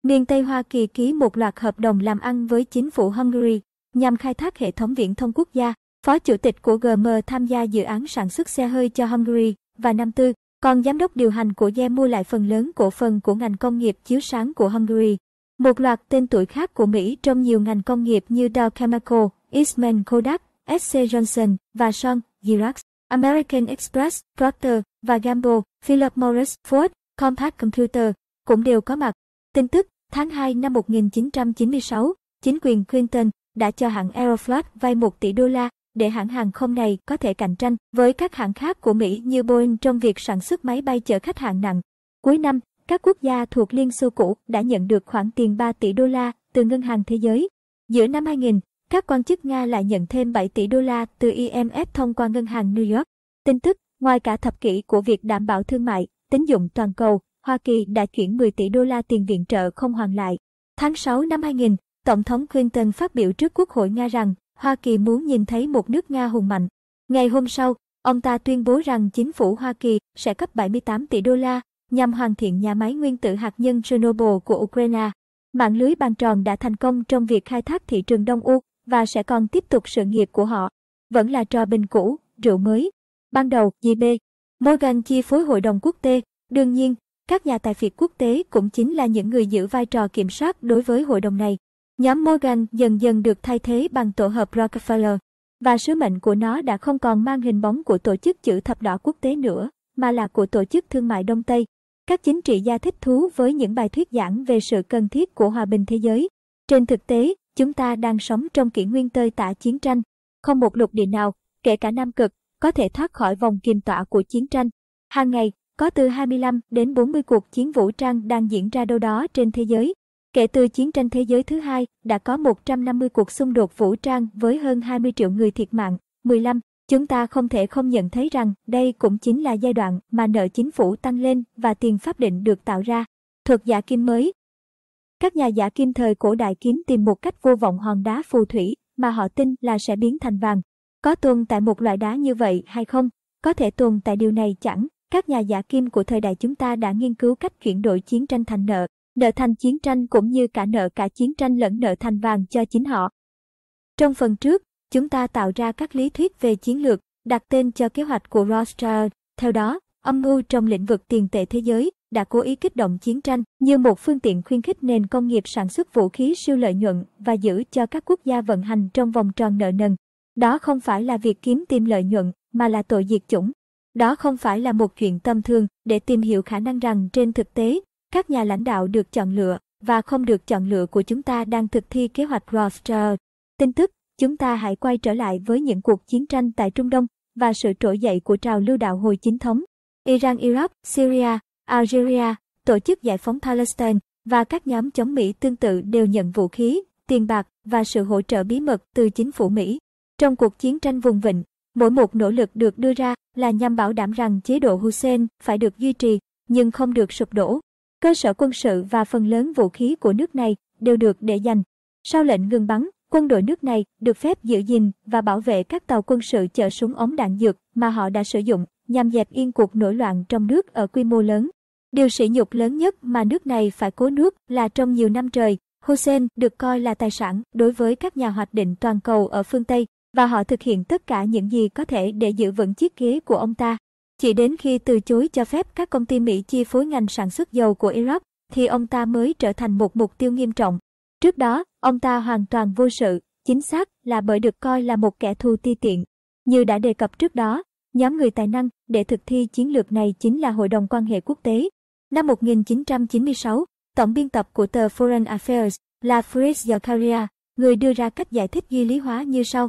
Miền Tây Hoa Kỳ ký một loạt hợp đồng làm ăn với chính phủ Hungary nhằm khai thác hệ thống viễn thông quốc gia. Phó chủ tịch của GM tham gia dự án sản xuất xe hơi cho Hungary và năm tư còn giám đốc điều hành của Ye mua lại phần lớn cổ phần của ngành công nghiệp chiếu sáng của Hungary. Một loạt tên tuổi khác của Mỹ trong nhiều ngành công nghiệp như Dow Chemical, Eastman Kodak, SC Johnson và Son, Xerox, American Express, Procter và Gamble, Philip Morris, Ford, Compact Computer cũng đều có mặt. Tin tức, tháng 2 năm 1996, chính quyền Clinton đã cho hãng Aeroflot vay 1 tỷ đô la để hãng hàng không này có thể cạnh tranh với các hãng khác của Mỹ như Boeing trong việc sản xuất máy bay chở khách hạng nặng. Cuối năm, các quốc gia thuộc Liên Xô cũ đã nhận được khoản tiền 3 tỷ đô la từ Ngân hàng Thế giới. Giữa năm 2000, các quan chức Nga lại nhận thêm 7 tỷ đô la từ IMF thông qua Ngân hàng New York. Tin tức, ngoài cả thập kỷ của việc đảm bảo thương mại, tín dụng toàn cầu, Hoa Kỳ đã chuyển 10 tỷ đô la tiền viện trợ không hoàn lại. Tháng 6 năm 2000, Tổng thống Clinton phát biểu trước Quốc hội Nga rằng Hoa Kỳ muốn nhìn thấy một nước Nga hùng mạnh. Ngày hôm sau, ông ta tuyên bố rằng chính phủ Hoa Kỳ sẽ cấp 78 tỷ đô la nhằm hoàn thiện nhà máy nguyên tử hạt nhân Chernobyl của Ukraine. Mạng lưới bàn tròn đã thành công trong việc khai thác thị trường Đông Âu và sẽ còn tiếp tục sự nghiệp của họ. Vẫn là trò bình cũ, rượu mới. Ban đầu, JB Morgan chi phối hội đồng quốc tế. Đương nhiên, các nhà tài phiệt quốc tế cũng chính là những người giữ vai trò kiểm soát đối với hội đồng này. Nhóm Morgan dần dần được thay thế bằng tổ hợp Rockefeller, và sứ mệnh của nó đã không còn mang hình bóng của tổ chức chữ thập đỏ quốc tế nữa, mà là của tổ chức thương mại Đông Tây. Các chính trị gia thích thú với những bài thuyết giảng về sự cần thiết của hòa bình thế giới. Trên thực tế, chúng ta đang sống trong kỷ nguyên tơi tả chiến tranh. Không một lục địa nào, kể cả Nam Cực, có thể thoát khỏi vòng kiềm tỏa của chiến tranh. Hàng ngày, có từ 25 đến 40 cuộc chiến vũ trang đang diễn ra đâu đó trên thế giới. Kể từ chiến tranh thế giới thứ hai, đã có 150 cuộc xung đột vũ trang với hơn 20 triệu người thiệt mạng. 15. Chúng ta không thể không nhận thấy rằng đây cũng chính là giai đoạn mà nợ chính phủ tăng lên và tiền pháp định được tạo ra. Thuật giả kim mới Các nhà giả kim thời cổ đại kiếm tìm một cách vô vọng hòn đá phù thủy mà họ tin là sẽ biến thành vàng. Có tồn tại một loại đá như vậy hay không? Có thể tồn tại điều này chẳng. Các nhà giả kim của thời đại chúng ta đã nghiên cứu cách chuyển đổi chiến tranh thành nợ, nợ thành chiến tranh cũng như cả nợ cả chiến tranh lẫn nợ thành vàng cho chính họ. Trong phần trước, chúng ta tạo ra các lý thuyết về chiến lược, đặt tên cho kế hoạch của Rothschild. Theo đó, âm mưu trong lĩnh vực tiền tệ thế giới đã cố ý kích động chiến tranh như một phương tiện khuyến khích nền công nghiệp sản xuất vũ khí siêu lợi nhuận và giữ cho các quốc gia vận hành trong vòng tròn nợ nần. Đó không phải là việc kiếm tìm lợi nhuận, mà là tội diệt chủng. Đó không phải là một chuyện tâm thương để tìm hiểu khả năng rằng trên thực tế, các nhà lãnh đạo được chọn lựa và không được chọn lựa của chúng ta đang thực thi kế hoạch roster. Tin tức, chúng ta hãy quay trở lại với những cuộc chiến tranh tại Trung Đông và sự trỗi dậy của trào lưu đạo hồi chính thống. Iran, Iraq, Syria, Algeria, Tổ chức Giải phóng Palestine và các nhóm chống Mỹ tương tự đều nhận vũ khí, tiền bạc và sự hỗ trợ bí mật từ chính phủ Mỹ. Trong cuộc chiến tranh vùng vịnh, mỗi một nỗ lực được đưa ra là nhằm bảo đảm rằng chế độ Hussein phải được duy trì, nhưng không được sụp đổ. Cơ sở quân sự và phần lớn vũ khí của nước này đều được để dành. Sau lệnh ngừng bắn, quân đội nước này được phép giữ gìn và bảo vệ các tàu quân sự chở súng ống đạn dược mà họ đã sử dụng nhằm dẹp yên cuộc nổi loạn trong nước ở quy mô lớn. Điều sỉ nhục lớn nhất mà nước này phải cố nước là trong nhiều năm trời, Hussein được coi là tài sản đối với các nhà hoạch định toàn cầu ở phương Tây và họ thực hiện tất cả những gì có thể để giữ vững chiếc ghế của ông ta. Chỉ đến khi từ chối cho phép các công ty Mỹ chi phối ngành sản xuất dầu của Iraq thì ông ta mới trở thành một mục tiêu nghiêm trọng. Trước đó, ông ta hoàn toàn vô sự, chính xác là bởi được coi là một kẻ thù ti tiện. Như đã đề cập trước đó, nhóm người tài năng để thực thi chiến lược này chính là Hội đồng quan hệ quốc tế. Năm 1996, tổng biên tập của tờ Foreign Affairs là Fritz Zakaria, người đưa ra cách giải thích duy lý hóa như sau.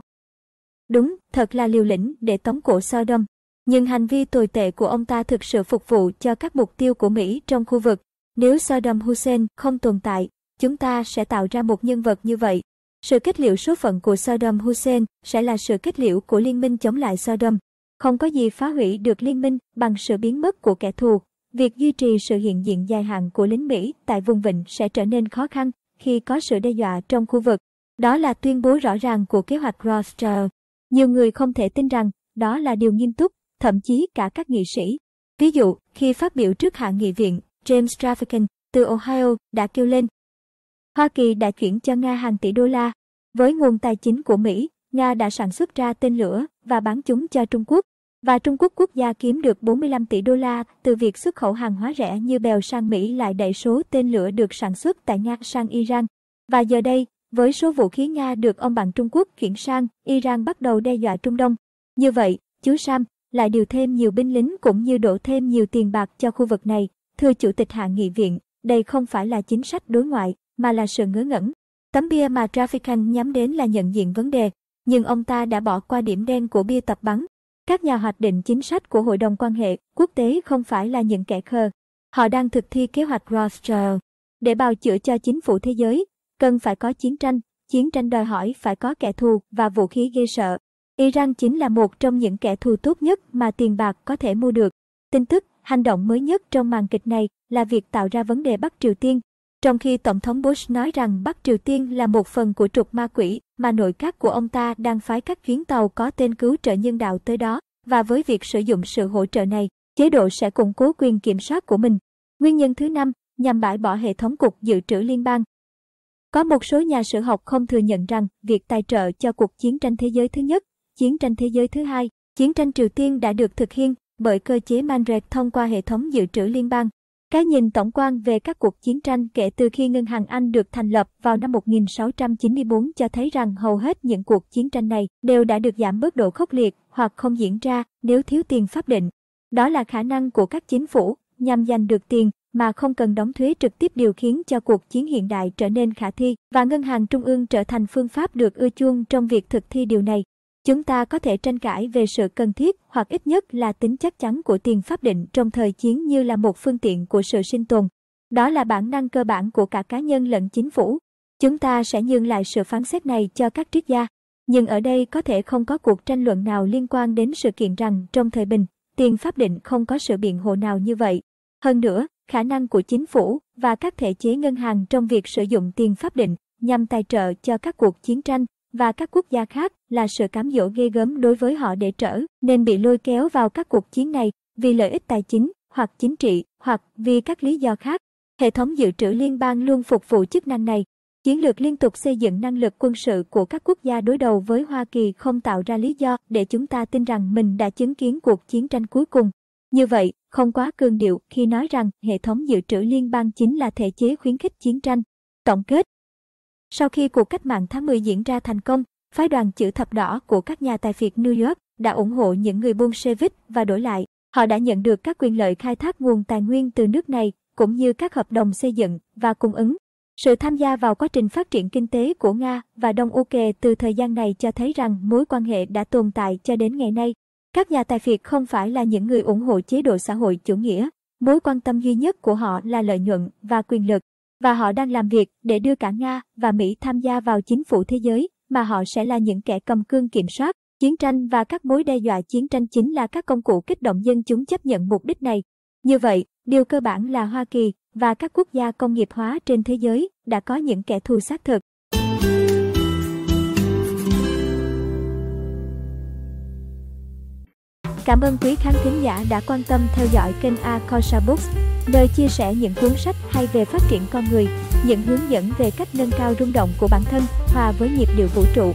Đúng, thật là liều lĩnh để tống cổ Sodom, nhưng hành vi tồi tệ của ông ta thực sự phục vụ cho các mục tiêu của Mỹ trong khu vực. Nếu Saddam Hussein không tồn tại, chúng ta sẽ tạo ra một nhân vật như vậy. Sự kết liễu số phận của Saddam Hussein sẽ là sự kết liễu của liên minh chống lại Saddam. Không có gì phá hủy được liên minh bằng sự biến mất của kẻ thù. Việc duy trì sự hiện diện dài hạn của lính Mỹ tại vùng vịnh sẽ trở nên khó khăn khi có sự đe dọa trong khu vực. Đó là tuyên bố rõ ràng của kế hoạch Rothschild. Nhiều người không thể tin rằng đó là điều nghiêm túc thậm chí cả các nghị sĩ. Ví dụ, khi phát biểu trước hạ nghị viện, James Traffickin từ Ohio đã kêu lên Hoa Kỳ đã chuyển cho Nga hàng tỷ đô la. Với nguồn tài chính của Mỹ, Nga đã sản xuất ra tên lửa và bán chúng cho Trung Quốc. Và Trung Quốc quốc gia kiếm được 45 tỷ đô la từ việc xuất khẩu hàng hóa rẻ như bèo sang Mỹ lại đẩy số tên lửa được sản xuất tại Nga sang Iran. Và giờ đây, với số vũ khí Nga được ông bạn Trung Quốc chuyển sang, Iran bắt đầu đe dọa Trung Đông. Như vậy, chú Sam, lại điều thêm nhiều binh lính cũng như đổ thêm nhiều tiền bạc cho khu vực này. Thưa Chủ tịch Hạ nghị viện, đây không phải là chính sách đối ngoại, mà là sự ngớ ngẩn. Tấm bia mà Traficant nhắm đến là nhận diện vấn đề, nhưng ông ta đã bỏ qua điểm đen của bia tập bắn. Các nhà hoạch định chính sách của Hội đồng quan hệ quốc tế không phải là những kẻ khờ. Họ đang thực thi kế hoạch Rothschild. Để bào chữa cho chính phủ thế giới, cần phải có chiến tranh. Chiến tranh đòi hỏi phải có kẻ thù và vũ khí gây sợ. Iran chính là một trong những kẻ thù tốt nhất mà tiền bạc có thể mua được. Tin tức, hành động mới nhất trong màn kịch này là việc tạo ra vấn đề Bắc Triều Tiên. Trong khi Tổng thống Bush nói rằng Bắc Triều Tiên là một phần của trục ma quỷ mà nội các của ông ta đang phái các chuyến tàu có tên cứu trợ nhân đạo tới đó, và với việc sử dụng sự hỗ trợ này, chế độ sẽ củng cố quyền kiểm soát của mình. Nguyên nhân thứ năm, nhằm bãi bỏ hệ thống cục dự trữ liên bang. Có một số nhà sử học không thừa nhận rằng việc tài trợ cho cuộc chiến tranh thế giới thứ nhất chiến tranh thế giới thứ hai, chiến tranh Triều Tiên đã được thực hiện bởi cơ chế Manrep thông qua hệ thống dự trữ liên bang. Cái nhìn tổng quan về các cuộc chiến tranh kể từ khi Ngân hàng Anh được thành lập vào năm 1694 cho thấy rằng hầu hết những cuộc chiến tranh này đều đã được giảm bớt độ khốc liệt hoặc không diễn ra nếu thiếu tiền pháp định. Đó là khả năng của các chính phủ nhằm giành được tiền mà không cần đóng thuế trực tiếp điều khiến cho cuộc chiến hiện đại trở nên khả thi và ngân hàng trung ương trở thành phương pháp được ưa chuông trong việc thực thi điều này Chúng ta có thể tranh cãi về sự cần thiết hoặc ít nhất là tính chắc chắn của tiền pháp định trong thời chiến như là một phương tiện của sự sinh tồn. Đó là bản năng cơ bản của cả cá nhân lẫn chính phủ. Chúng ta sẽ nhường lại sự phán xét này cho các triết gia. Nhưng ở đây có thể không có cuộc tranh luận nào liên quan đến sự kiện rằng trong thời bình, tiền pháp định không có sự biện hộ nào như vậy. Hơn nữa, khả năng của chính phủ và các thể chế ngân hàng trong việc sử dụng tiền pháp định nhằm tài trợ cho các cuộc chiến tranh và các quốc gia khác là sự cám dỗ ghê gớm đối với họ để trở nên bị lôi kéo vào các cuộc chiến này vì lợi ích tài chính hoặc chính trị hoặc vì các lý do khác. Hệ thống dự trữ liên bang luôn phục vụ chức năng này. Chiến lược liên tục xây dựng năng lực quân sự của các quốc gia đối đầu với Hoa Kỳ không tạo ra lý do để chúng ta tin rằng mình đã chứng kiến cuộc chiến tranh cuối cùng. Như vậy, không quá cương điệu khi nói rằng hệ thống dự trữ liên bang chính là thể chế khuyến khích chiến tranh. Tổng kết Sau khi cuộc cách mạng tháng 10 diễn ra thành công, Phái đoàn chữ thập đỏ của các nhà tài phiệt New York đã ủng hộ những người buôn xe vít và đổi lại, họ đã nhận được các quyền lợi khai thác nguồn tài nguyên từ nước này, cũng như các hợp đồng xây dựng và cung ứng. Sự tham gia vào quá trình phát triển kinh tế của Nga và Đông Âu Uke từ thời gian này cho thấy rằng mối quan hệ đã tồn tại cho đến ngày nay. Các nhà tài phiệt không phải là những người ủng hộ chế độ xã hội chủ nghĩa, mối quan tâm duy nhất của họ là lợi nhuận và quyền lực, và họ đang làm việc để đưa cả Nga và Mỹ tham gia vào chính phủ thế giới mà họ sẽ là những kẻ cầm cương kiểm soát. Chiến tranh và các mối đe dọa chiến tranh chính là các công cụ kích động dân chúng chấp nhận mục đích này. Như vậy, điều cơ bản là Hoa Kỳ và các quốc gia công nghiệp hóa trên thế giới đã có những kẻ thù xác thực Cảm ơn quý khán thính giả đã quan tâm theo dõi kênh Akosa Books, nơi chia sẻ những cuốn sách hay về phát triển con người, những hướng dẫn về cách nâng cao rung động của bản thân hòa với nhịp điệu vũ trụ